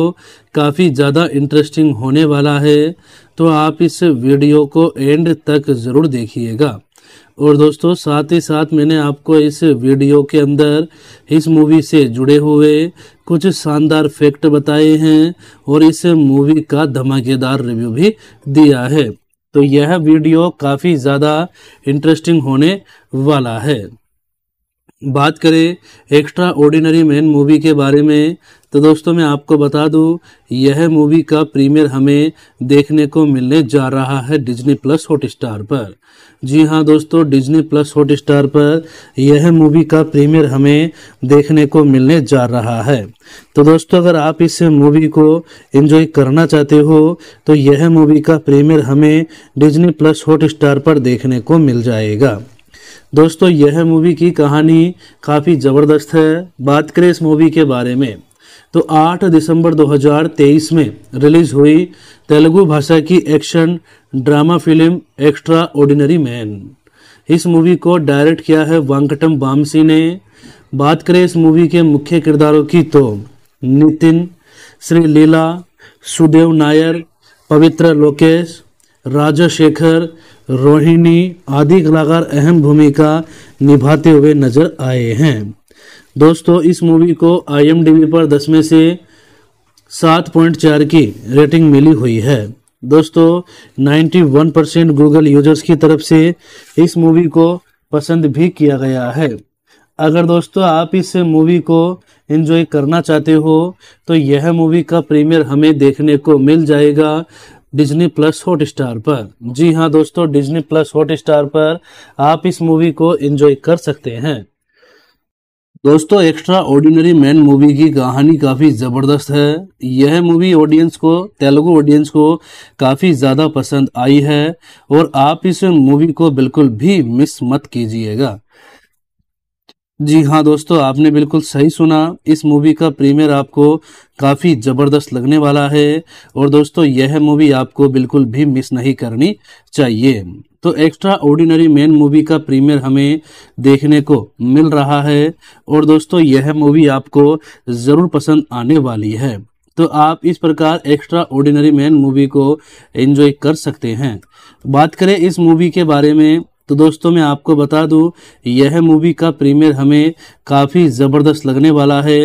काफ़ी ज़्यादा इंटरेस्टिंग होने वाला है तो आप इस वीडियो को एंड तक ज़रूर देखिएगा और दोस्तों साथ ही साथ मैंने आपको इस वीडियो के अंदर इस मूवी से जुड़े हुए कुछ शानदार फैक्ट बताए हैं और इस मूवी का धमाकेदार रिव्यू भी दिया है तो यह वीडियो काफ़ी ज़्यादा इंटरेस्टिंग होने वाला है बात करें एक्स्ट्रा ऑर्डिनरी मैन मूवी के बारे में तो दोस्तों मैं आपको बता दूं यह मूवी का प्रीमियर हमें देखने को मिलने जा रहा है डिज्नी प्लस हॉट स्टार पर जी हाँ दोस्तों डिज्नी प्लस हॉट स्टार पर यह मूवी का प्रीमियर हमें देखने को मिलने जा रहा है तो दोस्तों अगर आप इस मूवी को एंजॉय करना चाहते हो तो यह मूवी का प्रीमियर हमें डिज्नी प्लस हॉट स्टार पर देखने को मिल जाएगा दोस्तों यह मूवी की कहानी काफ़ी ज़बरदस्त है बात करें इस मूवी के बारे में तो 8 दिसंबर 2023 में रिलीज़ हुई तेलुगु भाषा की action drama film extra ordinary man इस मूवी को डायरेक्ट किया है वांकटम बामसी ने बात करें इस मूवी के मुख्य किरदारों की तो नितिन श्री लीला सुदेव नायर पवित्र लोकेश राजा शेखर रोहिणी आदि कलाकार अहम भूमिका निभाते हुए नजर आए हैं दोस्तों इस मूवी को आईएमडीबी पर दस में से सात पॉइंट चार की रेटिंग मिली हुई है दोस्तों ninety one percent Google users की तरफ से इस मूवी को पसंद भी किया गया है अगर दोस्तों आप इस मूवी को एंजॉय करना चाहते हो तो यह मूवी का प्रीमियर हमें देखने को मिल जाएगा डिज्नी प्लस हॉट स्टार पर जी हाँ दोस्तों डिज्नी प्लस हॉट स्टार पर आप इस मूवी को एंजॉय कर सकते हैं दोस्तों एक्स्ट्रा ऑर्डिनरी मैन मूवी की कहानी काफ़ी ज़बरदस्त है यह मूवी ऑडियंस को तेलुगु ऑडियंस को काफ़ी ज़्यादा पसंद आई है और आप इस मूवी को बिल्कुल भी मिस मत कीजिएगा जी हाँ दोस्तों आपने बिल्कुल सही सुना इस मूवी का प्रीमियर आपको काफ़ी ज़बरदस्त लगने वाला है और दोस्तों यह मूवी आपको बिल्कुल भी मिस नहीं करनी चाहिए तो एक्स्ट्रा ऑर्डिनरी मैन मूवी का प्रीमियर हमें देखने को मिल रहा है और दोस्तों यह मूवी आपको ज़रूर पसंद आने वाली है तो आप इस प्रकार एक्स्ट्रा ऑर्डिनरी मैन मूवी को एंजॉय कर सकते हैं बात करें इस मूवी के बारे में तो दोस्तों मैं आपको बता दूं यह मूवी का प्रीमियर हमें काफ़ी ज़बरदस्त लगने वाला है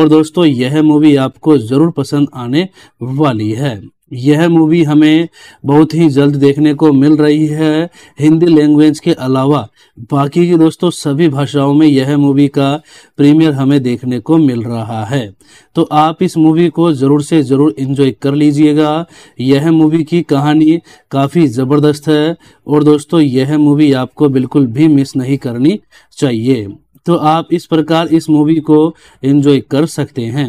और दोस्तों यह मूवी आपको ज़रूर पसंद आने वाली है यह मूवी हमें बहुत ही जल्द देखने को मिल रही है हिंदी लैंग्वेज के अलावा बाकी की दोस्तों सभी भाषाओं में यह मूवी का प्रीमियर हमें देखने को मिल रहा है तो आप इस मूवी को ज़रूर से ज़रूर इन्जॉय कर लीजिएगा यह मूवी की कहानी काफ़ी ज़बरदस्त है और दोस्तों यह मूवी आपको बिल्कुल भी मिस नहीं करनी चाहिए तो आप इस प्रकार इस मूवी को एंजॉय कर सकते हैं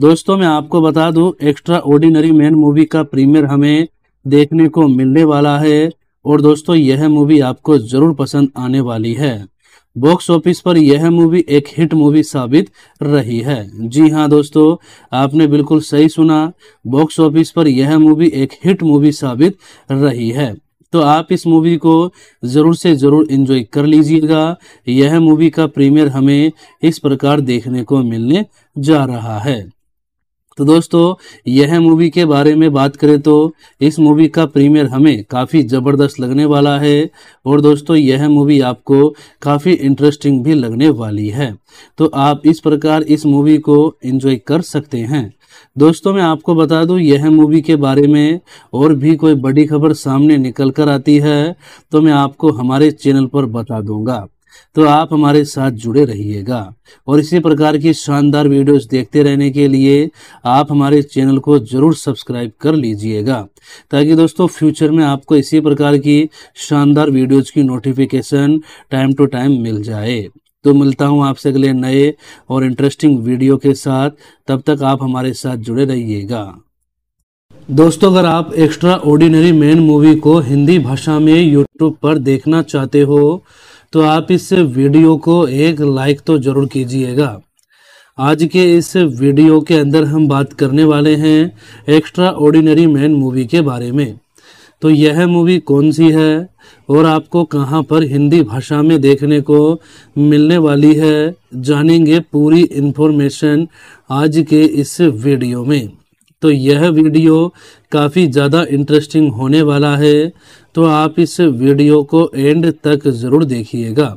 दोस्तों मैं आपको बता दूं एक्स्ट्रा ऑर्डिनरी मैन मूवी का प्रीमियर हमें देखने को मिलने वाला है और दोस्तों यह मूवी आपको जरूर पसंद आने वाली है बॉक्स ऑफिस पर यह मूवी एक हिट मूवी साबित रही है जी हाँ दोस्तों आपने बिल्कुल सही सुना बॉक्स ऑफिस पर यह मूवी एक हिट मूवी साबित रही है तो आप इस मूवी को ज़रूर से ज़रूर इंजॉय कर लीजिएगा यह मूवी का प्रीमियर हमें इस प्रकार देखने को मिलने जा रहा है तो दोस्तों यह मूवी के बारे में बात करें तो इस मूवी का प्रीमियर हमें काफ़ी ज़बरदस्त लगने वाला है और दोस्तों यह मूवी आपको काफ़ी इंटरेस्टिंग भी लगने वाली है तो आप इस प्रकार इस मूवी को एंजॉय कर सकते हैं दोस्तों मैं आपको बता दूं यह मूवी के बारे में और भी कोई बड़ी खबर सामने निकल कर आती है तो मैं आपको हमारे चैनल पर बता दूंगा तो आप हमारे साथ जुड़े रहिएगा और इसी प्रकार की शानदार वीडियोस देखते रहने के लिए आप हमारे चैनल को ज़रूर सब्सक्राइब कर लीजिएगा ताकि दोस्तों फ्यूचर में आपको इसी प्रकार की शानदार वीडियोस की नोटिफिकेशन टाइम टू टाइम मिल जाए तो मिलता हूँ आपसे अगले नए और इंटरेस्टिंग वीडियो के साथ तब तक आप हमारे साथ जुड़े रहिएगा दोस्तों अगर आप एक्स्ट्रा ऑर्डिनरी मैन मूवी को हिंदी भाषा में यूट्यूब पर देखना चाहते हो तो आप इस वीडियो को एक लाइक तो जरूर कीजिएगा आज के इस वीडियो के अंदर हम बात करने वाले हैं एक्स्ट्रा ऑर्डिनरी मैन मूवी के बारे में तो यह मूवी कौन सी है और आपको कहाँ पर हिंदी भाषा में देखने को मिलने वाली है जानेंगे पूरी इन्फॉर्मेशन आज के इस वीडियो में तो यह वीडियो काफ़ी ज़्यादा इंटरेस्टिंग होने वाला है तो आप इस वीडियो को एंड तक ज़रूर देखिएगा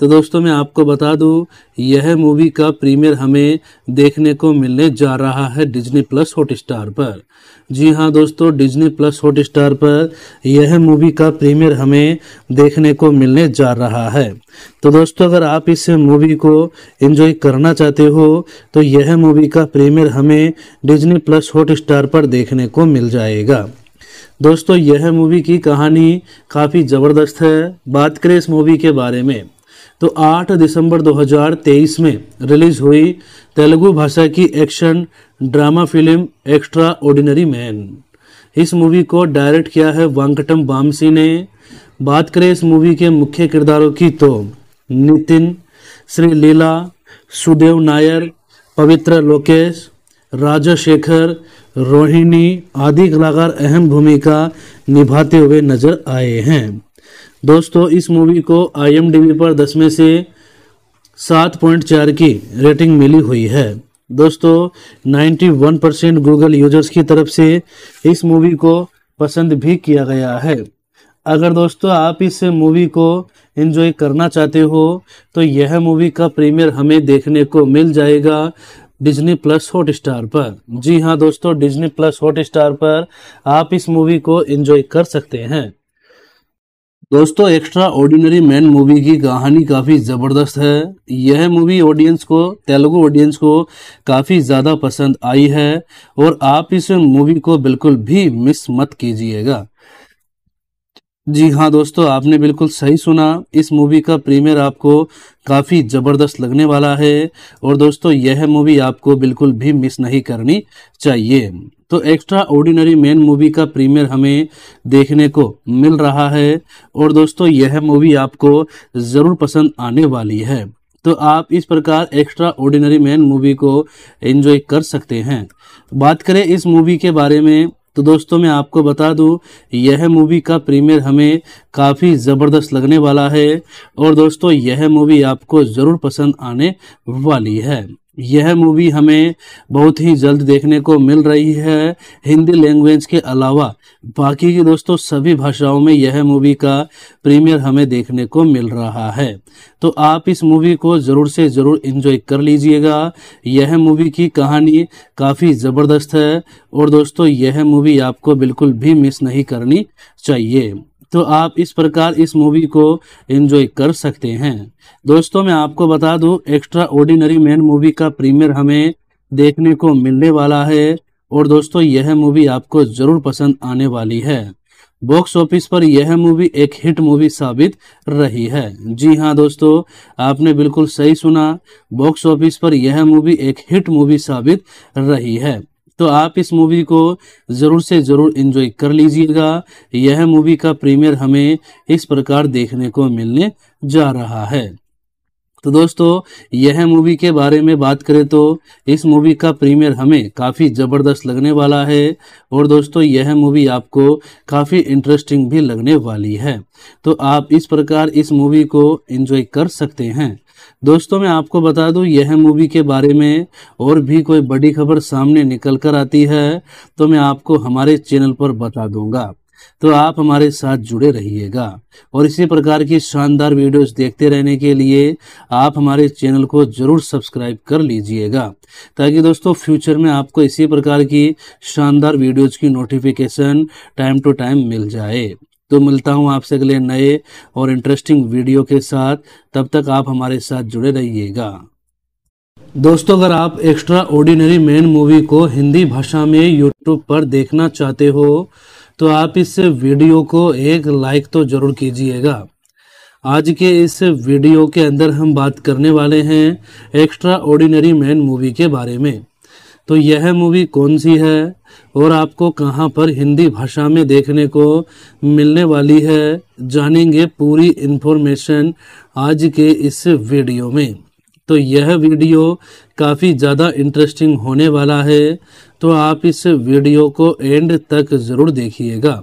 तो दोस्तों मैं आपको बता दूं यह मूवी का प्रीमियर हमें देखने को मिलने जा रहा है डिज्नी प्लस हॉट स्टार पर जी हाँ दोस्तों डिज्नी प्लस हॉट स्टार पर यह मूवी का प्रीमियर हमें देखने को मिलने जा रहा है तो दोस्तों अगर आप इस मूवी को एंजॉय करना चाहते हो तो यह मूवी का प्रीमियर हमें डिज्नी प्लस हॉट स्टार पर देखने को मिल जाएगा दोस्तों यह मूवी की कहानी काफ़ी ज़बरदस्त है बात करें इस मूवी के बारे में तो 8 दिसंबर 2023 में रिलीज हुई तेलुगु भाषा की action drama film extra ordinary man इस मूवी को डायरेक्ट किया है वांकटम बामसी ने बात करें इस मूवी के मुख्य किरदारों की तो नितिन श्री लीला सुदेव नायर पवित्र लोकेश राजशेखर रोहिणी आदि कलाकार अहम भूमिका निभाते हुए नजर आए हैं दोस्तों इस मूवी को आईएमडीबी पर दस में से सात पॉइंट चार की रेटिंग मिली हुई है दोस्तों 91 परसेंट गूगल यूजर्स की तरफ से इस मूवी को पसंद भी किया गया है अगर दोस्तों आप इस मूवी को एंजॉय करना चाहते हो तो यह मूवी का प्रीमियर हमें देखने को मिल जाएगा डिज्नी प्लस हॉट स्टार पर जी हाँ दोस्तों डिज्नी प्लस हॉट स्टार पर आप इस मूवी को एंजॉय कर सकते हैं दोस्तों एक्स्ट्रा ऑर्डिनरी मैन मूवी की कहानी काफ़ी ज़बरदस्त है यह मूवी ऑडियंस को तेलुगु ऑडियंस को काफ़ी ज़्यादा पसंद आई है और आप इस मूवी को बिल्कुल भी मिस मत कीजिएगा जी हाँ दोस्तों आपने बिल्कुल सही सुना इस मूवी का प्रीमियर आपको काफ़ी ज़बरदस्त लगने वाला है और दोस्तों यह मूवी आपको बिल्कुल भी मिस नहीं करनी चाहिए तो एक्स्ट्रा ऑर्डिनरी मैन मूवी का प्रीमियर हमें देखने को मिल रहा है और दोस्तों यह मूवी आपको ज़रूर पसंद आने वाली है तो आप इस प्रकार एक्स्ट्रा ऑर्डिनरी मैन मूवी को एंजॉय कर सकते हैं बात करें इस मूवी के बारे में तो दोस्तों मैं आपको बता दूं यह मूवी का प्रीमियर हमें काफ़ी ज़बरदस्त लगने वाला है और दोस्तों यह मूवी आपको ज़रूर पसंद आने वाली है यह मूवी हमें बहुत ही जल्द देखने को मिल रही है हिंदी लैंग्वेज के अलावा बाकी की दोस्तों सभी भाषाओं में यह मूवी का प्रीमियर हमें देखने को मिल रहा है तो आप इस मूवी को ज़रूर से ज़रूर इन्जॉय कर लीजिएगा यह मूवी की कहानी काफ़ी ज़बरदस्त है और दोस्तों यह मूवी आपको बिल्कुल भी मिस नहीं करनी चाहिए तो आप इस प्रकार इस मूवी को एंजॉय कर सकते हैं दोस्तों मैं आपको बता दूं एक्स्ट्रा ऑर्डिनरी मैन मूवी का प्रीमियर हमें देखने को मिलने वाला है और दोस्तों यह मूवी आपको जरूर पसंद आने वाली है बॉक्स ऑफिस पर यह मूवी एक हिट मूवी साबित रही है जी हाँ दोस्तों आपने बिल्कुल सही सुना बॉक्स ऑफिस पर यह मूवी एक हिट मूवी साबित रही है तो आप इस मूवी को ज़रूर से ज़रूर इन्जॉय कर लीजिएगा यह मूवी का प्रीमियर हमें इस प्रकार देखने को मिलने जा रहा है तो दोस्तों यह मूवी के बारे में बात करें तो इस मूवी का प्रीमियर हमें काफ़ी ज़बरदस्त लगने वाला है और दोस्तों यह मूवी आपको काफ़ी इंटरेस्टिंग भी लगने वाली है तो आप इस प्रकार इस मूवी को एंजॉय कर सकते हैं दोस्तों मैं आपको बता दूं यह मूवी के बारे में और भी कोई बड़ी खबर सामने निकल कर आती है तो मैं आपको हमारे चैनल पर बता दूंगा तो आप हमारे साथ जुड़े रहिएगा और इसी प्रकार की शानदार वीडियोस देखते रहने के लिए आप हमारे चैनल को जरूर सब्सक्राइब कर लीजिएगा ताकि दोस्तों फ्यूचर में आपको इसी प्रकार की शानदार वीडियोज़ की नोटिफिकेशन टाइम टू टाइम मिल जाए तो मिलता हूँ आपसे अगले नए और इंटरेस्टिंग वीडियो के साथ तब तक आप हमारे साथ जुड़े रहिएगा दोस्तों अगर आप एक्स्ट्रा ऑर्डिनरी मैन मूवी को हिंदी भाषा में यूट्यूब पर देखना चाहते हो तो आप इस वीडियो को एक लाइक तो जरूर कीजिएगा आज के इस वीडियो के अंदर हम बात करने वाले हैं एक्स्ट्रा ऑर्डिनरी मैन मूवी के बारे में तो यह मूवी कौन सी है और आपको कहाँ पर हिंदी भाषा में देखने को मिलने वाली है जानेंगे पूरी इन्फॉर्मेशन आज के इस वीडियो में तो यह वीडियो काफ़ी ज़्यादा इंटरेस्टिंग होने वाला है तो आप इस वीडियो को एंड तक ज़रूर देखिएगा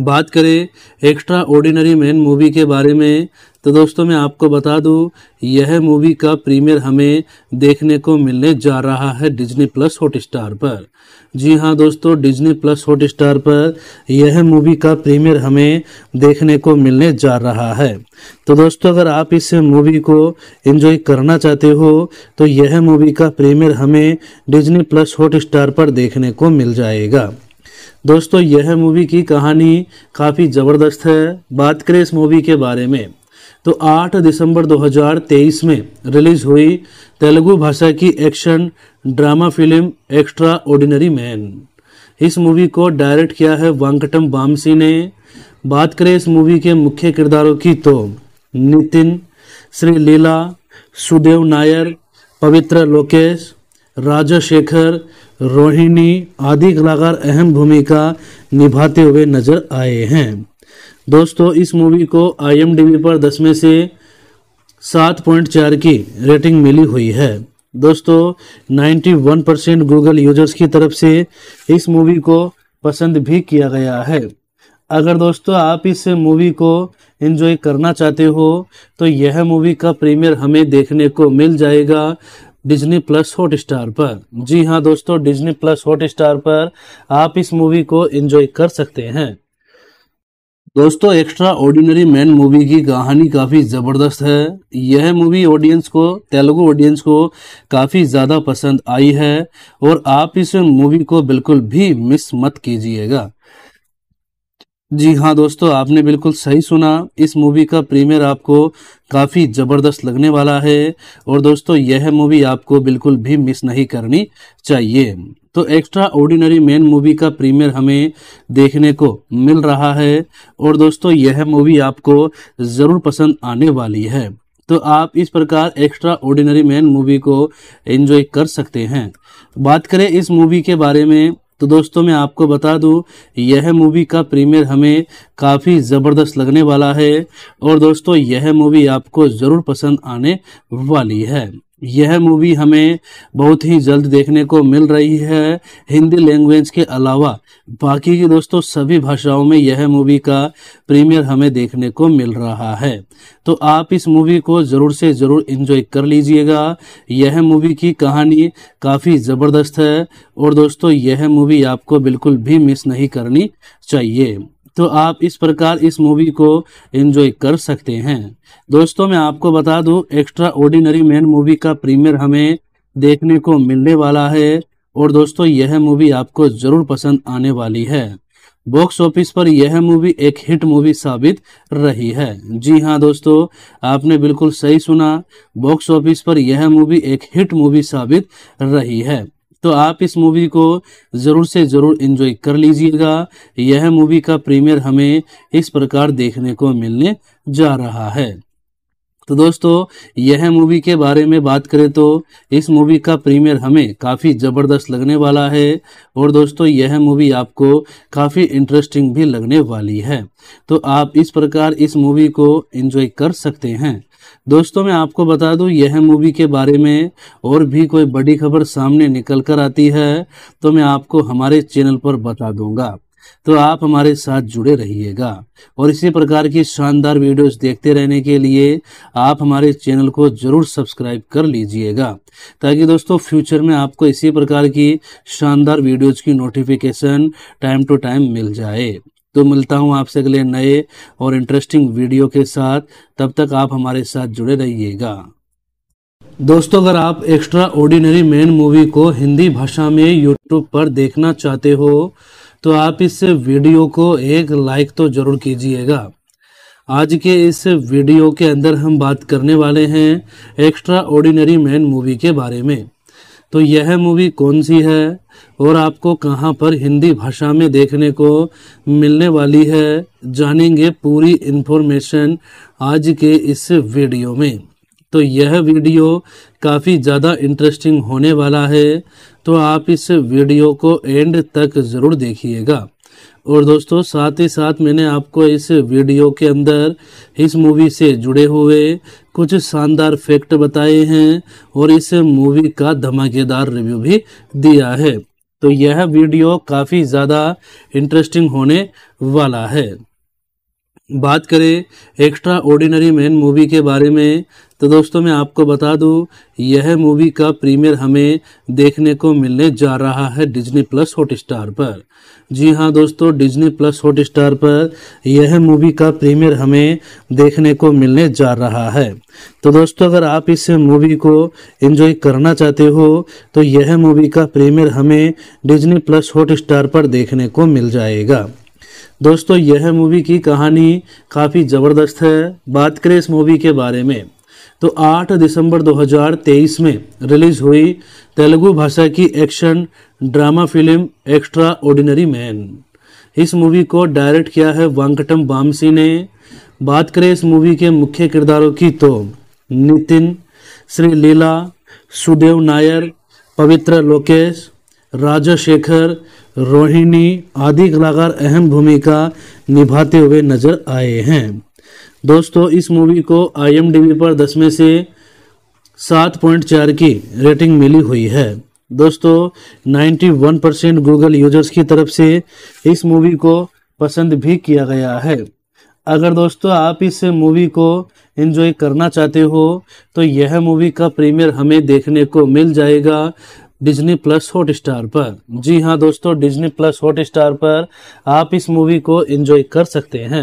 बात करें एक्स्ट्रा ऑर्डिनरी मैन मूवी के बारे में तो दोस्तों मैं आपको बता दूं यह मूवी का प्रीमियर हमें देखने को मिलने जा रहा है डिज्नी प्लस हॉट स्टार पर जी हाँ दोस्तों डिज्नी प्लस हॉट स्टार पर यह मूवी का प्रीमियर हमें देखने को मिलने जा रहा है तो दोस्तों अगर आप इस मूवी को एंजॉय करना चाहते हो तो यह मूवी का प्रीमियर हमें डिज्नी प्लस हॉट स्टार पर देखने को मिल जाएगा दोस्तों यह मूवी की कहानी काफ़ी ज़बरदस्त है बात करें इस मूवी के बारे में तो 8 दिसंबर 2023 में रिलीज़ हुई तेलुगु भाषा की action drama film extra ordinary man इस मूवी को डायरेक्ट किया है वांकटम बामसी ने बात करें इस मूवी के मुख्य किरदारों की तो नितिन श्री लीला सुदेव नायर पवित्र लोकेश राजा शेखर रोहिणी आदि कलाकार अहम भूमिका निभाते हुए नजर आए हैं दोस्तों इस मूवी को आईएमडीबी पर दस में से सात पॉइंट चार की रेटिंग मिली हुई है दोस्तों ninety one percent Google users की तरफ से इस मूवी को पसंद भी किया गया है अगर दोस्तों आप इस मूवी को एंजॉय करना चाहते हो तो यह मूवी का प्रीमियर हमें देखने को मिल जाएगा डिज्नी प्लस हॉट स्टार पर जी हाँ दोस्तों डिज्नी प्लस हॉट स्टार पर आप इस मूवी को एंजॉय कर सकते हैं दोस्तों एक्स्ट्रा ऑर्डिनरी मैन मूवी की कहानी काफ़ी ज़बरदस्त है यह मूवी ऑडियंस को तेलुगु ऑडियंस को काफ़ी ज़्यादा पसंद आई है और आप इस मूवी को बिल्कुल भी मिस मत कीजिएगा जी हाँ दोस्तों आपने बिल्कुल सही सुना इस मूवी का प्रीमियर आपको काफ़ी ज़बरदस्त लगने वाला है और दोस्तों यह मूवी आपको बिल्कुल भी मिस नहीं करनी चाहिए तो एक्स्ट्रा ऑर्डिनरी मैन मूवी का प्रीमियर हमें देखने को मिल रहा है और दोस्तों यह मूवी आपको ज़रूर पसंद आने वाली है तो आप इस प्रकार एक्स्ट्रा ऑर्डिनरी मैन मूवी को एंजॉय कर सकते हैं बात करें इस मूवी के बारे में तो दोस्तों मैं आपको बता दूं यह मूवी का प्रीमियर हमें काफ़ी ज़बरदस्त लगने वाला है और दोस्तों यह मूवी आपको ज़रूर पसंद आने वाली है यह मूवी हमें बहुत ही जल्द देखने को मिल रही है हिंदी लैंग्वेज के अलावा बाकी की दोस्तों सभी भाषाओं में यह मूवी का प्रीमियर हमें देखने को मिल रहा है तो आप इस मूवी को ज़रूर से ज़रूर इन्जॉय कर लीजिएगा यह मूवी की कहानी काफ़ी ज़बरदस्त है और दोस्तों यह मूवी आपको बिल्कुल भी मिस नहीं करनी चाहिए तो आप इस प्रकार इस मूवी को एंजॉय कर सकते हैं दोस्तों मैं आपको बता दूं एक्स्ट्रा ऑर्डिनरी मैन मूवी का प्रीमियर हमें देखने को मिलने वाला है और दोस्तों यह मूवी आपको जरूर पसंद आने वाली है बॉक्स ऑफिस पर यह मूवी एक हिट मूवी साबित रही है जी हाँ दोस्तों आपने बिल्कुल सही सुना बॉक्स ऑफिस पर यह मूवी एक हिट मूवी साबित रही है तो आप इस मूवी को ज़रूर से ज़रूर इन्जॉय कर लीजिएगा यह मूवी का प्रीमियर हमें इस प्रकार देखने को मिलने जा रहा है तो दोस्तों यह मूवी के बारे में बात करें तो इस मूवी का प्रीमियर हमें काफ़ी ज़बरदस्त लगने वाला है और दोस्तों यह मूवी आपको काफ़ी इंटरेस्टिंग भी लगने वाली है तो आप इस प्रकार इस मूवी को एंजॉय कर सकते हैं दोस्तों मैं आपको बता दूं यह मूवी के बारे में और भी कोई बड़ी खबर सामने निकल कर आती है तो मैं आपको हमारे चैनल पर बता दूंगा तो आप हमारे साथ जुड़े रहिएगा और इसी प्रकार की शानदार वीडियोस देखते रहने के लिए आप हमारे चैनल को जरूर सब्सक्राइब कर लीजिएगा ताकि दोस्तों फ्यूचर में आपको इसी प्रकार की शानदार वीडियोस की नोटिफिकेशन टाइम टू टाइम मिल जाए तो मिलता हूँ आपसे अगले नए और इंटरेस्टिंग वीडियो के साथ तब तक आप हमारे साथ जुड़े रहिएगा दोस्तों अगर आप एक्स्ट्रा ऑर्डिनरी मैन मूवी को हिंदी भाषा में यूट्यूब पर देखना चाहते हो तो आप इस वीडियो को एक लाइक तो जरूर कीजिएगा आज के इस वीडियो के अंदर हम बात करने वाले हैं एक्स्ट्रा ऑर्डिनरी मैन मूवी के बारे में तो यह मूवी कौन सी है और आपको कहां पर हिंदी भाषा में देखने को मिलने वाली है जानेंगे पूरी इन्फॉर्मेशन आज के इस वीडियो में तो यह वीडियो काफ़ी ज़्यादा इंटरेस्टिंग होने वाला है तो आप इस वीडियो को एंड तक ज़रूर देखिएगा और दोस्तों साथ ही साथ मैंने आपको इस वीडियो के अंदर इस मूवी से जुड़े हुए कुछ शानदार फैक्ट बताए हैं और इस मूवी का धमाकेदार रिव्यू भी दिया है तो यह वीडियो काफ़ी ज़्यादा इंटरेस्टिंग होने वाला है बात करें एक्स्ट्रा ऑर्डिनरी मैन मूवी के बारे में तो दोस्तों मैं आपको बता दूं यह मूवी का प्रीमियर हमें देखने को मिलने जा रहा है डिज्नी प्लस हॉट स्टार पर जी हाँ दोस्तों डिज्नी प्लस हॉट स्टार पर यह मूवी का प्रीमियर हमें देखने को मिलने जा रहा है तो दोस्तों अगर आप इस मूवी को एंजॉय करना चाहते हो तो यह मूवी का प्रीमियर हमें डिज्नी प्लस हॉट स्टार पर देखने को मिल जाएगा दोस्तों यह मूवी की कहानी काफ़ी ज़बरदस्त है बात करें इस मूवी के बारे में तो 8 दिसंबर 2023 में रिलीज हुई तेलुगु भाषा की action drama film extra ordinary man इस मूवी को डायरेक्ट किया है वांकटम बामसी ने बात करें इस मूवी के मुख्य किरदारों की तो नितिन श्री लीला सुदेव नायर पवित्र लोकेश राजा शेखर रोहिणी आदि कलाकार अहम भूमिका निभाते हुए नजर आए हैं दोस्तों इस मूवी को आईएमडीबी पर दस में से सात पॉइंट चार की रेटिंग मिली हुई है दोस्तों 91 परसेंट गूगल यूजर्स की तरफ से इस मूवी को पसंद भी किया गया है अगर दोस्तों आप इस मूवी को एंजॉय करना चाहते हो तो यह मूवी का प्रीमियर हमें देखने को मिल जाएगा डिज्नी प्लस हॉट स्टार पर जी हाँ दोस्तों डिज्नी प्लस हॉट स्टार पर आप इस मूवी को एंजॉय कर सकते हैं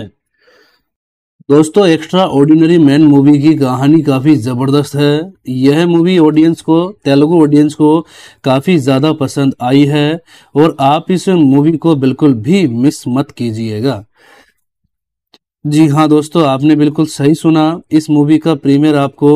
दोस्तों एक्स्ट्रा ऑर्डिनरी मैन मूवी की कहानी काफ़ी ज़बरदस्त है यह मूवी ऑडियंस को तेलुगु ऑडियंस को काफ़ी ज़्यादा पसंद आई है और आप इस मूवी को बिल्कुल भी मिस मत कीजिएगा जी हाँ दोस्तों आपने बिल्कुल सही सुना इस मूवी का प्रीमियर आपको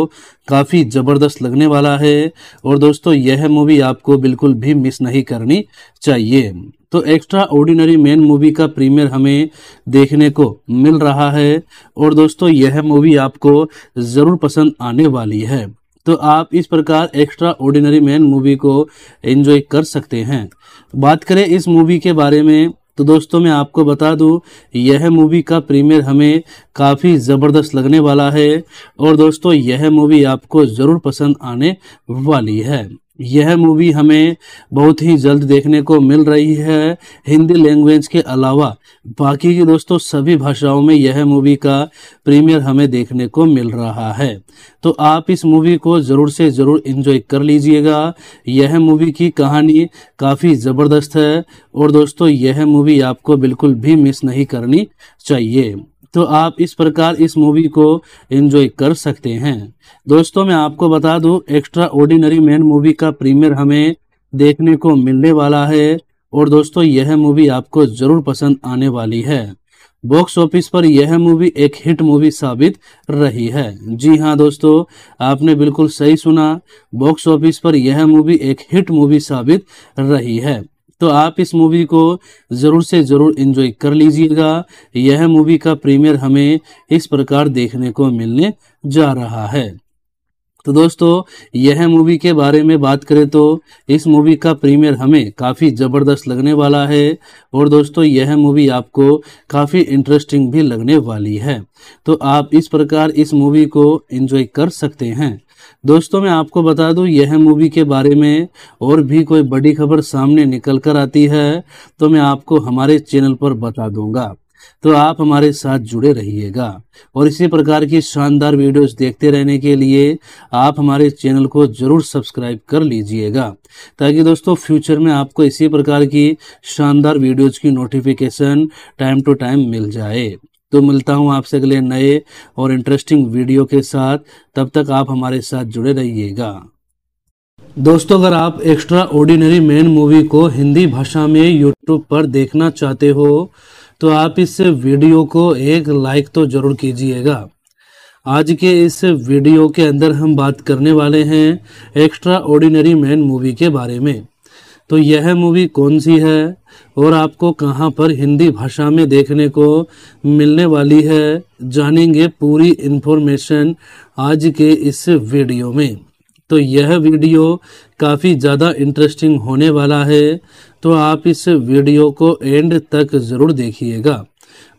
काफ़ी ज़बरदस्त लगने वाला है और दोस्तों यह मूवी आपको बिल्कुल भी मिस नहीं करनी चाहिए तो एक्स्ट्रा ऑर्डिनरी मैन मूवी का प्रीमियर हमें देखने को मिल रहा है और दोस्तों यह मूवी आपको ज़रूर पसंद आने वाली है तो आप इस प्रकार एक्स्ट्रा ऑर्डिनरी मैन मूवी को एंजॉय कर सकते हैं बात करें इस मूवी के बारे में तो दोस्तों मैं आपको बता दूं यह मूवी का प्रीमियर हमें काफ़ी ज़बरदस्त लगने वाला है और दोस्तों यह मूवी आपको ज़रूर पसंद आने वाली है यह मूवी हमें बहुत ही जल्द देखने को मिल रही है हिंदी लैंग्वेज के अलावा बाकी की दोस्तों सभी भाषाओं में यह मूवी का प्रीमियर हमें देखने को मिल रहा है तो आप इस मूवी को ज़रूर से ज़रूर इन्जॉय कर लीजिएगा यह मूवी की कहानी काफ़ी ज़बरदस्त है और दोस्तों यह मूवी आपको बिल्कुल भी मिस नहीं करनी चाहिए तो आप इस प्रकार इस मूवी को एंजॉय कर सकते हैं दोस्तों मैं आपको बता दूं एक्स्ट्रा ऑर्डिनरी मैन मूवी का प्रीमियर हमें देखने को मिलने वाला है और दोस्तों यह मूवी आपको जरूर पसंद आने वाली है बॉक्स ऑफिस पर यह मूवी एक हिट मूवी साबित रही है जी हाँ दोस्तों आपने बिल्कुल सही सुना बॉक्स ऑफिस पर यह मूवी एक हिट मूवी साबित रही है तो आप इस मूवी को ज़रूर से ज़रूर इंजॉय कर लीजिएगा यह मूवी का प्रीमियर हमें इस प्रकार देखने को मिलने जा रहा है तो दोस्तों यह मूवी के बारे में बात करें तो इस मूवी का प्रीमियर हमें काफ़ी ज़बरदस्त लगने वाला है और दोस्तों यह मूवी आपको काफ़ी इंटरेस्टिंग भी लगने वाली है तो आप इस प्रकार इस मूवी को एंजॉय कर सकते हैं दोस्तों मैं आपको बता दूं यह मूवी के बारे में और भी कोई बड़ी खबर सामने निकल कर आती है तो मैं आपको हमारे चैनल पर बता दूंगा तो आप हमारे साथ जुड़े रहिएगा और इसी प्रकार की शानदार वीडियोस देखते रहने के लिए आप हमारे चैनल को जरूर सब्सक्राइब कर लीजिएगा ताकि दोस्तों फ्यूचर में आपको इसी प्रकार की शानदार वीडियोज़ की नोटिफिकेशन टाइम टू टाइम मिल जाए तो मिलता हूँ आपसे अगले नए और इंटरेस्टिंग वीडियो के साथ तब तक आप हमारे साथ जुड़े रहिएगा दोस्तों अगर आप एक्स्ट्रा ऑर्डिनरी मैन मूवी को हिंदी भाषा में यूट्यूब पर देखना चाहते हो तो आप इस वीडियो को एक लाइक तो जरूर कीजिएगा आज के इस वीडियो के अंदर हम बात करने वाले हैं एक्स्ट्रा ऑर्डिनरी मैन मूवी के बारे में तो यह मूवी कौन सी है और आपको कहां पर हिंदी भाषा में देखने को मिलने वाली है जानेंगे पूरी इन्फॉर्मेशन आज के इस वीडियो में तो यह वीडियो काफ़ी ज़्यादा इंटरेस्टिंग होने वाला है तो आप इस वीडियो को एंड तक ज़रूर देखिएगा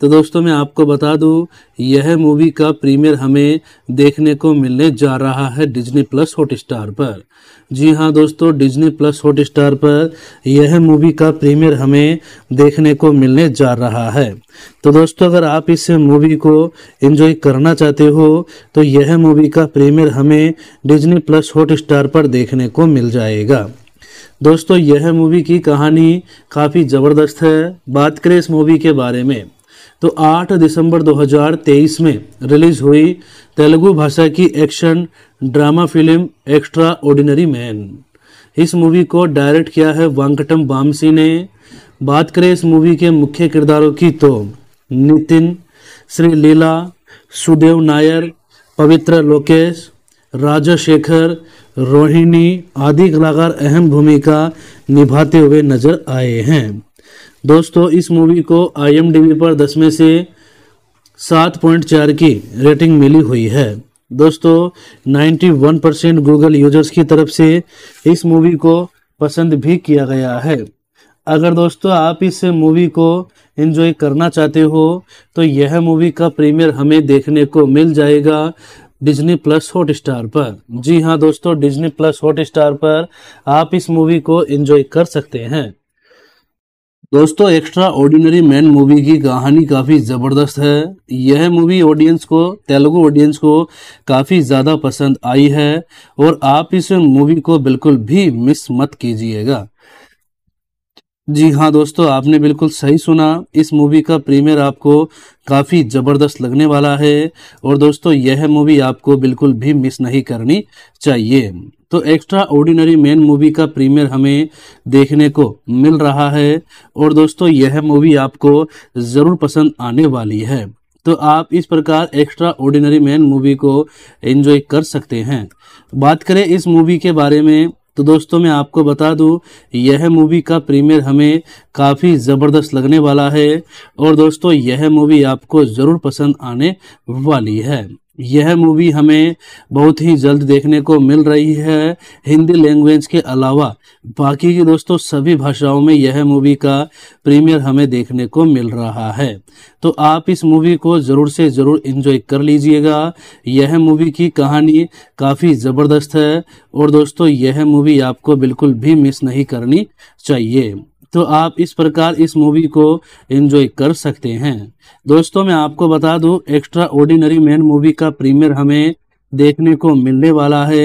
तो दोस्तों मैं आपको बता दूं यह मूवी का प्रीमियर हमें देखने को मिलने जा रहा है डिज्नी प्लस हॉट स्टार पर जी हाँ दोस्तों डिज्नी प्लस हॉट स्टार पर यह मूवी का प्रीमियर हमें देखने को मिलने जा रहा है तो दोस्तों अगर आप इस मूवी को एंजॉय करना चाहते हो तो यह मूवी का प्रीमियर हमें डिज्नी प्लस हॉट स्टार पर देखने को मिल जाएगा दोस्तों यह मूवी की कहानी काफ़ी ज़बरदस्त है बात करें इस मूवी के बारे में तो 8 दिसंबर 2023 में रिलीज हुई तेलुगु भाषा की action drama film extra ordinary man इस मूवी को डायरेक्ट किया है वांकटम बामसी ने बात करें इस मूवी के मुख्य किरदारों की तो नितिन श्री लीला सुदेव नायर पवित्र लोकेश राजशेखर रोहिणी आदि कलाकार अहम भूमिका निभाते हुए नजर आए हैं दोस्तों इस मूवी को आईएमडीबी पर 10 में से 7.4 की रेटिंग मिली हुई है दोस्तों 91 परसेंट गूगल यूजर्स की तरफ से इस मूवी को पसंद भी किया गया है अगर दोस्तों आप इस मूवी को एंजॉय करना चाहते हो तो यह मूवी का प्रीमियर हमें देखने को मिल जाएगा डिज्नी प्लस हॉट स्टार पर जी हाँ दोस्तों डिज्नी प्लस हॉट स्टार पर आप इस मूवी को एंजॉय कर सकते हैं दोस्तों एक्स्ट्रा ऑर्डिनरी मैन मूवी की कहानी काफ़ी ज़बरदस्त है यह मूवी ऑडियंस को तेलुगु ऑडियंस को काफ़ी ज़्यादा पसंद आई है और आप इस मूवी को बिल्कुल भी मिस मत कीजिएगा जी हाँ दोस्तों आपने बिल्कुल सही सुना इस मूवी का प्रीमियर आपको काफ़ी ज़बरदस्त लगने वाला है और दोस्तों यह मूवी आपको बिल्कुल भी मिस नहीं करनी चाहिए तो एक्स्ट्रा ऑर्डिनरी मैन मूवी का प्रीमियर हमें देखने को मिल रहा है और दोस्तों यह मूवी आपको ज़रूर पसंद आने वाली है तो आप इस प्रकार एक्स्ट्रा ऑर्डिनरी मैन मूवी को एंजॉय कर सकते हैं बात करें इस मूवी के बारे में तो दोस्तों मैं आपको बता दूं यह मूवी का प्रीमियर हमें काफ़ी ज़बरदस्त लगने वाला है और दोस्तों यह मूवी आपको ज़रूर पसंद आने वाली है यह मूवी हमें बहुत ही जल्द देखने को मिल रही है हिंदी लैंग्वेज के अलावा बाकी की दोस्तों सभी भाषाओं में यह मूवी का प्रीमियर हमें देखने को मिल रहा है तो आप इस मूवी को ज़रूर से ज़रूर इन्जॉय कर लीजिएगा यह मूवी की कहानी काफ़ी ज़बरदस्त है और दोस्तों यह मूवी आपको बिल्कुल भी मिस नहीं करनी चाहिए तो आप इस प्रकार इस मूवी को एंजॉय कर सकते हैं दोस्तों मैं आपको बता दूं एक्स्ट्रा ऑर्डिनरी मैन मूवी का प्रीमियर हमें देखने को मिलने वाला है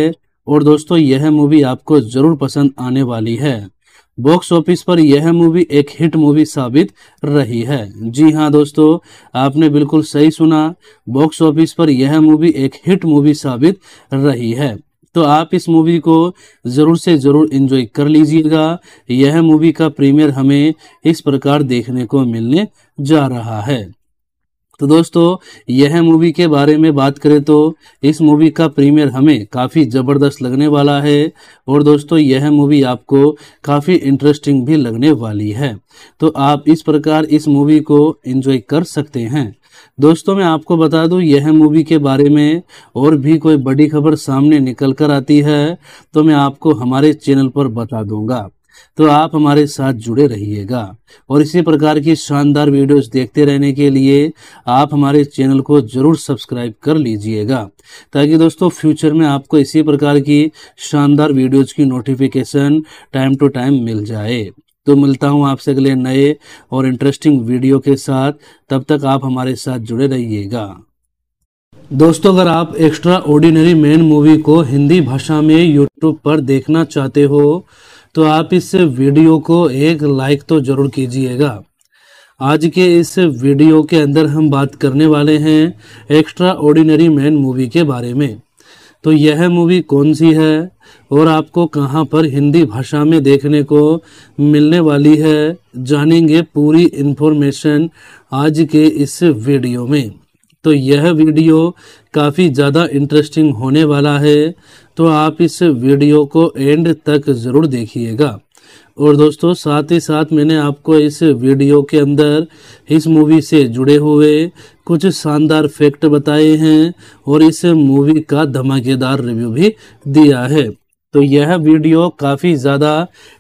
और दोस्तों यह मूवी आपको जरूर पसंद आने वाली है बॉक्स ऑफिस पर यह मूवी एक हिट मूवी साबित रही है जी हाँ दोस्तों आपने बिल्कुल सही सुना बॉक्स ऑफिस पर यह मूवी एक हिट मूवी साबित रही है तो आप इस मूवी को ज़रूर से ज़रूर इन्जॉय कर लीजिएगा यह मूवी का प्रीमियर हमें इस प्रकार देखने को मिलने जा रहा है तो दोस्तों यह मूवी के बारे में बात करें तो इस मूवी का प्रीमियर हमें काफ़ी ज़बरदस्त लगने वाला है और दोस्तों यह मूवी आपको काफ़ी इंटरेस्टिंग भी लगने वाली है तो आप इस प्रकार इस मूवी को एंजॉय कर सकते हैं दोस्तों मैं आपको बता दूं यह मूवी के बारे में और भी कोई बड़ी खबर सामने निकल कर आती है तो मैं आपको हमारे चैनल पर बता दूंगा तो आप हमारे साथ जुड़े रहिएगा और इसी प्रकार की शानदार वीडियोस देखते रहने के लिए आप हमारे चैनल को जरूर सब्सक्राइब कर लीजिएगा ताकि दोस्तों फ्यूचर में आपको इसी प्रकार की शानदार वीडियोस की नोटिफिकेशन टाइम टू टाइम मिल जाए तो मिलता हूँ आपसे अगले नए और इंटरेस्टिंग वीडियो के साथ तब तक आप हमारे साथ जुड़े रहिएगा दोस्तों अगर आप एक्स्ट्रा ऑर्डिनरी मैन मूवी को हिंदी भाषा में यूट्यूब पर देखना चाहते हो तो आप इस वीडियो को एक लाइक तो जरूर कीजिएगा आज के इस वीडियो के अंदर हम बात करने वाले हैं एक्स्ट्रा ऑर्डिनरी मैन मूवी के बारे में तो यह मूवी कौन सी है और आपको कहाँ पर हिंदी भाषा में देखने को मिलने वाली है जानेंगे पूरी इन्फॉर्मेशन आज के इस वीडियो में तो यह वीडियो काफ़ी ज़्यादा इंटरेस्टिंग होने वाला है तो आप इस वीडियो को एंड तक ज़रूर देखिएगा और दोस्तों साथ ही साथ मैंने आपको इस वीडियो के अंदर इस मूवी से जुड़े हुए कुछ शानदार फैक्ट बताए हैं और इस मूवी का धमाकेदार रिव्यू भी दिया है तो यह वीडियो काफ़ी ज़्यादा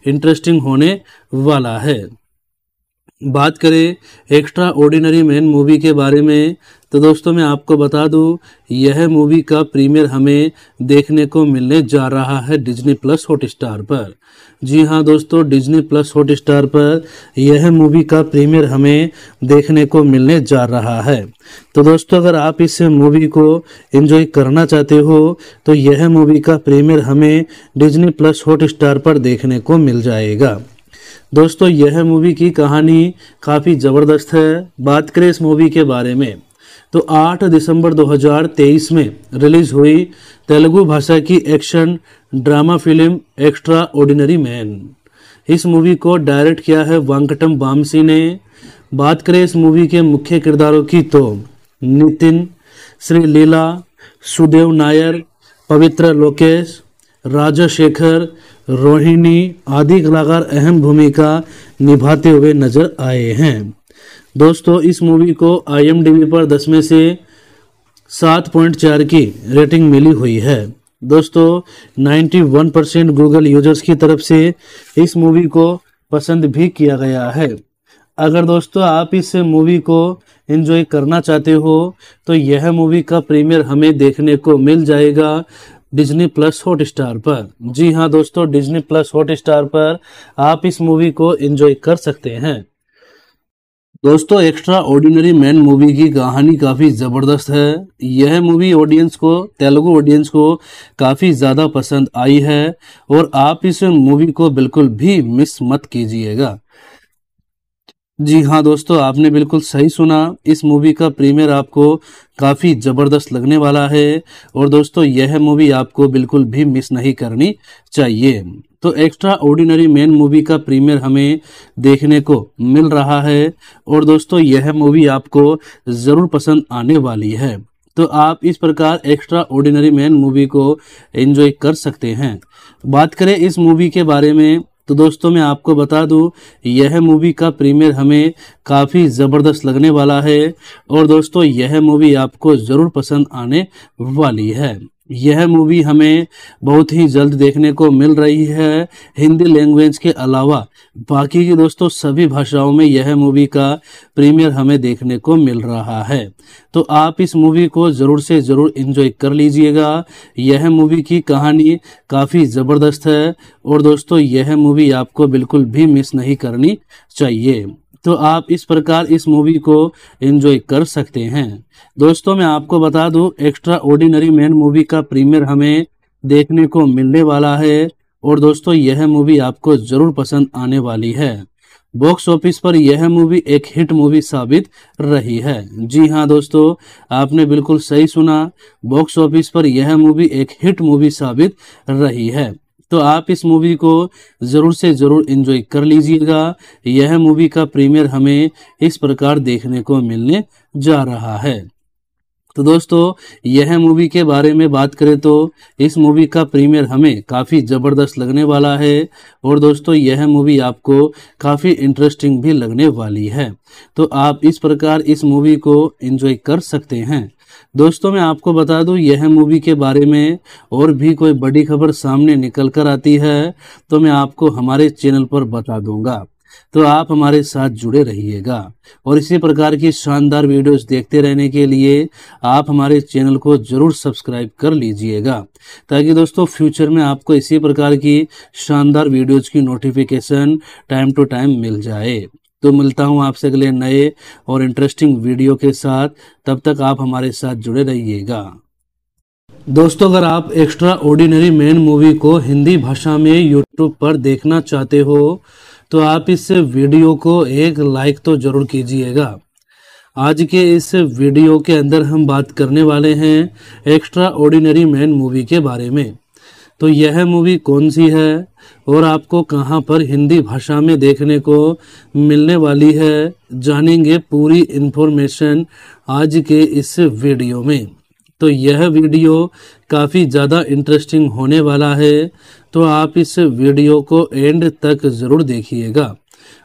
इंटरेस्टिंग होने वाला है बात करें एक्स्ट्रा ऑर्डिनरी मैन मूवी के बारे में तो दोस्तों मैं आपको बता दूं यह मूवी का प्रीमियर हमें देखने को मिलने जा रहा है डिज्नी प्लस हॉट स्टार पर जी हाँ दोस्तों डिज्नी प्लस हॉट स्टार पर यह मूवी का प्रीमियर हमें देखने को मिलने जा रहा है तो दोस्तों अगर आप इस मूवी को एंजॉय करना चाहते हो तो यह मूवी का प्रीमियर हमें डिज्नी प्लस हॉट स्टार पर देखने को मिल जाएगा दोस्तों यह मूवी की कहानी काफ़ी ज़बरदस्त है बात करें इस मूवी के बारे में तो 8 दिसंबर 2023 में रिलीज़ हुई तेलुगु भाषा की action drama film extra ordinary man इस मूवी को डायरेक्ट किया है वांकटम बामसी ने बात करें इस मूवी के मुख्य किरदारों की तो नितिन श्री लीला सुदेव नायर पवित्र लोकेश राजा शेखर रोहिणी आदि कलाकार अहम भूमिका निभाते हुए नजर आए हैं दोस्तों इस मूवी को आईएमडीबी पर दस में से सात पॉइंट चार की रेटिंग मिली हुई है दोस्तों ninety one percent Google users की तरफ से इस मूवी को पसंद भी किया गया है अगर दोस्तों आप इस मूवी को एंजॉय करना चाहते हो तो यह मूवी का प्रीमियर हमें देखने को मिल जाएगा डिज्नी प्लस हॉट स्टार पर जी हाँ दोस्तों डिज्नी प्लस हॉट स्टार पर आप इस मूवी को एंजॉय कर सकते हैं दोस्तों एक्स्ट्रा ऑर्डिनरी मैन मूवी की कहानी काफ़ी ज़बरदस्त है यह मूवी ऑडियंस को तेलुगु ऑडियंस को काफ़ी ज़्यादा पसंद आई है और आप इस मूवी को बिल्कुल भी मिस मत कीजिएगा जी हाँ दोस्तों आपने बिल्कुल सही सुना इस मूवी का प्रीमियर आपको काफ़ी ज़बरदस्त लगने वाला है और दोस्तों यह मूवी आपको बिल्कुल भी मिस नहीं करनी चाहिए तो एक्स्ट्रा ऑर्डिनरी मैन मूवी का प्रीमियर हमें देखने को मिल रहा है और दोस्तों यह मूवी आपको ज़रूर पसंद आने वाली है तो आप इस प्रकार एक्स्ट्रा ऑर्डिनरी मैन मूवी को एंजॉय कर सकते हैं बात करें इस मूवी के बारे में तो दोस्तों मैं आपको बता दूं यह मूवी का प्रीमियर हमें काफ़ी ज़बरदस्त लगने वाला है और दोस्तों यह मूवी आपको ज़रूर पसंद आने वाली है यह मूवी हमें बहुत ही जल्द देखने को मिल रही है हिंदी लैंग्वेज के अलावा बाकी की दोस्तों सभी भाषाओं में यह मूवी का प्रीमियर हमें देखने को मिल रहा है तो आप इस मूवी को ज़रूर से ज़रूर इन्जॉय कर लीजिएगा यह मूवी की कहानी काफ़ी ज़बरदस्त है और दोस्तों यह मूवी आपको बिल्कुल भी मिस नहीं करनी चाहिए तो आप इस प्रकार इस मूवी को एंजॉय कर सकते हैं दोस्तों मैं आपको बता दूं एक्स्ट्रा ऑर्डिनरी मैन मूवी का प्रीमियर हमें देखने को मिलने वाला है और दोस्तों यह मूवी आपको जरूर पसंद आने वाली है बॉक्स ऑफिस पर यह मूवी एक हिट मूवी साबित रही है जी हाँ दोस्तों आपने बिल्कुल सही सुना बॉक्स ऑफिस पर यह मूवी एक हिट मूवी साबित रही है तो आप इस मूवी को ज़रूर से ज़रूर इंजॉय कर लीजिएगा यह मूवी का प्रीमियर हमें इस प्रकार देखने को मिलने जा रहा है तो दोस्तों यह मूवी के बारे में बात करें तो इस मूवी का प्रीमियर हमें काफ़ी ज़बरदस्त लगने वाला है और दोस्तों यह मूवी आपको काफ़ी इंटरेस्टिंग भी लगने वाली है तो आप इस प्रकार इस मूवी को एंजॉय कर सकते हैं दोस्तों मैं आपको बता दूं यह मूवी के बारे में और भी कोई बड़ी खबर सामने निकल कर आती है तो मैं आपको हमारे चैनल पर बता दूंगा तो आप हमारे साथ जुड़े रहिएगा और इसी प्रकार की शानदार वीडियोस देखते रहने के लिए आप हमारे चैनल को जरूर सब्सक्राइब कर लीजिएगा ताकि दोस्तों फ्यूचर में आपको इसी प्रकार की शानदार वीडियोस की नोटिफिकेशन टाइम टू टाइम मिल जाए तो मिलता हूँ आपसे अगले नए और इंटरेस्टिंग वीडियो के साथ तब तक आप हमारे साथ जुड़े रहिएगा दोस्तों अगर आप एक्स्ट्रा ऑर्डिनरी मैन मूवी को हिंदी भाषा में यूट्यूब पर देखना चाहते हो तो आप इस वीडियो को एक लाइक तो जरूर कीजिएगा आज के इस वीडियो के अंदर हम बात करने वाले हैं एक्स्ट्रा ऑर्डिनरी मैन मूवी के बारे में तो यह मूवी कौन सी है और आपको कहां पर हिंदी भाषा में देखने को मिलने वाली है जानेंगे पूरी इन्फॉर्मेशन आज के इस वीडियो में तो यह वीडियो काफ़ी ज़्यादा इंटरेस्टिंग होने वाला है तो आप इस वीडियो को एंड तक ज़रूर देखिएगा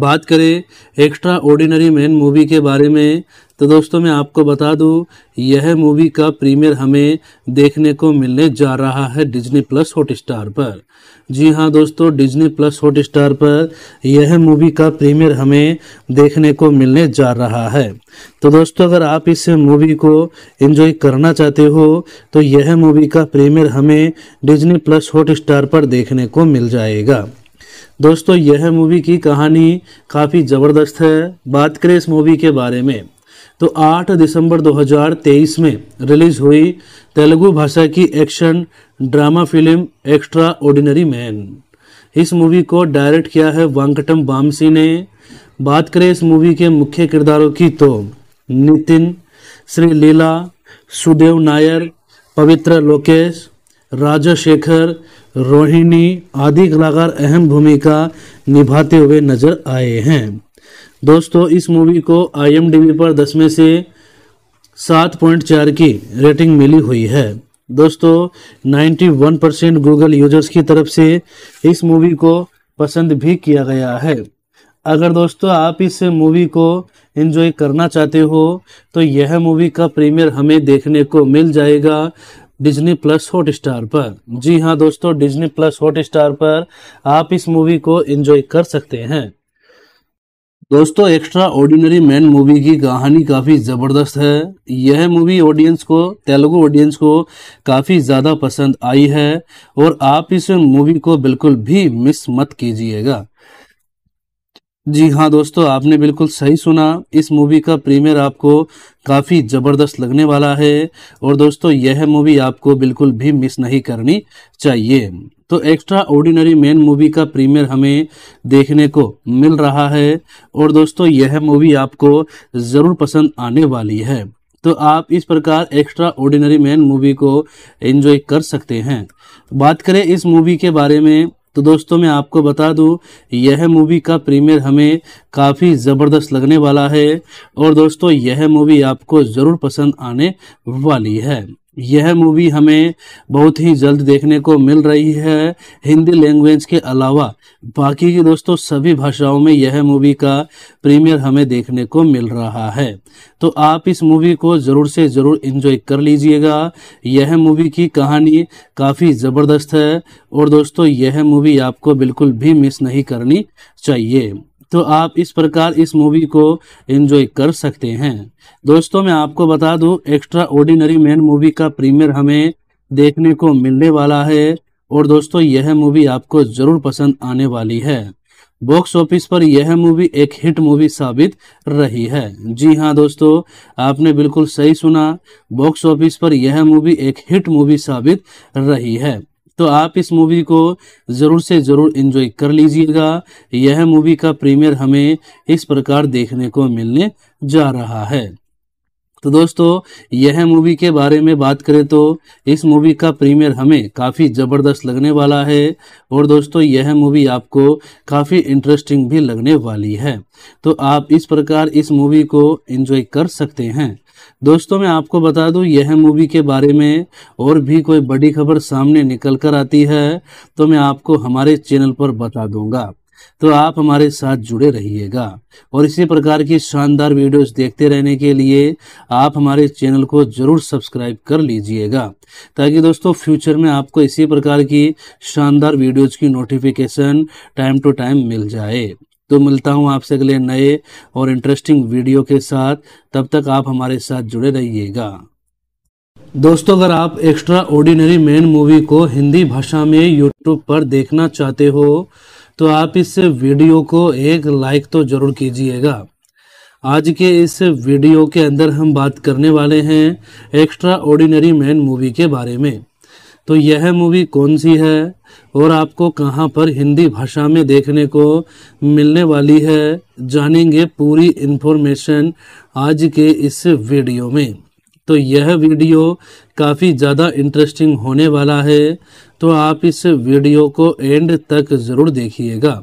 बात करें एक्स्ट्रा ऑर्डिनरी मैन मूवी के बारे में तो दोस्तों मैं आपको बता दूं यह मूवी का प्रीमियर हमें देखने को मिलने जा रहा है डिज्नी प्लस हॉट स्टार पर जी हाँ दोस्तों डिज्नी प्लस हॉट स्टार पर यह मूवी का प्रीमियर हमें देखने को मिलने जा रहा है तो दोस्तों अगर आप इस मूवी को एंजॉय करना चाहते हो तो यह मूवी का प्रीमियर हमें डिज्नी प्लस हॉट स्टार पर देखने को मिल जाएगा दोस्तों यह मूवी की कहानी काफ़ी ज़बरदस्त है बात करें इस मूवी के बारे में तो 8 दिसंबर 2023 में रिलीज हुई तेलुगु भाषा की action drama film extra ordinary man इस मूवी को डायरेक्ट किया है वांकटम बामसी ने बात करें इस मूवी के मुख्य किरदारों की तो नितिन श्री लीला सुदेव नायर पवित्र लोकेश राजा शेखर रोहिणी आदि कलाकार अहम भूमिका निभाते हुए नजर आए हैं दोस्तों इस मूवी को आईएमडीबी पर दस में से सात पॉइंट चार की रेटिंग मिली हुई है दोस्तों 91 परसेंट गूगल यूजर्स की तरफ से इस मूवी को पसंद भी किया गया है अगर दोस्तों आप इस मूवी को एंजॉय करना चाहते हो तो यह मूवी का प्रीमियर हमें देखने को मिल जाएगा डिज्नी प्लस हॉट स्टार पर जी हाँ दोस्तों डिज्नी प्लस हॉट स्टार पर आप इस मूवी को एंजॉय कर सकते हैं दोस्तों एक्स्ट्रा ऑर्डिनरी मैन मूवी की कहानी काफ़ी ज़बरदस्त है यह मूवी ऑडियंस को तेलुगु ऑडियंस को काफ़ी ज़्यादा पसंद आई है और आप इस मूवी को बिल्कुल भी मिस मत कीजिएगा जी हाँ दोस्तों आपने बिल्कुल सही सुना इस मूवी का प्रीमियर आपको काफ़ी ज़बरदस्त लगने वाला है और दोस्तों यह मूवी आपको बिल्कुल भी मिस नहीं करनी चाहिए तो एक्स्ट्रा ऑर्डिनरी मैन मूवी का प्रीमियर हमें देखने को मिल रहा है और दोस्तों यह मूवी आपको ज़रूर पसंद आने वाली है तो आप इस प्रकार एक्स्ट्रा ऑर्डिनरी मैन मूवी को एंजॉय कर सकते हैं बात करें इस मूवी के बारे में तो दोस्तों मैं आपको बता दूं यह मूवी का प्रीमियर हमें काफ़ी ज़बरदस्त लगने वाला है और दोस्तों यह मूवी आपको ज़रूर पसंद आने वाली है यह मूवी हमें बहुत ही जल्द देखने को मिल रही है हिंदी लैंग्वेज के अलावा बाकी की दोस्तों सभी भाषाओं में यह मूवी का प्रीमियर हमें देखने को मिल रहा है तो आप इस मूवी को ज़रूर से ज़रूर इन्जॉय कर लीजिएगा यह मूवी की कहानी काफ़ी ज़बरदस्त है और दोस्तों यह मूवी आपको बिल्कुल भी मिस नहीं करनी चाहिए तो आप इस प्रकार इस मूवी को एंजॉय कर सकते हैं दोस्तों मैं आपको बता दूं एक्स्ट्रा ऑर्डिनरी मैन मूवी का प्रीमियर हमें देखने को मिलने वाला है और दोस्तों यह मूवी आपको जरूर पसंद आने वाली है बॉक्स ऑफिस पर यह मूवी एक हिट मूवी साबित रही है जी हाँ दोस्तों आपने बिल्कुल सही सुना बॉक्स ऑफिस पर यह मूवी एक हिट मूवी साबित रही है तो आप इस मूवी को ज़रूर से ज़रूर इंजॉय कर लीजिएगा यह मूवी का प्रीमियर हमें इस प्रकार देखने को मिलने जा रहा है तो दोस्तों यह मूवी के बारे में बात करें तो इस मूवी का प्रीमियर हमें काफ़ी ज़बरदस्त लगने वाला है और दोस्तों यह मूवी आपको काफ़ी इंटरेस्टिंग भी लगने वाली है तो आप इस प्रकार इस मूवी को एंजॉय कर सकते हैं दोस्तों मैं आपको बता दूं यह मूवी के बारे में और भी कोई बड़ी खबर सामने निकल कर आती है तो मैं आपको हमारे चैनल पर बता दूंगा तो आप हमारे साथ जुड़े रहिएगा और इसी प्रकार की शानदार वीडियोस देखते रहने के लिए आप हमारे चैनल को जरूर सब्सक्राइब कर लीजिएगा ताकि दोस्तों फ्यूचर में आपको इसी प्रकार की शानदार वीडियोज़ की नोटिफिकेशन टाइम टू टाइम मिल जाए तो मिलता हूँ आपसे अगले नए और इंटरेस्टिंग वीडियो के साथ तब तक आप हमारे साथ जुड़े रहिएगा दोस्तों अगर आप एक्स्ट्रा ऑर्डिनरी मैन मूवी को हिंदी भाषा में यूट्यूब पर देखना चाहते हो तो आप इस वीडियो को एक लाइक तो जरूर कीजिएगा आज के इस वीडियो के अंदर हम बात करने वाले हैं एक्स्ट्रा ऑर्डिनरी मैन मूवी के बारे में तो यह मूवी कौन सी है और आपको कहाँ पर हिंदी भाषा में देखने को मिलने वाली है जानेंगे पूरी इन्फॉर्मेशन आज के इस वीडियो में तो यह वीडियो काफ़ी ज़्यादा इंटरेस्टिंग होने वाला है तो आप इस वीडियो को एंड तक ज़रूर देखिएगा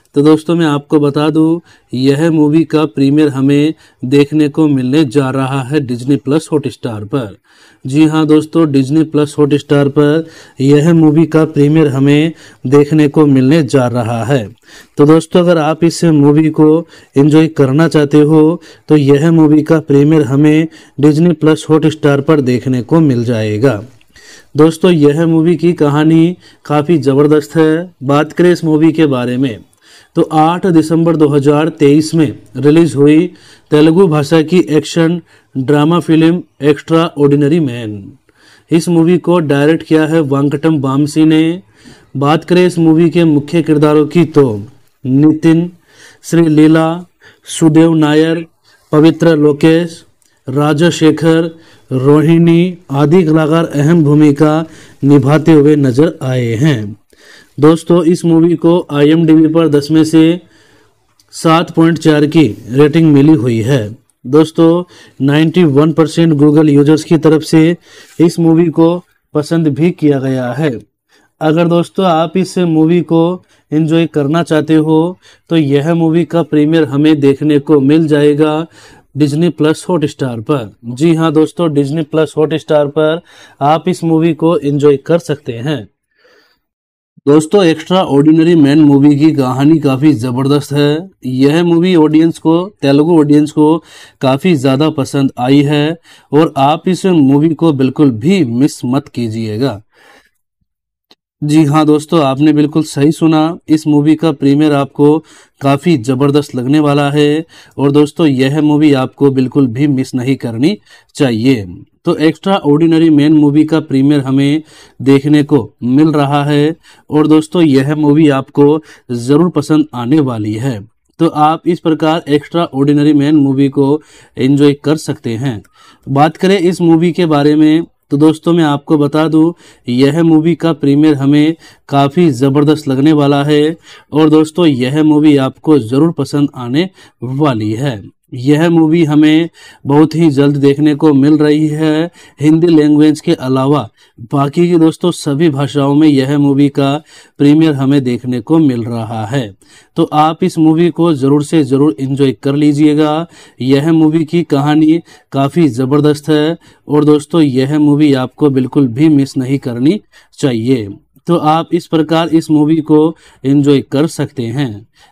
तो दोस्तों मैं आपको बता दूं यह मूवी का प्रीमियर हमें देखने को मिलने जा रहा है डिज्नी प्लस हॉट स्टार पर जी हाँ दोस्तों डिज्नी प्लस हॉट स्टार पर यह मूवी का प्रीमियर हमें देखने को मिलने जा रहा है तो दोस्तों अगर आप इस मूवी को एंजॉय करना चाहते हो तो यह मूवी का प्रीमियर हमें डिज्नी प्लस हॉट स्टार पर देखने को मिल जाएगा दोस्तों यह मूवी की कहानी काफ़ी ज़बरदस्त है बात करें इस मूवी के बारे में तो 8 दिसंबर 2023 में रिलीज हुई तेलुगु भाषा की action drama film extra ordinary man इस मूवी को डायरेक्ट किया है वांकटम बामसी ने बात करें इस मूवी के मुख्य किरदारों की तो नितिन श्री लीला सुदेव नायर पवित्र लोकेश राजशेखर रोहिणी आदि कलाकार अहम भूमिका निभाते हुए नजर आए हैं दोस्तों इस मूवी को आई पर दस में से सात पॉइंट चार की रेटिंग मिली हुई है दोस्तों ninety one percent Google users की तरफ से इस मूवी को पसंद भी किया गया है अगर दोस्तों आप इस मूवी को एंजॉय करना चाहते हो तो यह मूवी का प्रीमियर हमें देखने को मिल जाएगा डिज्नी प्लस हॉट स्टार पर जी हाँ दोस्तों डिज्नी प्लस हॉट स्टार पर आप इस मूवी को एंजॉय कर सकते हैं दोस्तों एक्स्ट्रा ऑर्डिनरी मैन मूवी की कहानी काफ़ी ज़बरदस्त है यह मूवी ऑडियंस को तेलुगु ऑडियंस को काफ़ी ज़्यादा पसंद आई है और आप इस मूवी को बिल्कुल भी मिस मत कीजिएगा जी हाँ दोस्तों आपने बिल्कुल सही सुना इस मूवी का प्रीमियर आपको काफ़ी ज़बरदस्त लगने वाला है और दोस्तों यह मूवी आपको बिल्कुल भी मिस नहीं करनी चाहिए तो एक्स्ट्रा ऑर्डिनरी मैन मूवी का प्रीमियर हमें देखने को मिल रहा है और दोस्तों यह मूवी आपको ज़रूर पसंद आने वाली है तो आप इस प्रकार एक्स्ट्रा ऑर्डिनरी मैन मूवी को एंजॉय कर सकते हैं बात करें इस मूवी के बारे में तो दोस्तों मैं आपको बता दूं यह मूवी का प्रीमियर हमें काफ़ी ज़बरदस्त लगने वाला है और दोस्तों यह मूवी आपको ज़रूर पसंद आने वाली है यह मूवी हमें बहुत ही जल्द देखने को मिल रही है हिंदी लैंग्वेज के अलावा बाकी की दोस्तों सभी भाषाओं में यह मूवी का प्रीमियर हमें देखने को मिल रहा है तो आप इस मूवी को ज़रूर से ज़रूर इन्जॉय कर लीजिएगा यह मूवी की कहानी काफ़ी ज़बरदस्त है और दोस्तों यह मूवी आपको बिल्कुल भी मिस नहीं करनी चाहिए तो आप इस प्रकार इस मूवी को एंजॉय कर सकते हैं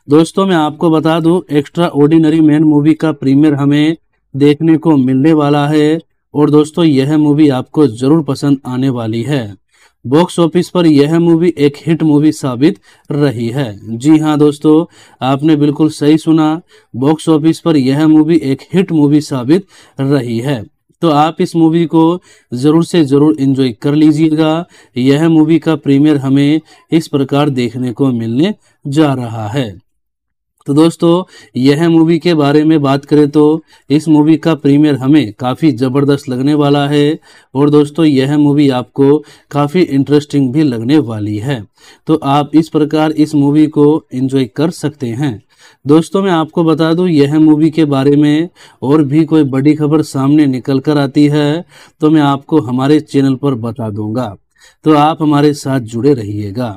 दोस्तों मैं आपको बता दूं एक्स्ट्रा ऑर्डिनरी मैन मूवी का प्रीमियर हमें देखने को मिलने वाला है और दोस्तों यह मूवी आपको जरूर पसंद आने वाली है बॉक्स ऑफिस पर यह मूवी एक हिट मूवी साबित रही है जी हाँ दोस्तों आपने बिल्कुल सही सुना बॉक्स ऑफिस पर यह मूवी एक हिट मूवी साबित रही है तो आप इस मूवी को ज़रूर से ज़रूर इन्जॉय कर लीजिएगा यह मूवी का प्रीमियर हमें इस प्रकार देखने को मिलने जा रहा है तो दोस्तों यह मूवी के बारे में बात करें तो इस मूवी का प्रीमियर हमें काफ़ी ज़बरदस्त लगने वाला है और दोस्तों यह मूवी आपको काफ़ी इंटरेस्टिंग भी लगने वाली है तो आप इस प्रकार इस मूवी को एंजॉय कर सकते हैं दोस्तों मैं आपको बता दूं यह मूवी के बारे में और भी कोई बड़ी खबर सामने निकल कर आती है तो मैं आपको हमारे चैनल पर बता दूंगा तो आप हमारे साथ जुड़े रहिएगा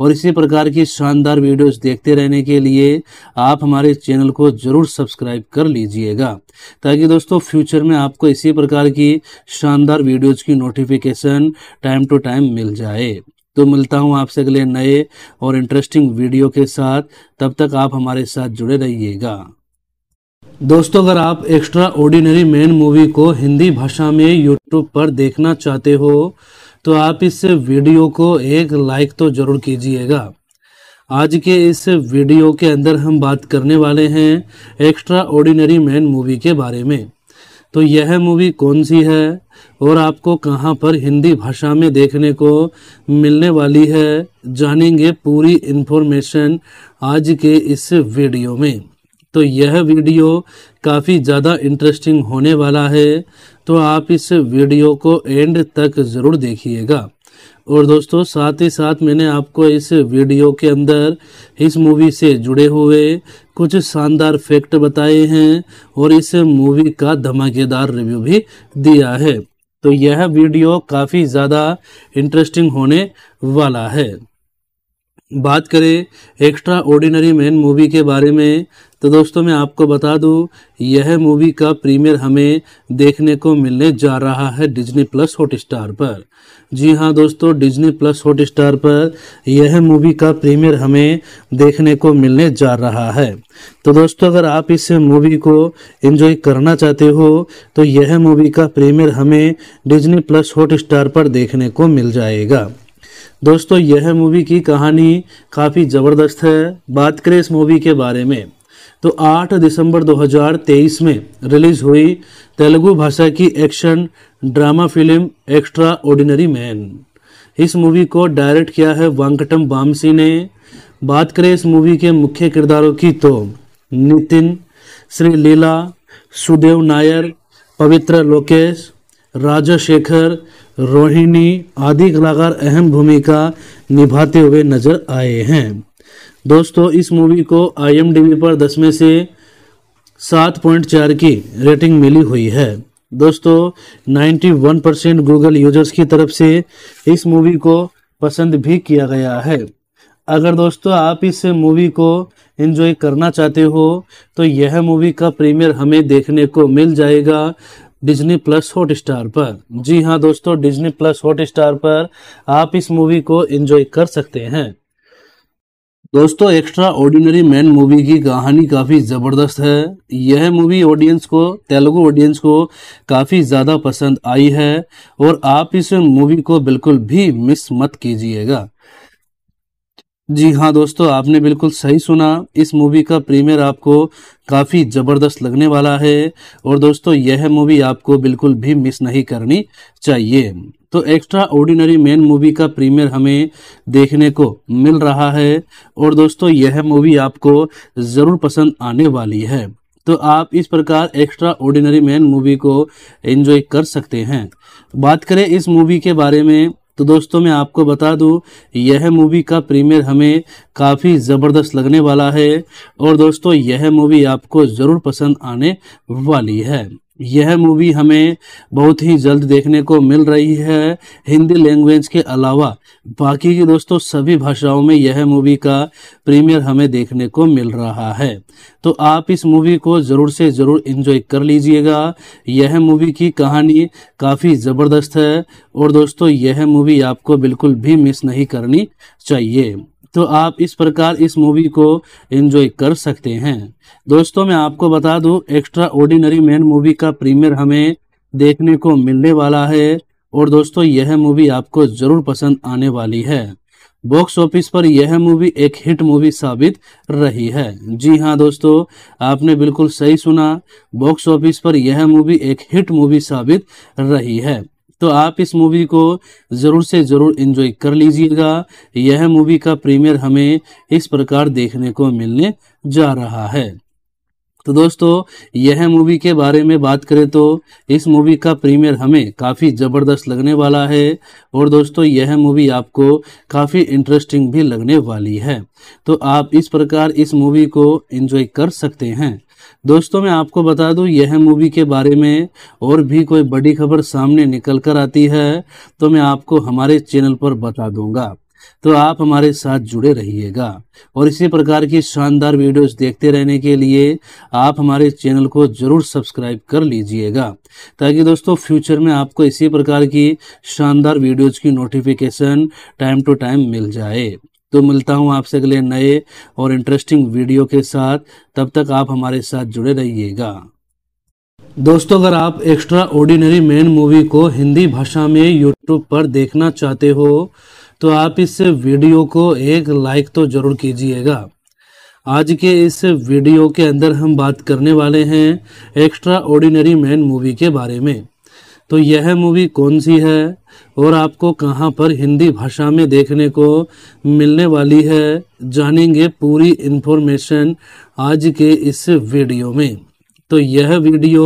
और इसी प्रकार की शानदार वीडियोस देखते रहने के लिए आप हमारे चैनल को जरूर सब्सक्राइब कर लीजिएगा ताकि दोस्तों फ्यूचर में आपको इसी प्रकार की शानदार वीडियोस की नोटिफिकेशन टाइम टू टाइम मिल जाए तो मिलता हूँ आपसे अगले नए और इंटरेस्टिंग वीडियो के साथ तब तक आप हमारे साथ जुड़े रहिएगा दोस्तों अगर आप एक्स्ट्रा ऑर्डिनरी मैन मूवी को हिंदी भाषा में यूट्यूब पर देखना चाहते हो तो आप इस वीडियो को एक लाइक तो जरूर कीजिएगा आज के इस वीडियो के अंदर हम बात करने वाले हैं एक्स्ट्रा ऑर्डिनरी मैन मूवी के बारे में तो यह मूवी कौन सी है और आपको कहाँ पर हिंदी भाषा में देखने को मिलने वाली है जानेंगे पूरी इन्फॉर्मेशन आज के इस वीडियो में तो यह वीडियो काफ़ी ज़्यादा इंटरेस्टिंग होने वाला है तो आप इस वीडियो को एंड तक ज़रूर देखिएगा और दोस्तों साथ ही साथ मैंने आपको इस वीडियो के अंदर इस मूवी से जुड़े हुए कुछ शानदार फैक्ट बताए हैं और इस मूवी का धमाकेदार रिव्यू भी दिया है तो यह वीडियो काफ़ी ज़्यादा इंटरेस्टिंग होने वाला है बात करें एक्स्ट्रा ऑर्डिनरी मैन मूवी के बारे में तो दोस्तों मैं आपको बता दूं यह मूवी का प्रीमियर हमें देखने को मिलने जा रहा है डिज्नी प्लस हॉट स्टार पर जी हाँ दोस्तों डिज्नी प्लस हॉट स्टार पर यह मूवी का प्रीमियर हमें देखने को मिलने जा रहा है तो दोस्तों अगर आप इस मूवी को एंजॉय करना चाहते हो तो यह मूवी का प्रीमियर हमें डिज्नी प्लस हॉट स्टार पर देखने को मिल जाएगा दोस्तों यह मूवी की कहानी काफ़ी ज़बरदस्त है बात करें इस मूवी के बारे में तो 8 दिसंबर 2023 में रिलीज़ हुई तेलुगु भाषा की action drama film extra ordinary man इस मूवी को डायरेक्ट किया है वांकटम बामसी ने बात करें इस मूवी के मुख्य किरदारों की तो नितिन श्री लीला सुदेव नायर पवित्र लोकेश राजा शेखर रोहिणी आदि कलाकार अहम भूमिका निभाते हुए नजर आए हैं दोस्तों इस मूवी को आईएमडीबी पर दस में से सात पॉइंट चार की रेटिंग मिली हुई है दोस्तों ninety one percent Google users की तरफ से इस मूवी को पसंद भी किया गया है अगर दोस्तों आप इस मूवी को एंजॉय करना चाहते हो तो यह मूवी का प्रीमियर हमें देखने को मिल जाएगा डिज्नी प्लस हॉट स्टार पर जी हाँ दोस्तों डिज्नी प्लस हॉट स्टार पर आप इस मूवी को एंजॉय कर सकते हैं दोस्तों एक्स्ट्रा ऑर्डिनरी मैन मूवी की कहानी काफ़ी ज़बरदस्त है यह मूवी ऑडियंस को तेलुगु ऑडियंस को काफ़ी ज़्यादा पसंद आई है और आप इस मूवी को बिल्कुल भी मिस मत कीजिएगा जी हाँ दोस्तों आपने बिल्कुल सही सुना इस मूवी का प्रीमियर आपको काफ़ी ज़बरदस्त लगने वाला है और दोस्तों यह मूवी आपको बिल्कुल भी मिस नहीं करनी चाहिए तो एक्स्ट्रा ऑर्डिनरी मैन मूवी का प्रीमियर हमें देखने को मिल रहा है और दोस्तों यह मूवी आपको ज़रूर पसंद आने वाली है तो आप इस प्रकार एक्स्ट्रा ऑर्डिनरी मैन मूवी को एंजॉय कर सकते हैं बात करें इस मूवी के बारे में तो दोस्तों मैं आपको बता दूं यह मूवी का प्रीमियर हमें काफ़ी ज़बरदस्त लगने वाला है और दोस्तों यह मूवी आपको ज़रूर पसंद आने वाली है यह मूवी हमें बहुत ही जल्द देखने को मिल रही है हिंदी लैंग्वेज के अलावा बाकी की दोस्तों सभी भाषाओं में यह मूवी का प्रीमियर हमें देखने को मिल रहा है तो आप इस मूवी को ज़रूर से ज़रूर इन्जॉय कर लीजिएगा यह मूवी की कहानी काफ़ी ज़बरदस्त है और दोस्तों यह मूवी आपको बिल्कुल भी मिस नहीं करनी चाहिए तो आप इस प्रकार इस मूवी को एंजॉय कर सकते हैं दोस्तों मैं आपको बता दूं एक्स्ट्रा ऑर्डिनरी मैन मूवी का प्रीमियर हमें देखने को मिलने वाला है और दोस्तों यह मूवी आपको जरूर पसंद आने वाली है बॉक्स ऑफिस पर यह मूवी एक हिट मूवी साबित रही है जी हाँ दोस्तों आपने बिल्कुल सही सुना बॉक्स ऑफिस पर यह मूवी एक हिट मूवी साबित रही है तो आप इस मूवी को ज़रूर से ज़रूर इंजॉय कर लीजिएगा यह मूवी का प्रीमियर हमें इस प्रकार देखने को मिलने जा रहा है तो दोस्तों यह मूवी के बारे में बात करें तो इस मूवी का प्रीमियर हमें काफ़ी ज़बरदस्त लगने वाला है और दोस्तों यह मूवी आपको काफ़ी इंटरेस्टिंग भी लगने वाली है तो आप इस प्रकार इस मूवी को एंजॉय कर सकते हैं दोस्तों मैं आपको बता दूं यह मूवी के बारे में और भी कोई बड़ी खबर सामने निकल कर आती है तो मैं आपको हमारे चैनल पर बता दूंगा तो आप हमारे साथ जुड़े रहिएगा और इसी प्रकार की शानदार वीडियोस देखते रहने के लिए आप हमारे चैनल को जरूर सब्सक्राइब कर लीजिएगा ताकि दोस्तों फ्यूचर में आपको इसी प्रकार की शानदार वीडियोस की नोटिफिकेशन टाइम टू टाइम मिल जाए तो मिलता हूँ आपसे अगले नए और इंटरेस्टिंग वीडियो के साथ तब तक आप हमारे साथ जुड़े रहिएगा दोस्तों अगर आप एक्स्ट्रा ऑर्डिनरी मैन मूवी को हिंदी भाषा में यूट्यूब पर देखना चाहते हो तो आप इस वीडियो को एक लाइक तो जरूर कीजिएगा आज के इस वीडियो के अंदर हम बात करने वाले हैं एक्स्ट्रा ऑर्डिनरी मैन मूवी के बारे में तो यह मूवी कौन सी है और आपको कहाँ पर हिंदी भाषा में देखने को मिलने वाली है जानेंगे पूरी इन्फॉर्मेशन आज के इस वीडियो में तो यह वीडियो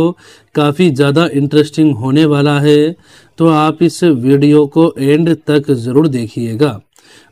काफ़ी ज़्यादा इंटरेस्टिंग होने वाला है तो आप इस वीडियो को एंड तक ज़रूर देखिएगा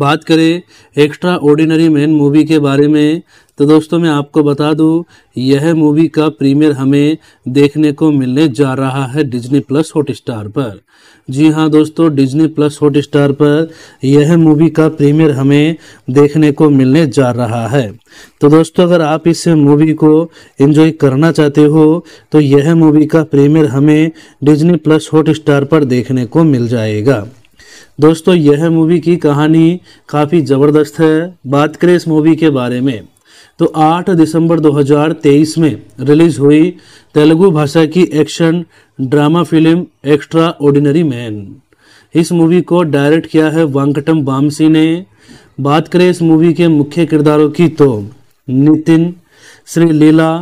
बात करें एक्स्ट्रा ऑर्डिनरी मैन मूवी के बारे में तो दोस्तों मैं आपको बता दूं यह मूवी का प्रीमियर हमें देखने को मिलने जा रहा है डिज्नी प्लस हॉट स्टार पर जी हाँ दोस्तों डिज्नी प्लस हॉट स्टार पर यह मूवी का प्रीमियर हमें देखने को मिलने जा रहा है तो दोस्तों अगर आप इस मूवी को एंजॉय करना चाहते हो तो यह मूवी का प्रीमियर हमें डिज्नी प्लस हॉट स्टार पर देखने को मिल जाएगा दोस्तों यह मूवी की कहानी काफ़ी ज़बरदस्त है बात करें इस मूवी के बारे में तो 8 दिसंबर 2023 में रिलीज़ हुई तेलुगु भाषा की action drama film extra ordinary man इस मूवी को डायरेक्ट किया है वांकटम बामसी ने बात करें इस मूवी के मुख्य किरदारों की तो नितिन श्री लीला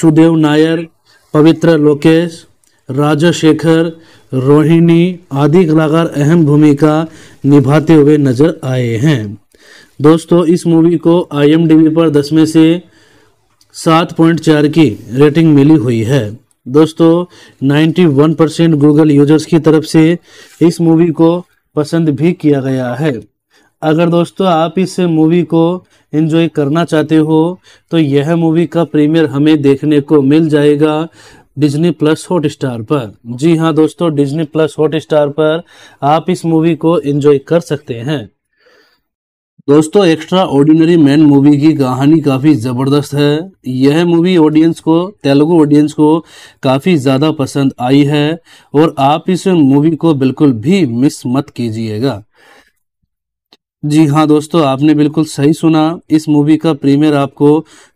सुदेव नायर पवित्र लोकेश राजा शेखर रोहिणी आदि कलाकार अहम भूमिका निभाते हुए नजर आए हैं दोस्तों इस मूवी को आईएमडीबी पर दस में से सात पॉइंट चार की रेटिंग मिली हुई है दोस्तों 91 परसेंट गूगल यूजर्स की तरफ से इस मूवी को पसंद भी किया गया है अगर दोस्तों आप इस मूवी को एंजॉय करना चाहते हो तो यह मूवी का प्रीमियर हमें देखने को मिल जाएगा डिज्नी प्लस हॉट स्टार पर जी हाँ दोस्तों डिज्नी प्लस हॉट स्टार पर आप इस मूवी को एंजॉय कर सकते हैं दोस्तों एक्स्ट्रा ऑर्डिनरी मैन मूवी की कहानी काफ़ी ज़बरदस्त है यह मूवी ऑडियंस को तेलुगु ऑडियंस को काफ़ी ज़्यादा पसंद आई है और आप इस मूवी को बिल्कुल भी मिस मत कीजिएगा जी हाँ दोस्तों आपने बिल्कुल सही सुना इस मूवी का प्रीमियर आपको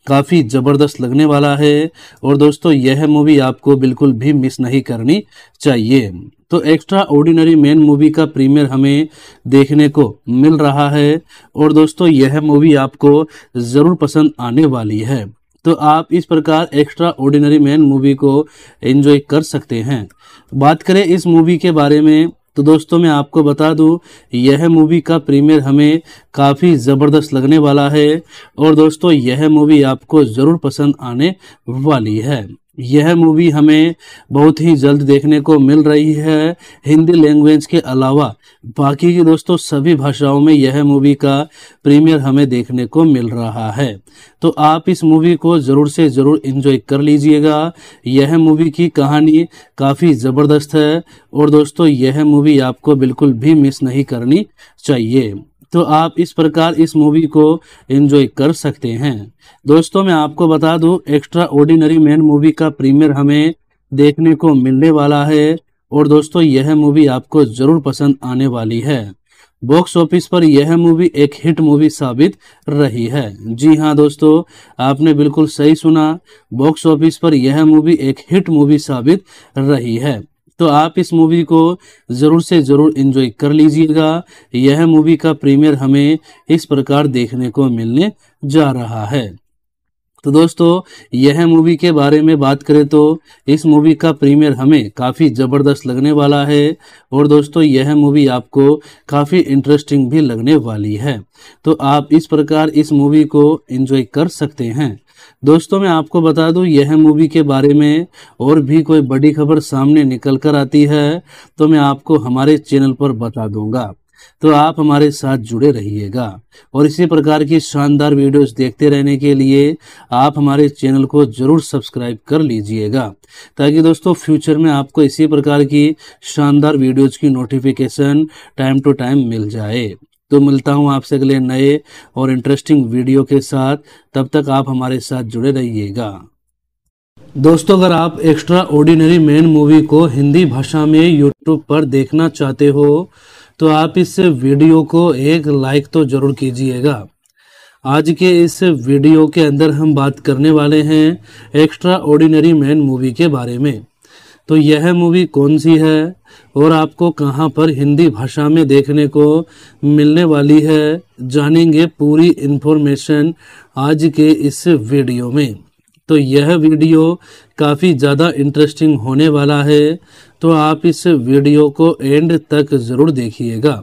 काफ़ी ज़बरदस्त लगने वाला है और दोस्तों यह मूवी आपको बिल्कुल भी मिस नहीं करनी चाहिए तो एक्स्ट्रा ऑर्डिनरी मैन मूवी का प्रीमियर हमें देखने को मिल रहा है और दोस्तों यह मूवी आपको ज़रूर पसंद आने वाली है तो आप इस प्रकार एक्स्ट्रा ऑर्डिनरी मैन मूवी को एंजॉय कर सकते हैं बात करें इस मूवी के बारे में तो दोस्तों मैं आपको बता दूं यह मूवी का प्रीमियर हमें काफ़ी ज़बरदस्त लगने वाला है और दोस्तों यह मूवी आपको ज़रूर पसंद आने वाली है यह मूवी हमें बहुत ही जल्द देखने को मिल रही है हिंदी लैंग्वेज के अलावा बाकी की दोस्तों सभी भाषाओं में यह मूवी का प्रीमियर हमें देखने को मिल रहा है तो आप इस मूवी को ज़रूर से ज़रूर इन्जॉय कर लीजिएगा यह मूवी की कहानी काफ़ी ज़बरदस्त है और दोस्तों यह मूवी आपको बिल्कुल भी मिस नहीं करनी चाहिए तो आप इस प्रकार इस मूवी को एंजॉय कर सकते हैं दोस्तों मैं आपको बता दूं एक्स्ट्रा ऑर्डिनरी मैन मूवी का प्रीमियर हमें देखने को मिलने वाला है और दोस्तों यह मूवी आपको जरूर पसंद आने वाली है बॉक्स ऑफिस पर यह मूवी एक हिट मूवी साबित रही है जी हाँ दोस्तों आपने बिल्कुल सही सुना बॉक्स ऑफिस पर यह मूवी एक हिट मूवी साबित रही है तो आप इस मूवी को ज़रूर से ज़रूर इन्जॉय कर लीजिएगा यह मूवी का प्रीमियर हमें इस प्रकार देखने को मिलने जा रहा है तो दोस्तों यह मूवी के बारे में बात करें तो इस मूवी का प्रीमियर हमें काफ़ी ज़बरदस्त लगने वाला है और दोस्तों यह मूवी आपको काफ़ी इंटरेस्टिंग भी लगने वाली है तो आप इस प्रकार इस मूवी को एंजॉय कर सकते हैं दोस्तों मैं आपको बता दूं यह मूवी के बारे में और भी कोई बड़ी खबर सामने निकल कर आती है तो मैं आपको हमारे चैनल पर बता दूंगा तो आप हमारे साथ जुड़े रहिएगा और इसी प्रकार की शानदार वीडियोस देखते रहने के लिए आप हमारे चैनल को जरूर सब्सक्राइब कर लीजिएगा ताकि दोस्तों फ्यूचर में आपको इसी प्रकार की शानदार वीडियोज़ की नोटिफिकेशन टाइम टू टाइम मिल जाए तो मिलता हूँ आपसे अगले नए और इंटरेस्टिंग वीडियो के साथ तब तक आप हमारे साथ जुड़े रहिएगा दोस्तों अगर आप एक्स्ट्रा ऑर्डिनरी मैन मूवी को हिंदी भाषा में यूट्यूब पर देखना चाहते हो तो आप इस वीडियो को एक लाइक तो जरूर कीजिएगा आज के इस वीडियो के अंदर हम बात करने वाले हैं एक्स्ट्रा ऑर्डिनरी मैन मूवी के बारे में तो यह मूवी कौन सी है और आपको कहाँ पर हिंदी भाषा में देखने को मिलने वाली है जानेंगे पूरी इन्फॉर्मेशन आज के इस वीडियो में तो यह वीडियो काफ़ी ज़्यादा इंटरेस्टिंग होने वाला है तो आप इस वीडियो को एंड तक ज़रूर देखिएगा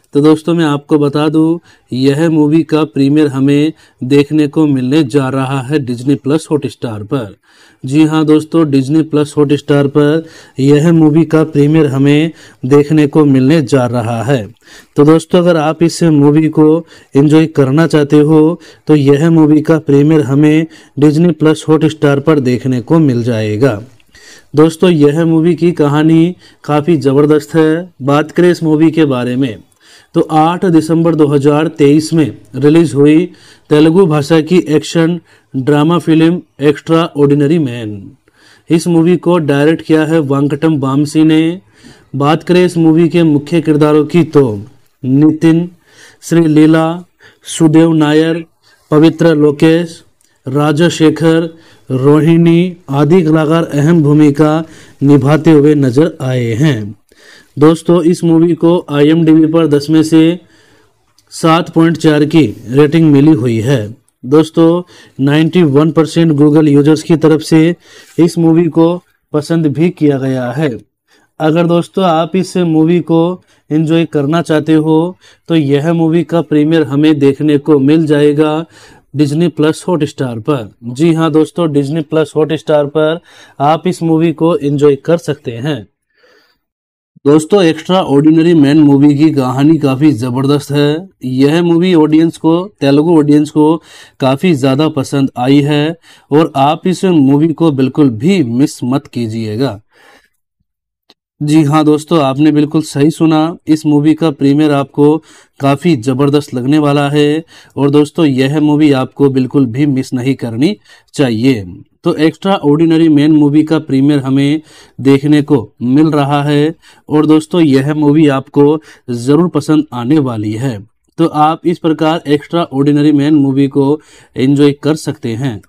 तो दोस्तों मैं आपको बता दूं यह मूवी का प्रीमियर हमें देखने को मिलने जा रहा है डिज्नी प्लस हॉट स्टार पर जी हाँ दोस्तों डिज्नी प्लस हॉट स्टार पर यह मूवी का प्रीमियर हमें देखने को मिलने जा रहा है तो दोस्तों अगर आप इस मूवी को एंजॉय करना चाहते हो तो यह मूवी का प्रीमियर हमें डिज्नी प्लस हॉट स्टार पर देखने को मिल जाएगा दोस्तों यह मूवी की कहानी काफ़ी ज़बरदस्त है बात करें इस मूवी के बारे में तो 8 दिसंबर 2023 में रिलीज हुई तेलुगु भाषा की action drama film extra ordinary man इस मूवी को डायरेक्ट किया है वांकटम बामसी ने बात करें इस मूवी के मुख्य किरदारों की तो नितिन श्री लीला सुदेव नायर पवित्र लोकेश राजशेखर रोहिणी आदि कलाकार अहम भूमिका निभाते हुए नजर आए हैं दोस्तों इस मूवी को आईएमडीबी पर दस में से सात पॉइंट चार की रेटिंग मिली हुई है दोस्तों 91 परसेंट गूगल यूजर्स की तरफ से इस मूवी को पसंद भी किया गया है अगर दोस्तों आप इस मूवी को एंजॉय करना चाहते हो तो यह मूवी का प्रीमियर हमें देखने को मिल जाएगा डिज्नी प्लस हॉट स्टार पर जी हाँ दोस्तों डिज्नी प्लस हॉट स्टार पर आप इस मूवी को एंजॉय कर सकते हैं दोस्तों एक्स्ट्रा ऑर्डिनरी मैन मूवी की कहानी काफ़ी ज़बरदस्त है यह मूवी ऑडियंस को तेलुगु ऑडियंस को काफ़ी ज़्यादा पसंद आई है और आप इस मूवी को बिल्कुल भी मिस मत कीजिएगा जी हाँ दोस्तों आपने बिल्कुल सही सुना इस मूवी का प्रीमियर आपको काफ़ी ज़बरदस्त लगने वाला है और दोस्तों यह मूवी आपको बिल्कुल भी मिस नहीं करनी चाहिए तो एक्स्ट्रा ऑर्डिनरी मैन मूवी का प्रीमियर हमें देखने को मिल रहा है और दोस्तों यह मूवी आपको ज़रूर पसंद आने वाली है तो आप इस प्रकार एक्स्ट्रा ऑर्डिनरी मैन मूवी को एंजॉय कर सकते हैं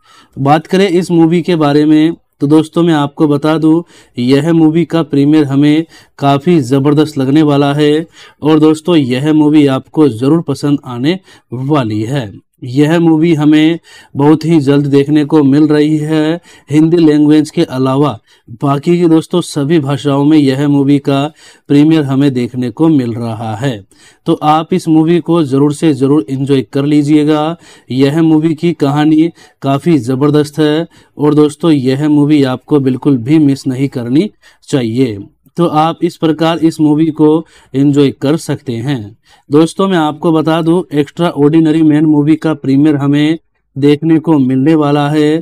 बात करें इस मूवी के बारे में तो दोस्तों मैं आपको बता दूं यह मूवी का प्रीमियर हमें काफ़ी ज़बरदस्त लगने वाला है और दोस्तों यह मूवी आपको ज़रूर पसंद आने वाली है यह मूवी हमें बहुत ही जल्द देखने को मिल रही है हिंदी लैंग्वेज के अलावा बाकी की दोस्तों सभी भाषाओं में यह मूवी का प्रीमियर हमें देखने को मिल रहा है तो आप इस मूवी को ज़रूर से ज़रूर इन्जॉय कर लीजिएगा यह मूवी की कहानी काफ़ी ज़बरदस्त है और दोस्तों यह मूवी आपको बिल्कुल भी मिस नहीं करनी चाहिए तो आप इस प्रकार इस मूवी को एंजॉय कर सकते हैं दोस्तों मैं आपको बता दूं एक्स्ट्रा ऑर्डिनरी मैन मूवी का प्रीमियर हमें देखने को मिलने वाला है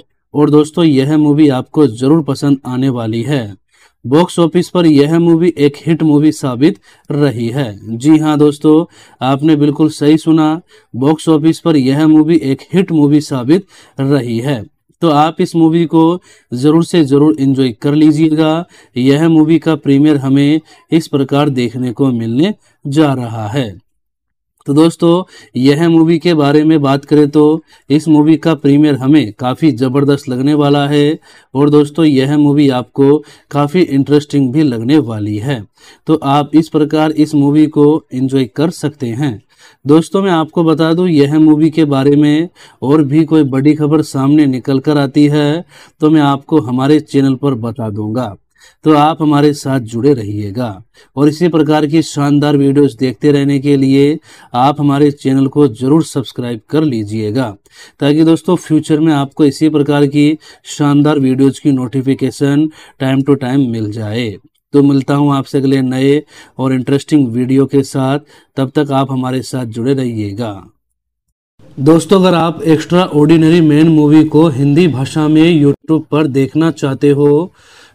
और दोस्तों यह मूवी आपको जरूर पसंद आने वाली है बॉक्स ऑफिस पर यह मूवी एक हिट मूवी साबित रही है जी हाँ दोस्तों आपने बिल्कुल सही सुना बॉक्स ऑफिस पर यह मूवी एक हिट मूवी साबित रही है तो आप इस मूवी को ज़रूर से ज़रूर इन्जॉय कर लीजिएगा यह मूवी का प्रीमियर हमें इस प्रकार देखने को मिलने जा रहा है तो दोस्तों यह मूवी के बारे में बात करें तो इस मूवी का प्रीमियर हमें काफ़ी ज़बरदस्त लगने वाला है और दोस्तों यह मूवी आपको काफ़ी इंटरेस्टिंग भी लगने वाली है तो आप इस प्रकार इस मूवी को एंजॉय कर सकते हैं दोस्तों मैं आपको बता दूं यह मूवी के बारे में और भी कोई बड़ी खबर सामने निकल कर आती है तो मैं आपको हमारे चैनल पर बता दूंगा तो आप हमारे साथ जुड़े रहिएगा और इसी प्रकार की शानदार वीडियोस देखते रहने के लिए आप हमारे चैनल को जरूर सब्सक्राइब कर लीजिएगा ताकि दोस्तों फ्यूचर में आपको इसी प्रकार की शानदार वीडियोस की नोटिफिकेशन टाइम टू टाइम मिल जाए तो मिलता हूँ आपसे अगले नए और इंटरेस्टिंग वीडियो के साथ तब तक आप हमारे साथ जुड़े रहिएगा दोस्तों अगर आप एक्स्ट्रा ऑर्डिनरी मैन मूवी को हिंदी भाषा में यूट्यूब पर देखना चाहते हो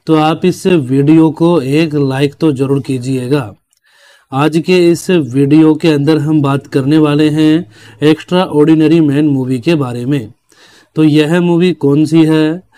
तो आप इस वीडियो को एक लाइक तो जरूर कीजिएगा आज के इस वीडियो के अंदर हम बात करने वाले हैं एक्स्ट्रा ऑर्डिनरी मैन मूवी के बारे में तो यह मूवी कौन सी है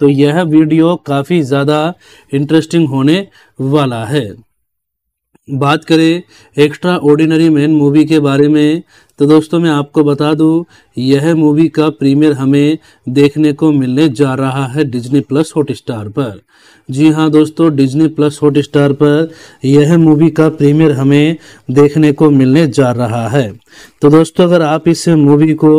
तो यह वीडियो काफ़ी ज़्यादा इंटरेस्टिंग होने वाला है बात करें एक्स्ट्रा ऑर्डिनरी मैन मूवी के बारे में तो दोस्तों मैं आपको बता दूं यह मूवी का प्रीमियर हमें देखने को मिलने जा रहा है डिज्नी प्लस हॉट स्टार पर जी हाँ दोस्तों डिज्नी प्लस हॉट स्टार पर यह मूवी का प्रीमियर हमें देखने को मिलने जा रहा है तो दोस्तों अगर आप इस मूवी को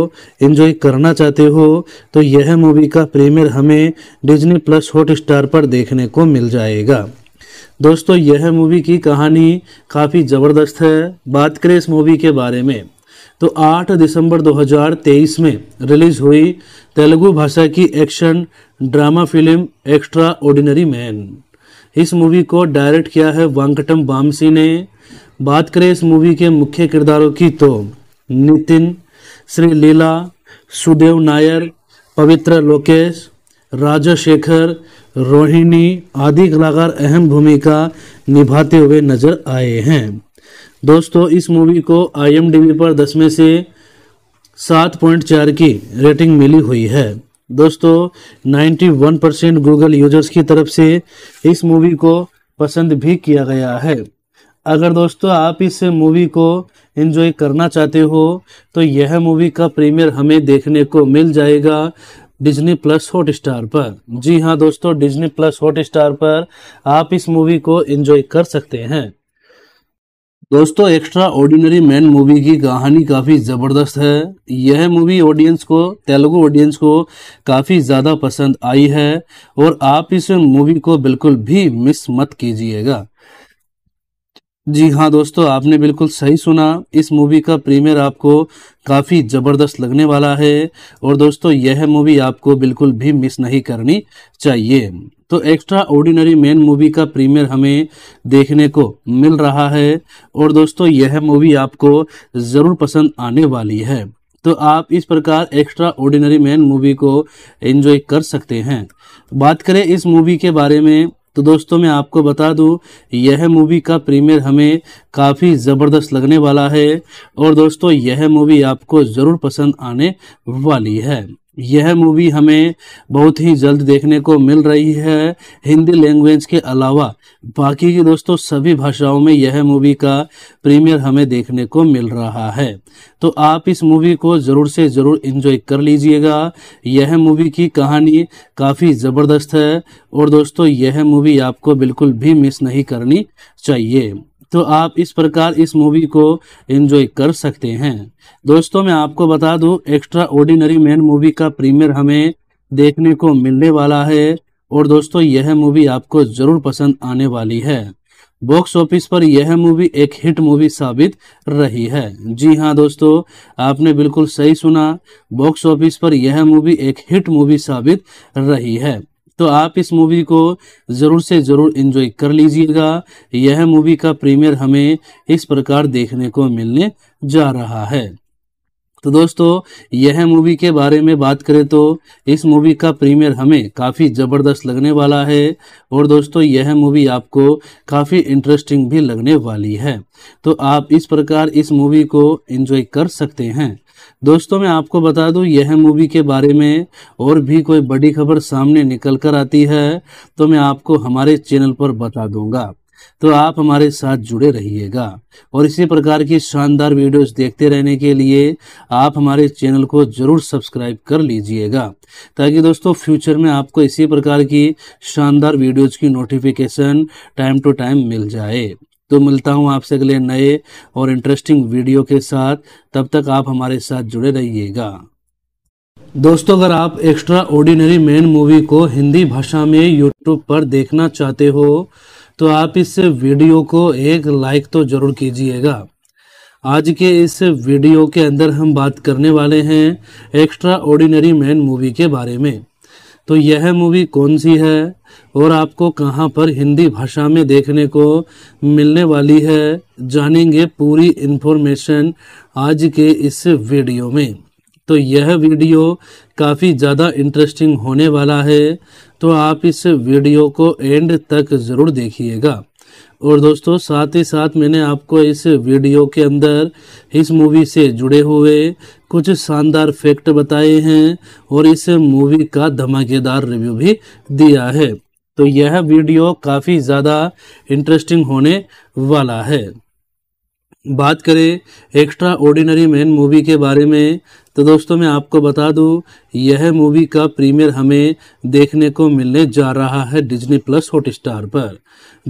एंजॉय करना चाहते हो तो यह मूवी का प्रीमियर हमें डिज्नी प्लस हॉट स्टार पर देखने को मिल जाएगा दोस्तों यह मूवी की कहानी काफ़ी ज़बरदस्त है बात करें इस मूवी के बारे में तो 8 दिसंबर 2023 में रिलीज हुई तेलुगु भाषा की action drama film extra ordinary man इस मूवी को डायरेक्ट किया है वांकटम बामसी ने बात करें इस मूवी के मुख्य किरदारों की तो नितिन श्री लीला सुदेव नायर पवित्र लोकेश राजा शेखर रोहिणी आदि कलाकार अहम भूमिका निभाते हुए नजर आए हैं दोस्तों इस मूवी को आईएमडीबी पर दस में से सात पॉइंट चार की रेटिंग मिली हुई है दोस्तों 91 परसेंट गूगल यूजर्स की तरफ से इस मूवी को पसंद भी किया गया है अगर दोस्तों आप इस मूवी को एंजॉय करना चाहते हो तो यह मूवी का प्रीमियर हमें देखने को मिल जाएगा डिज्नी प्लस हॉट स्टार पर जी हाँ दोस्तों डिज्नी प्लस हॉट स्टार पर आप इस मूवी को एंजॉय कर सकते हैं दोस्तों एक्स्ट्रा ऑर्डिनरी मैन मूवी की कहानी काफ़ी ज़बरदस्त है यह मूवी ऑडियंस को तेलुगु ऑडियंस को काफ़ी ज़्यादा पसंद आई है और आप इस मूवी को बिल्कुल भी मिस मत कीजिएगा जी हाँ दोस्तों आपने बिल्कुल सही सुना इस मूवी का प्रीमियर आपको काफ़ी ज़बरदस्त लगने वाला है और दोस्तों यह मूवी आपको बिल्कुल भी मिस नहीं करनी चाहिए तो एक्स्ट्रा ऑर्डिनरी मैन मूवी का प्रीमियर हमें देखने को मिल रहा है और दोस्तों यह मूवी आपको ज़रूर पसंद आने वाली है तो आप इस प्रकार एक्स्ट्रा ऑर्डिनरी मैन मूवी को एंजॉय कर सकते हैं बात करें इस मूवी के बारे में तो दोस्तों मैं आपको बता दूं यह मूवी का प्रीमियर हमें काफ़ी ज़बरदस्त लगने वाला है और दोस्तों यह मूवी आपको ज़रूर पसंद आने वाली है यह मूवी हमें बहुत ही जल्द देखने को मिल रही है हिंदी लैंग्वेज के अलावा बाकी की दोस्तों सभी भाषाओं में यह मूवी का प्रीमियर हमें देखने को मिल रहा है तो आप इस मूवी को ज़रूर से ज़रूर इन्जॉय कर लीजिएगा यह मूवी की कहानी काफ़ी ज़बरदस्त है और दोस्तों यह मूवी आपको बिल्कुल भी मिस नहीं करनी चाहिए तो आप इस प्रकार इस मूवी को एंजॉय कर सकते हैं दोस्तों मैं आपको बता दूं एक्स्ट्रा ऑर्डिनरी मैन मूवी का प्रीमियर हमें देखने को मिलने वाला है और दोस्तों यह मूवी आपको जरूर पसंद आने वाली है बॉक्स ऑफिस पर यह मूवी एक हिट मूवी साबित रही है जी हाँ दोस्तों आपने बिल्कुल सही सुना बॉक्स ऑफिस पर यह मूवी एक हिट मूवी साबित रही है तो आप इस मूवी को ज़रूर से ज़रूर इंजॉय कर लीजिएगा यह मूवी का प्रीमियर हमें इस प्रकार देखने को मिलने जा रहा है तो दोस्तों यह मूवी के बारे में बात करें तो इस मूवी का प्रीमियर हमें काफ़ी ज़बरदस्त लगने वाला है और दोस्तों यह मूवी आपको काफ़ी इंटरेस्टिंग भी लगने वाली है तो आप इस प्रकार इस मूवी को एंजॉय कर सकते हैं दोस्तों मैं आपको बता दूं यह मूवी के बारे में और भी कोई बड़ी खबर सामने निकल कर आती है तो मैं आपको हमारे चैनल पर बता दूंगा तो आप हमारे साथ जुड़े रहिएगा और इसी प्रकार की शानदार वीडियोस देखते रहने के लिए आप हमारे चैनल को जरूर सब्सक्राइब कर लीजिएगा ताकि दोस्तों फ्यूचर में आपको इसी प्रकार की शानदार वीडियोज़ की नोटिफिकेशन टाइम टू टाइम मिल जाए तो मिलता हूँ आपसे अगले नए और इंटरेस्टिंग वीडियो के साथ तब तक आप हमारे साथ जुड़े रहिएगा दोस्तों अगर आप एक्स्ट्रा ऑर्डिनरी मैन मूवी को हिंदी भाषा में यूट्यूब पर देखना चाहते हो तो आप इस वीडियो को एक लाइक तो जरूर कीजिएगा आज के इस वीडियो के अंदर हम बात करने वाले हैं एक्स्ट्रा ऑर्डिनरी मैन मूवी के बारे में तो यह मूवी कौन सी है और आपको कहाँ पर हिंदी भाषा में देखने को मिलने वाली है जानेंगे पूरी इन्फॉर्मेशन आज के इस वीडियो में तो यह वीडियो काफ़ी ज़्यादा इंटरेस्टिंग होने वाला है तो आप इस वीडियो को एंड तक ज़रूर देखिएगा और दोस्तों साथ ही साथ मैंने आपको इस वीडियो के अंदर इस मूवी से जुड़े हुए कुछ शानदार फैक्ट बताए हैं और इस मूवी का धमाकेदार रिव्यू भी दिया है तो यह वीडियो काफ़ी ज़्यादा इंटरेस्टिंग होने वाला है बात करें एक्स्ट्रा ऑर्डिनरी मैन मूवी के बारे में तो दोस्तों मैं आपको बता दूं यह मूवी का प्रीमियर हमें देखने को मिलने जा रहा है डिज्नी प्लस हॉट स्टार पर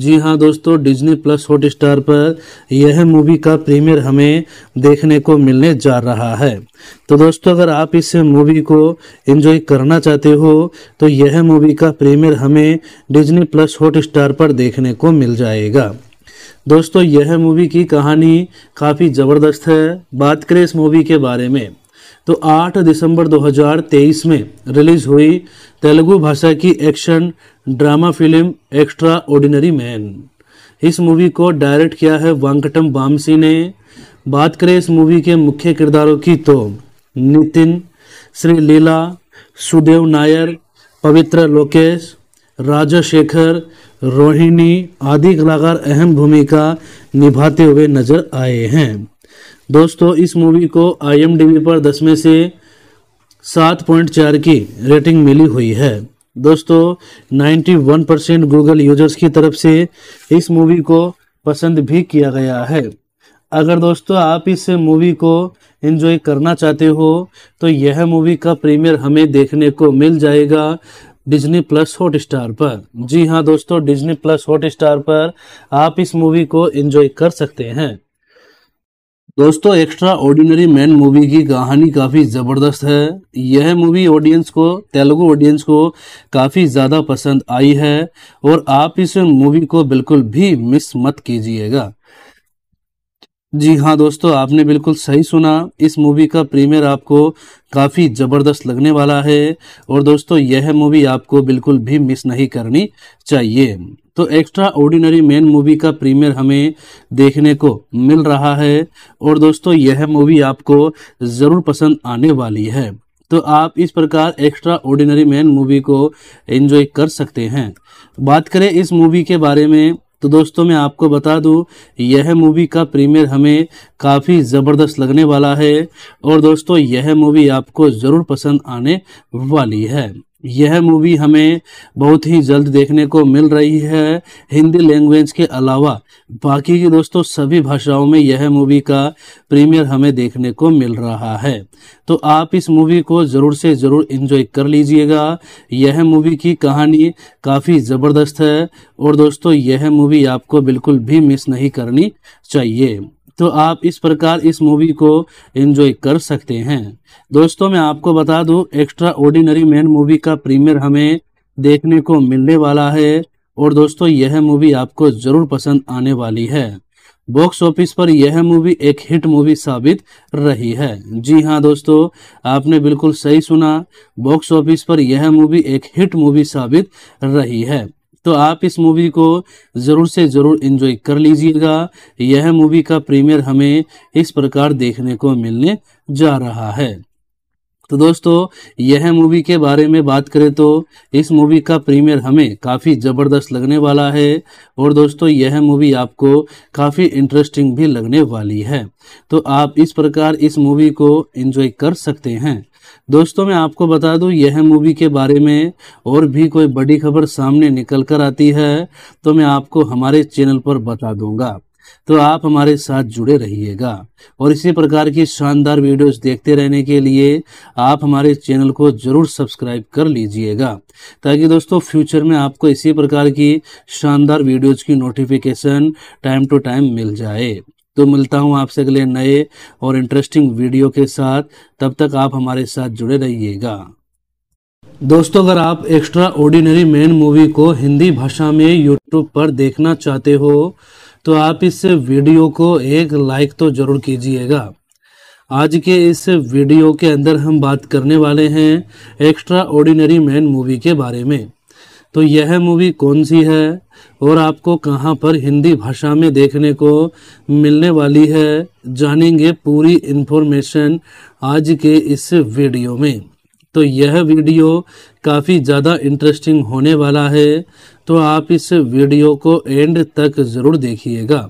जी हाँ दोस्तों डिज्नी प्लस हॉट स्टार पर यह मूवी का प्रीमियर हमें देखने को मिलने जा रहा है तो दोस्तों अगर आप इस मूवी को एंजॉय करना चाहते हो तो यह मूवी का प्रीमियर हमें डिज्नी प्लस हॉट स्टार पर देखने को मिल जाएगा दोस्तों यह मूवी की कहानी काफ़ी ज़बरदस्त है बात करें इस मूवी के बारे में तो 8 दिसंबर 2023 में रिलीज़ हुई तेलुगु भाषा की action drama film extra ordinary man इस मूवी को डायरेक्ट किया है वांकटम बामसी ने बात करें इस मूवी के मुख्य किरदारों की तो नितिन श्री लीला सुदेव नायर पवित्र लोकेश राजशेखर रोहिणी आदि कलाकार अहम भूमिका निभाते हुए नजर आए हैं दोस्तों इस मूवी को आईएमडीबी पर दस में से सात पॉइंट चार की रेटिंग मिली हुई है दोस्तों ninety one percent Google users की तरफ से इस मूवी को पसंद भी किया गया है अगर दोस्तों आप इस मूवी को एंजॉय करना चाहते हो तो यह मूवी का प्रीमियर हमें देखने को मिल जाएगा डिज्नी प्लस हॉट स्टार पर जी हाँ दोस्तों डिज्नी प्लस हॉट स्टार पर आप इस मूवी को एंजॉय कर सकते हैं दोस्तों एक्स्ट्रा ऑर्डिनरी मैन मूवी की कहानी काफ़ी ज़बरदस्त है यह मूवी ऑडियंस को तेलुगु ऑडियंस को काफ़ी ज़्यादा पसंद आई है और आप इस मूवी को बिल्कुल भी मिस मत कीजिएगा जी हाँ दोस्तों आपने बिल्कुल सही सुना इस मूवी का प्रीमियर आपको काफ़ी ज़बरदस्त लगने वाला है और दोस्तों यह मूवी आपको बिल्कुल भी मिस नहीं करनी चाहिए तो एक्स्ट्रा ऑर्डिनरी मैन मूवी का प्रीमियर हमें देखने को मिल रहा है और दोस्तों यह मूवी आपको ज़रूर पसंद आने वाली है तो आप इस प्रकार एक्स्ट्रा ऑर्डिनरी मैन मूवी को एंजॉय कर सकते हैं बात करें इस मूवी के बारे में तो दोस्तों मैं आपको बता दूं यह मूवी का प्रीमियर हमें काफ़ी ज़बरदस्त लगने वाला है और दोस्तों यह मूवी आपको ज़रूर पसंद आने वाली है यह मूवी हमें बहुत ही जल्द देखने को मिल रही है हिंदी लैंग्वेज के अलावा बाकी की दोस्तों सभी भाषाओं में यह मूवी का प्रीमियर हमें देखने को मिल रहा है तो आप इस मूवी को ज़रूर से ज़रूर इन्जॉय कर लीजिएगा यह मूवी की कहानी काफ़ी ज़बरदस्त है और दोस्तों यह मूवी आपको बिल्कुल भी मिस नहीं करनी चाहिए तो आप इस प्रकार इस मूवी को एंजॉय कर सकते हैं दोस्तों मैं आपको बता दूं एक्स्ट्रा ऑर्डिनरी मैन मूवी का प्रीमियर हमें देखने को मिलने वाला है और दोस्तों यह मूवी आपको जरूर पसंद आने वाली है बॉक्स ऑफिस पर यह मूवी एक हिट मूवी साबित रही है जी हाँ दोस्तों आपने बिल्कुल सही सुना बॉक्स ऑफिस पर यह मूवी एक हिट मूवी साबित रही है तो आप इस मूवी को ज़रूर से ज़रूर इन्जॉय कर लीजिएगा यह मूवी का प्रीमियर हमें इस प्रकार देखने को मिलने जा रहा है तो दोस्तों यह मूवी के बारे में बात करें तो इस मूवी का प्रीमियर हमें काफ़ी ज़बरदस्त लगने वाला है और दोस्तों यह मूवी आपको काफ़ी इंटरेस्टिंग भी लगने वाली है तो आप इस प्रकार इस मूवी को एंजॉय कर सकते हैं दोस्तों मैं आपको बता दूं यह मूवी के बारे में और भी कोई बड़ी खबर सामने निकल कर आती है तो मैं आपको हमारे चैनल पर बता दूंगा तो आप हमारे साथ जुड़े रहिएगा और इसी प्रकार की शानदार वीडियोस देखते रहने के लिए आप हमारे चैनल को जरूर सब्सक्राइब कर लीजिएगा ताकि दोस्तों फ्यूचर में आपको इसी प्रकार की शानदार वीडियोस की नोटिफिकेशन टाइम टू टाइम मिल जाए तो मिलता हूँ आपसे अगले नए और इंटरेस्टिंग वीडियो के साथ तब तक आप हमारे साथ जुड़े रहिएगा दोस्तों अगर आप एक्स्ट्रा ऑर्डिनरी मैन मूवी को हिंदी भाषा में यूट्यूब पर देखना चाहते हो तो आप इस वीडियो को एक लाइक तो जरूर कीजिएगा आज के इस वीडियो के अंदर हम बात करने वाले हैं एक्स्ट्रा ऑर्डिनरी मैन मूवी के बारे में तो यह मूवी कौन सी है और आपको कहाँ पर हिंदी भाषा में देखने को मिलने वाली है जानेंगे पूरी इन्फॉर्मेशन आज के इस वीडियो में तो यह वीडियो काफ़ी ज़्यादा इंटरेस्टिंग होने वाला है तो आप इस वीडियो को एंड तक ज़रूर देखिएगा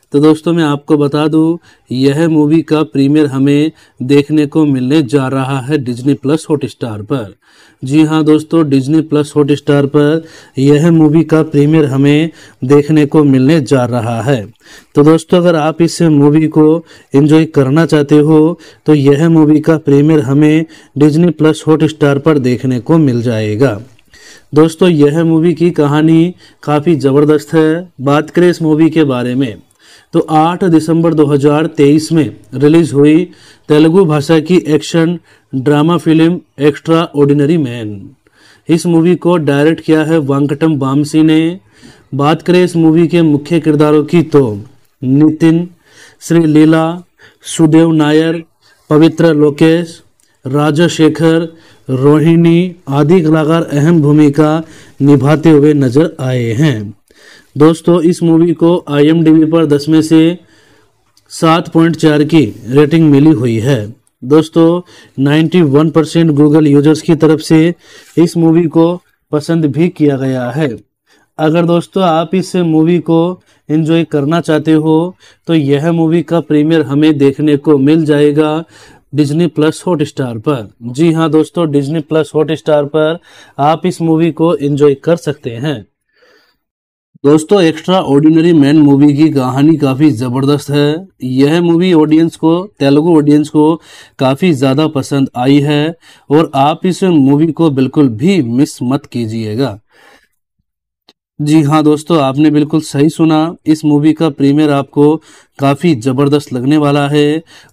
तो दोस्तों मैं आपको बता दूं यह मूवी का प्रीमियर हमें देखने को मिलने जा रहा है डिज्नी प्लस हॉट स्टार पर जी हाँ दोस्तों डिज्नी प्लस हॉट स्टार पर यह मूवी का प्रीमियर हमें देखने को मिलने जा रहा है तो दोस्तों अगर आप इस मूवी को एंजॉय करना चाहते हो तो यह मूवी का प्रीमियर हमें डिज्नी प्लस हॉट स्टार पर देखने को मिल जाएगा दोस्तों यह मूवी की कहानी काफ़ी ज़बरदस्त है बात करें इस मूवी के बारे में तो 8 दिसंबर 2023 में रिलीज हुई तेलुगु भाषा की action drama film extra ordinary man इस मूवी को डायरेक्ट किया है वांकटम बामसी ने बात करें इस मूवी के मुख्य किरदारों की तो नितिन श्री लीला सुदेव नायर पवित्र लोकेश राजा शेखर रोहिणी आदि कलाकार अहम भूमिका निभाते हुए नजर आए हैं दोस्तों इस मूवी को आईएमडीबी पर दस में से सात पॉइंट चार की रेटिंग मिली हुई है दोस्तों ninety one percent Google users की तरफ से इस मूवी को पसंद भी किया गया है अगर दोस्तों आप इस मूवी को एंजॉय करना चाहते हो तो यह मूवी का प्रीमियर हमें देखने को मिल जाएगा डिज्नी प्लस हॉट स्टार पर जी हाँ दोस्तों डिज्नी प्लस हॉट स्टार पर आप इस मूवी को एंजॉय कर सकते हैं दोस्तों एक्स्ट्रा ऑर्डिनरी मैन मूवी की कहानी काफ़ी ज़बरदस्त है यह मूवी ऑडियंस को तेलुगु ऑडियंस को काफ़ी ज़्यादा पसंद आई है और आप इस मूवी को बिल्कुल भी मिस मत कीजिएगा जी हाँ दोस्तों आपने बिल्कुल सही सुना इस मूवी का प्रीमियर आपको काफ़ी ज़बरदस्त लगने वाला है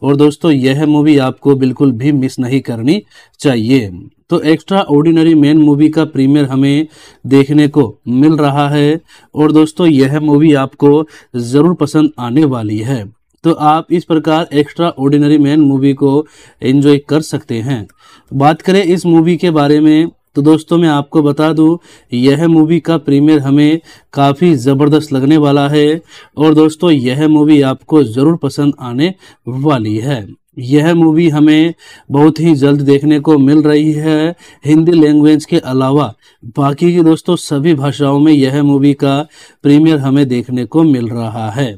और दोस्तों यह मूवी आपको बिल्कुल भी मिस नहीं करनी चाहिए तो एक्स्ट्रा ऑर्डिनरी मैन मूवी का प्रीमियर हमें देखने को मिल रहा है और दोस्तों यह मूवी आपको ज़रूर पसंद आने वाली है तो आप इस प्रकार एक्स्ट्रा ऑर्डिनरी मैन मूवी को एंजॉय कर सकते हैं बात करें इस मूवी के बारे में तो दोस्तों मैं आपको बता दूं यह मूवी का प्रीमियर हमें काफ़ी ज़बरदस्त लगने वाला है और दोस्तों यह मूवी आपको ज़रूर पसंद आने वाली है यह मूवी हमें बहुत ही जल्द देखने को मिल रही है हिंदी लैंग्वेज के अलावा बाकी की दोस्तों सभी भाषाओं में यह मूवी का प्रीमियर हमें देखने को मिल रहा है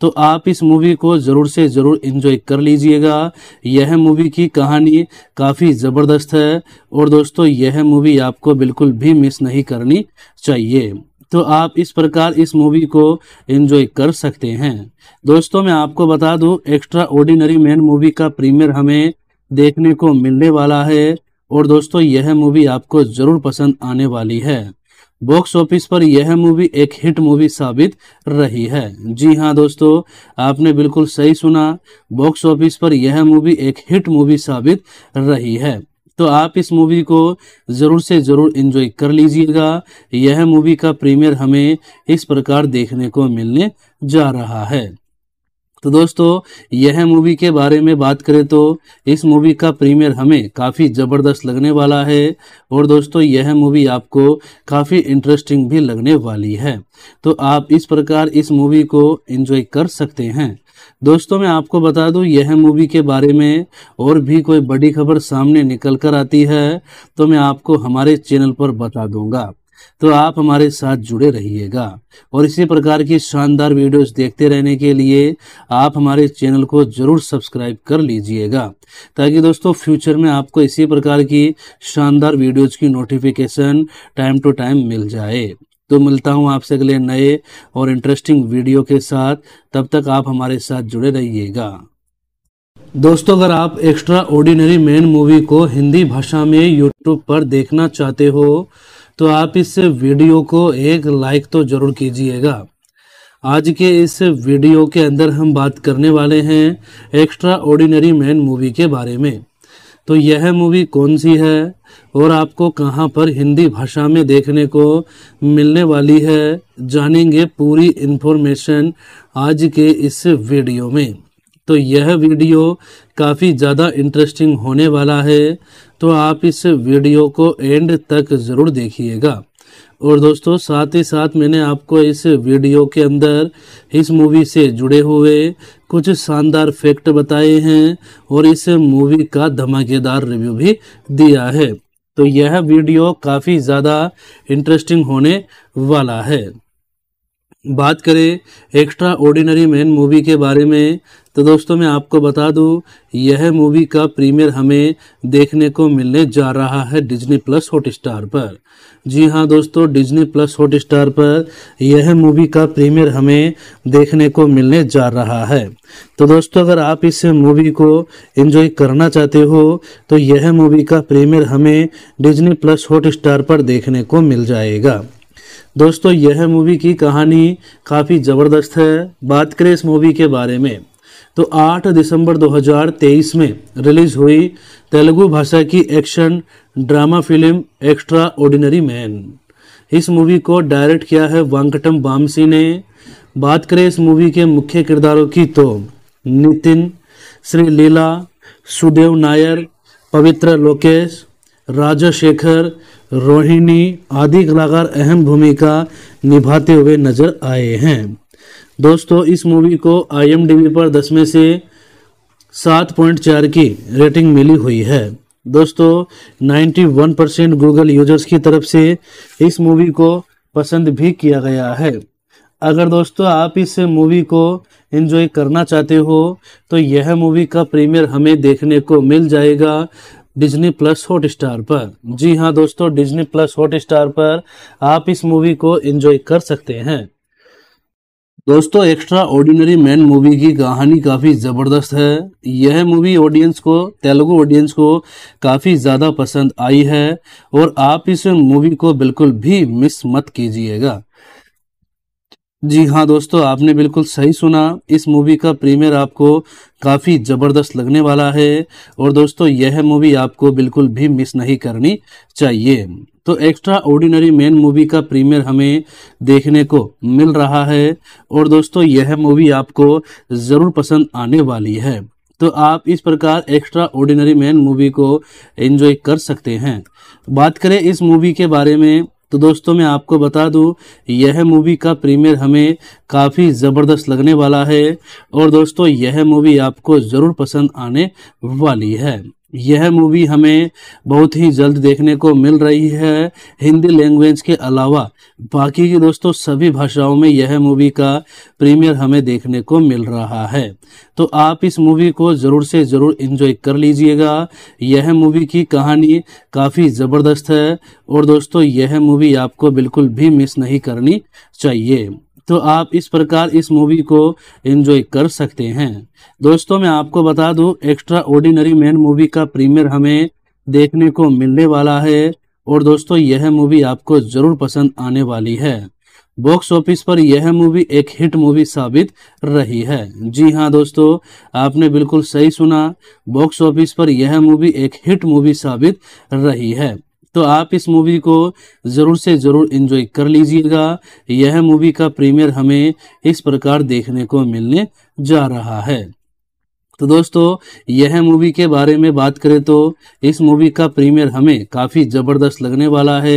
तो आप इस मूवी को ज़रूर से ज़रूर इन्जॉय कर लीजिएगा यह मूवी की कहानी काफ़ी ज़बरदस्त है और दोस्तों यह मूवी आपको बिल्कुल भी मिस नहीं करनी चाहिए तो आप इस प्रकार इस मूवी को एंजॉय कर सकते हैं दोस्तों मैं आपको बता दूं एक्स्ट्रा ऑर्डिनरी मैन मूवी का प्रीमियर हमें देखने को मिलने वाला है और दोस्तों यह मूवी आपको जरूर पसंद आने वाली है बॉक्स ऑफिस पर यह मूवी एक हिट मूवी साबित रही है जी हाँ दोस्तों आपने बिल्कुल सही सुना बॉक्स ऑफिस पर यह मूवी एक हिट मूवी साबित रही है तो आप इस मूवी को ज़रूर से ज़रूर इंजॉय कर लीजिएगा यह मूवी का प्रीमियर हमें इस प्रकार देखने को मिलने जा रहा है तो दोस्तों यह मूवी के बारे में बात करें तो इस मूवी का प्रीमियर हमें काफ़ी ज़बरदस्त लगने वाला है और दोस्तों यह मूवी आपको काफ़ी इंटरेस्टिंग भी लगने वाली है तो आप इस प्रकार इस मूवी को एंजॉय कर सकते हैं दोस्तों मैं आपको बता दूं यह मूवी के बारे में और भी कोई बड़ी खबर सामने निकल कर आती है तो मैं आपको हमारे चैनल पर बता दूंगा तो आप हमारे साथ जुड़े रहिएगा और इसी प्रकार की शानदार वीडियोस देखते रहने के लिए आप हमारे चैनल को जरूर सब्सक्राइब कर लीजिएगा ताकि दोस्तों फ्यूचर में आपको इसी प्रकार की शानदार वीडियोज़ की नोटिफिकेशन टाइम टू टाइम मिल जाए तो मिलता हूँ आपसे अगले नए और इंटरेस्टिंग वीडियो के साथ तब तक आप हमारे साथ जुड़े रहिएगा दोस्तों अगर आप एक्स्ट्रा ऑर्डिनरी मैन मूवी को हिंदी भाषा में यूट्यूब पर देखना चाहते हो तो आप इस वीडियो को एक लाइक तो जरूर कीजिएगा आज के इस वीडियो के अंदर हम बात करने वाले हैं एक्स्ट्रा ऑर्डिनरी मैन मूवी के बारे में तो यह मूवी कौन सी है और आपको कहाँ पर हिंदी भाषा में देखने को मिलने वाली है जानेंगे पूरी इन्फॉर्मेशन आज के इस वीडियो में तो यह वीडियो काफ़ी ज़्यादा इंटरेस्टिंग होने वाला है तो आप इस वीडियो को एंड तक ज़रूर देखिएगा और दोस्तों साथ ही साथ मैंने आपको इस वीडियो के अंदर इस मूवी से जुड़े हुए कुछ शानदार फैक्ट बताए हैं और इस मूवी का धमाकेदार रिव्यू भी दिया है तो यह वीडियो काफ़ी ज़्यादा इंटरेस्टिंग होने वाला है बात करें एक्स्ट्रा ऑर्डिनरी मैन मूवी के बारे में तो दोस्तों मैं आपको बता दूं यह मूवी का प्रीमियर हमें देखने को मिलने जा रहा है डिज्नी प्लस हॉट स्टार पर जी हाँ दोस्तों डिज्नी प्लस हॉट स्टार पर यह मूवी का प्रीमियर हमें देखने को मिलने जा रहा है तो दोस्तों अगर आप इस मूवी को एंजॉय करना चाहते हो तो यह मूवी का प्रीमियर हमें डिज्नी प्लस हॉट स्टार पर देखने को मिल जाएगा दोस्तों यह मूवी की कहानी काफ़ी ज़बरदस्त है बात करें इस मूवी के बारे में तो 8 दिसंबर 2023 में रिलीज हुई तेलुगु भाषा की action drama film extra ordinary man इस मूवी को डायरेक्ट किया है वांकटम बामसी ने बात करें इस मूवी के मुख्य किरदारों की तो नितिन श्री लीला सुदेव नायर पवित्र लोकेश राजा शेखर रोहिणी आदि कलाकार अहम भूमिका निभाते हुए नजर आए हैं दोस्तों इस मूवी को आईएमडीबी पर दस में से सात पॉइंट चार की रेटिंग मिली हुई है दोस्तों 91 परसेंट गूगल यूजर्स की तरफ से इस मूवी को पसंद भी किया गया है अगर दोस्तों आप इस मूवी को एंजॉय करना चाहते हो तो यह मूवी का प्रीमियर हमें देखने को मिल जाएगा डिज्नी प्लस हॉट स्टार पर जी हाँ दोस्तों डिज्नी प्लस हॉट स्टार पर आप इस मूवी को एंजॉय कर सकते हैं दोस्तों एक्स्ट्रा ऑर्डिनरी मैन मूवी की कहानी काफ़ी ज़बरदस्त है यह मूवी ऑडियंस को तेलुगु ऑडियंस को काफ़ी ज़्यादा पसंद आई है और आप इस मूवी को बिल्कुल भी मिस मत कीजिएगा जी हाँ दोस्तों आपने बिल्कुल सही सुना इस मूवी का प्रीमियर आपको काफ़ी ज़बरदस्त लगने वाला है और दोस्तों यह मूवी आपको बिल्कुल भी मिस नहीं करनी चाहिए तो एक्स्ट्रा ऑर्डिनरी मैन मूवी का प्रीमियर हमें देखने को मिल रहा है और दोस्तों यह मूवी आपको ज़रूर पसंद आने वाली है तो आप इस प्रकार एक्स्ट्रा ऑर्डिनरी मैन मूवी को एंजॉय कर सकते हैं बात करें इस मूवी के बारे में तो दोस्तों मैं आपको बता दूं यह मूवी का प्रीमियर हमें काफ़ी ज़बरदस्त लगने वाला है और दोस्तों यह मूवी आपको ज़रूर पसंद आने वाली है यह मूवी हमें बहुत ही जल्द देखने को मिल रही है हिंदी लैंग्वेज के अलावा बाकी की दोस्तों सभी भाषाओं में यह मूवी का प्रीमियर हमें देखने को मिल रहा है तो आप इस मूवी को ज़रूर से ज़रूर इन्जॉय कर लीजिएगा यह मूवी की कहानी काफ़ी ज़बरदस्त है और दोस्तों यह मूवी आपको बिल्कुल भी मिस नहीं करनी चाहिए तो आप इस प्रकार इस मूवी को एंजॉय कर सकते हैं दोस्तों मैं आपको बता दूं एक्स्ट्रा ऑर्डिनरी मैन मूवी का प्रीमियर हमें देखने को मिलने वाला है और दोस्तों यह मूवी आपको जरूर पसंद आने वाली है बॉक्स ऑफिस पर यह मूवी एक हिट मूवी साबित रही है जी हाँ दोस्तों आपने बिल्कुल सही सुना बॉक्स ऑफिस पर यह मूवी एक हिट मूवी साबित रही है तो आप इस मूवी को ज़रूर से ज़रूर इन्जॉय कर लीजिएगा यह मूवी का प्रीमियर हमें इस प्रकार देखने को मिलने जा रहा है तो दोस्तों यह मूवी के बारे में बात करें तो इस मूवी का प्रीमियर हमें काफ़ी ज़बरदस्त लगने वाला है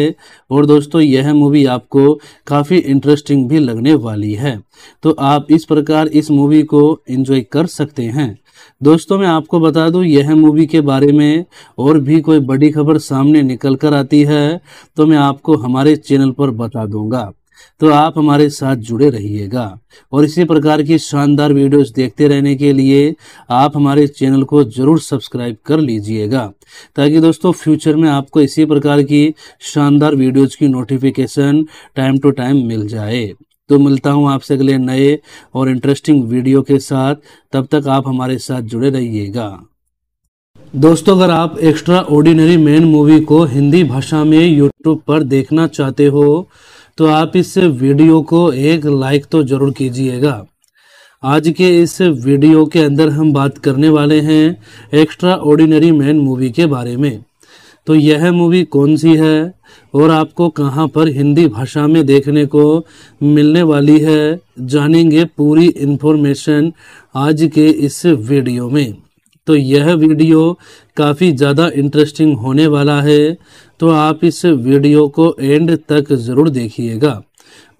और दोस्तों यह मूवी आपको काफ़ी इंटरेस्टिंग भी लगने वाली है तो आप इस प्रकार इस मूवी को एंजॉय कर सकते हैं दोस्तों मैं आपको बता दूं यह मूवी के बारे में और भी कोई बड़ी खबर सामने निकल कर आती है तो मैं आपको हमारे चैनल पर बता दूंगा तो आप हमारे साथ जुड़े रहिएगा और इसी प्रकार की शानदार वीडियोस देखते रहने के लिए आप हमारे चैनल को जरूर सब्सक्राइब कर लीजिएगा ताकि दोस्तों फ्यूचर में आपको इसी प्रकार की शानदार वीडियोज़ की नोटिफिकेशन टाइम टू टाइम मिल जाए तो मिलता हूँ आपसे अगले नए और इंटरेस्टिंग वीडियो के साथ तब तक आप हमारे साथ जुड़े रहिएगा दोस्तों अगर आप एक्स्ट्रा ऑर्डिनरी मैन मूवी को हिंदी भाषा में यूट्यूब पर देखना चाहते हो तो आप इस वीडियो को एक लाइक तो जरूर कीजिएगा आज के इस वीडियो के अंदर हम बात करने वाले हैं एक्स्ट्रा ऑर्डिनरी मैन मूवी के बारे में तो यह मूवी कौन सी है और आपको कहाँ पर हिंदी भाषा में देखने को मिलने वाली है जानेंगे पूरी इन्फॉर्मेशन आज के इस वीडियो में तो यह वीडियो काफ़ी ज़्यादा इंटरेस्टिंग होने वाला है तो आप इस वीडियो को एंड तक ज़रूर देखिएगा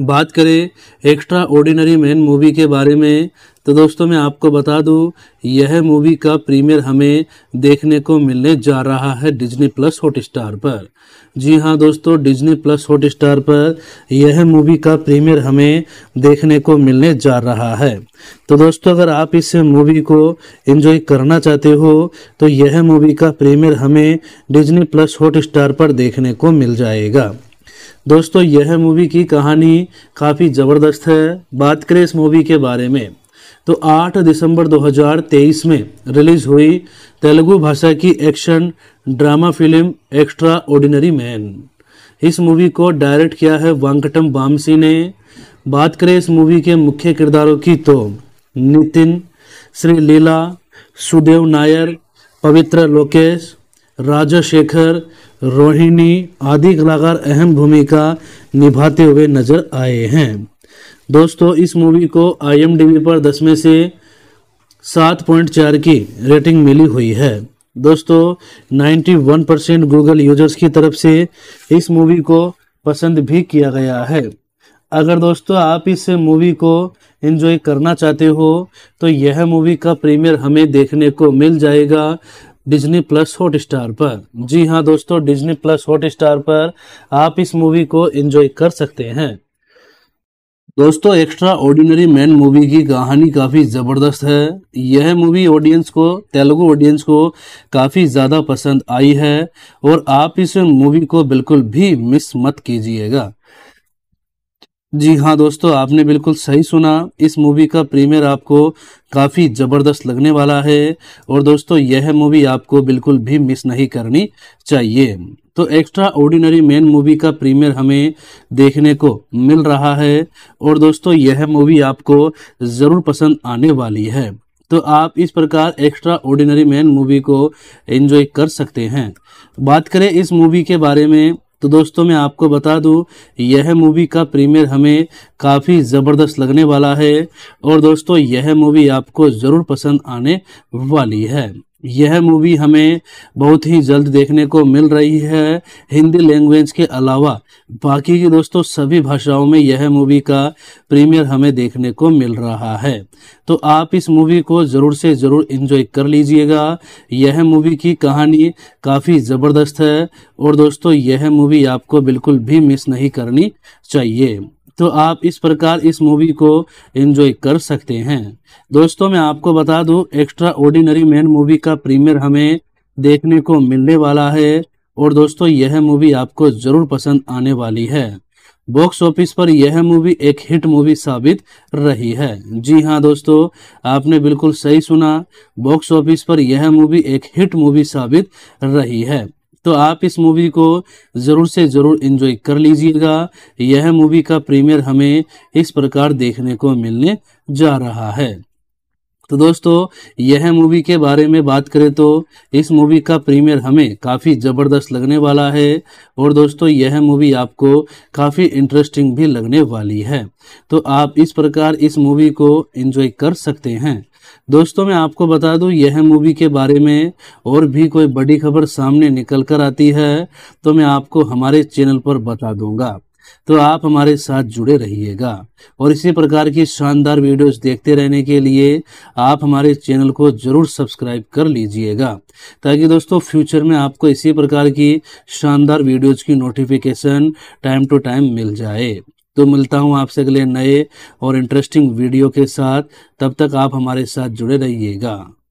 बात करें एक्स्ट्रा ऑर्डिनरी मैन मूवी के बारे में तो दोस्तों मैं आपको बता दूं यह मूवी का प्रीमियर हमें देखने को मिलने जा रहा है डिज्नी प्लस हॉट स्टार पर जी हाँ दोस्तों डिज्नी प्लस हॉट स्टार पर यह मूवी का प्रीमियर हमें देखने को मिलने जा रहा है तो दोस्तों अगर आप इस मूवी को एंजॉय करना चाहते हो तो यह मूवी का प्रीमियर हमें डिज्नी प्लस हॉट स्टार पर देखने को मिल जाएगा दोस्तों यह मूवी की कहानी काफ़ी ज़बरदस्त है बात करें इस मूवी के बारे में तो 8 दिसंबर 2023 में रिलीज़ हुई तेलुगु भाषा की action drama film extra ordinary man इस मूवी को डायरेक्ट किया है वांकटम बामसी ने बात करें इस मूवी के मुख्य किरदारों की तो नितिन श्री लीला सुदेव नायर पवित्र लोकेश राजा शेखर रोहिणी आदि कलाकार अहम भूमिका निभाते हुए नजर आए हैं दोस्तों इस मूवी को आईएमडीबी पर दस में से सात पॉइंट चार की रेटिंग मिली हुई है दोस्तों ninety one percent Google users की तरफ से इस मूवी को पसंद भी किया गया है अगर दोस्तों आप इस मूवी को एंजॉय करना चाहते हो तो यह मूवी का प्रीमियर हमें देखने को मिल जाएगा डिज्नी प्लस हॉट स्टार पर जी हाँ दोस्तों डिज्नी प्लस हॉट स्टार पर आप इस मूवी को एंजॉय कर सकते हैं दोस्तों एक्स्ट्रा ऑर्डिनरी मैन मूवी की कहानी काफ़ी ज़बरदस्त है यह मूवी ऑडियंस को तेलुगु ऑडियंस को काफ़ी ज़्यादा पसंद आई है और आप इस मूवी को बिल्कुल भी मिस मत कीजिएगा जी हाँ दोस्तों आपने बिल्कुल सही सुना इस मूवी का प्रीमियर आपको काफ़ी ज़बरदस्त लगने वाला है और दोस्तों यह मूवी आपको बिल्कुल भी मिस नहीं करनी चाहिए तो एक्स्ट्रा ऑर्डिनरी मैन मूवी का प्रीमियर हमें देखने को मिल रहा है और दोस्तों यह मूवी आपको ज़रूर पसंद आने वाली है तो आप इस प्रकार एक्स्ट्रा ऑर्डिनरी मैन मूवी को एंजॉय कर सकते हैं बात करें इस मूवी के बारे में तो दोस्तों मैं आपको बता दूं यह मूवी का प्रीमियर हमें काफ़ी ज़बरदस्त लगने वाला है और दोस्तों यह मूवी आपको ज़रूर पसंद आने वाली है यह मूवी हमें बहुत ही जल्द देखने को मिल रही है हिंदी लैंग्वेज के अलावा बाकी की दोस्तों सभी भाषाओं में यह मूवी का प्रीमियर हमें देखने को मिल रहा है तो आप इस मूवी को ज़रूर से ज़रूर इन्जॉय कर लीजिएगा यह मूवी की कहानी काफ़ी ज़बरदस्त है और दोस्तों यह मूवी आपको बिल्कुल भी मिस नहीं करनी चाहिए तो आप इस प्रकार इस मूवी को एंजॉय कर सकते हैं दोस्तों मैं आपको बता दूं एक्स्ट्रा ऑर्डिनरी मैन मूवी का प्रीमियर हमें देखने को मिलने वाला है और दोस्तों यह मूवी आपको जरूर पसंद आने वाली है बॉक्स ऑफिस पर यह मूवी एक हिट मूवी साबित रही है जी हाँ दोस्तों आपने बिल्कुल सही सुना बॉक्स ऑफिस पर यह मूवी एक हिट मूवी साबित रही है तो आप इस मूवी को ज़रूर से ज़रूर इन्जॉय कर लीजिएगा यह मूवी का प्रीमियर हमें इस प्रकार देखने को मिलने जा रहा है तो दोस्तों यह मूवी के बारे में बात करें तो इस मूवी का प्रीमियर हमें काफ़ी ज़बरदस्त लगने वाला है और दोस्तों यह मूवी आपको काफ़ी इंटरेस्टिंग भी लगने वाली है तो आप इस प्रकार इस मूवी को एंजॉय कर सकते हैं दोस्तों मैं आपको बता दूं यह मूवी के बारे में और भी कोई बड़ी खबर सामने निकल कर आती है तो मैं आपको हमारे चैनल पर बता दूंगा तो आप हमारे साथ जुड़े रहिएगा और इसी प्रकार की शानदार वीडियोस देखते रहने के लिए आप हमारे चैनल को जरूर सब्सक्राइब कर लीजिएगा ताकि दोस्तों फ्यूचर में आपको इसी प्रकार की शानदार वीडियोस की नोटिफिकेशन टाइम टू टाइम मिल जाए तो मिलता हूँ आपसे अगले नए और इंटरेस्टिंग वीडियो के साथ तब तक आप हमारे साथ जुड़े रहिएगा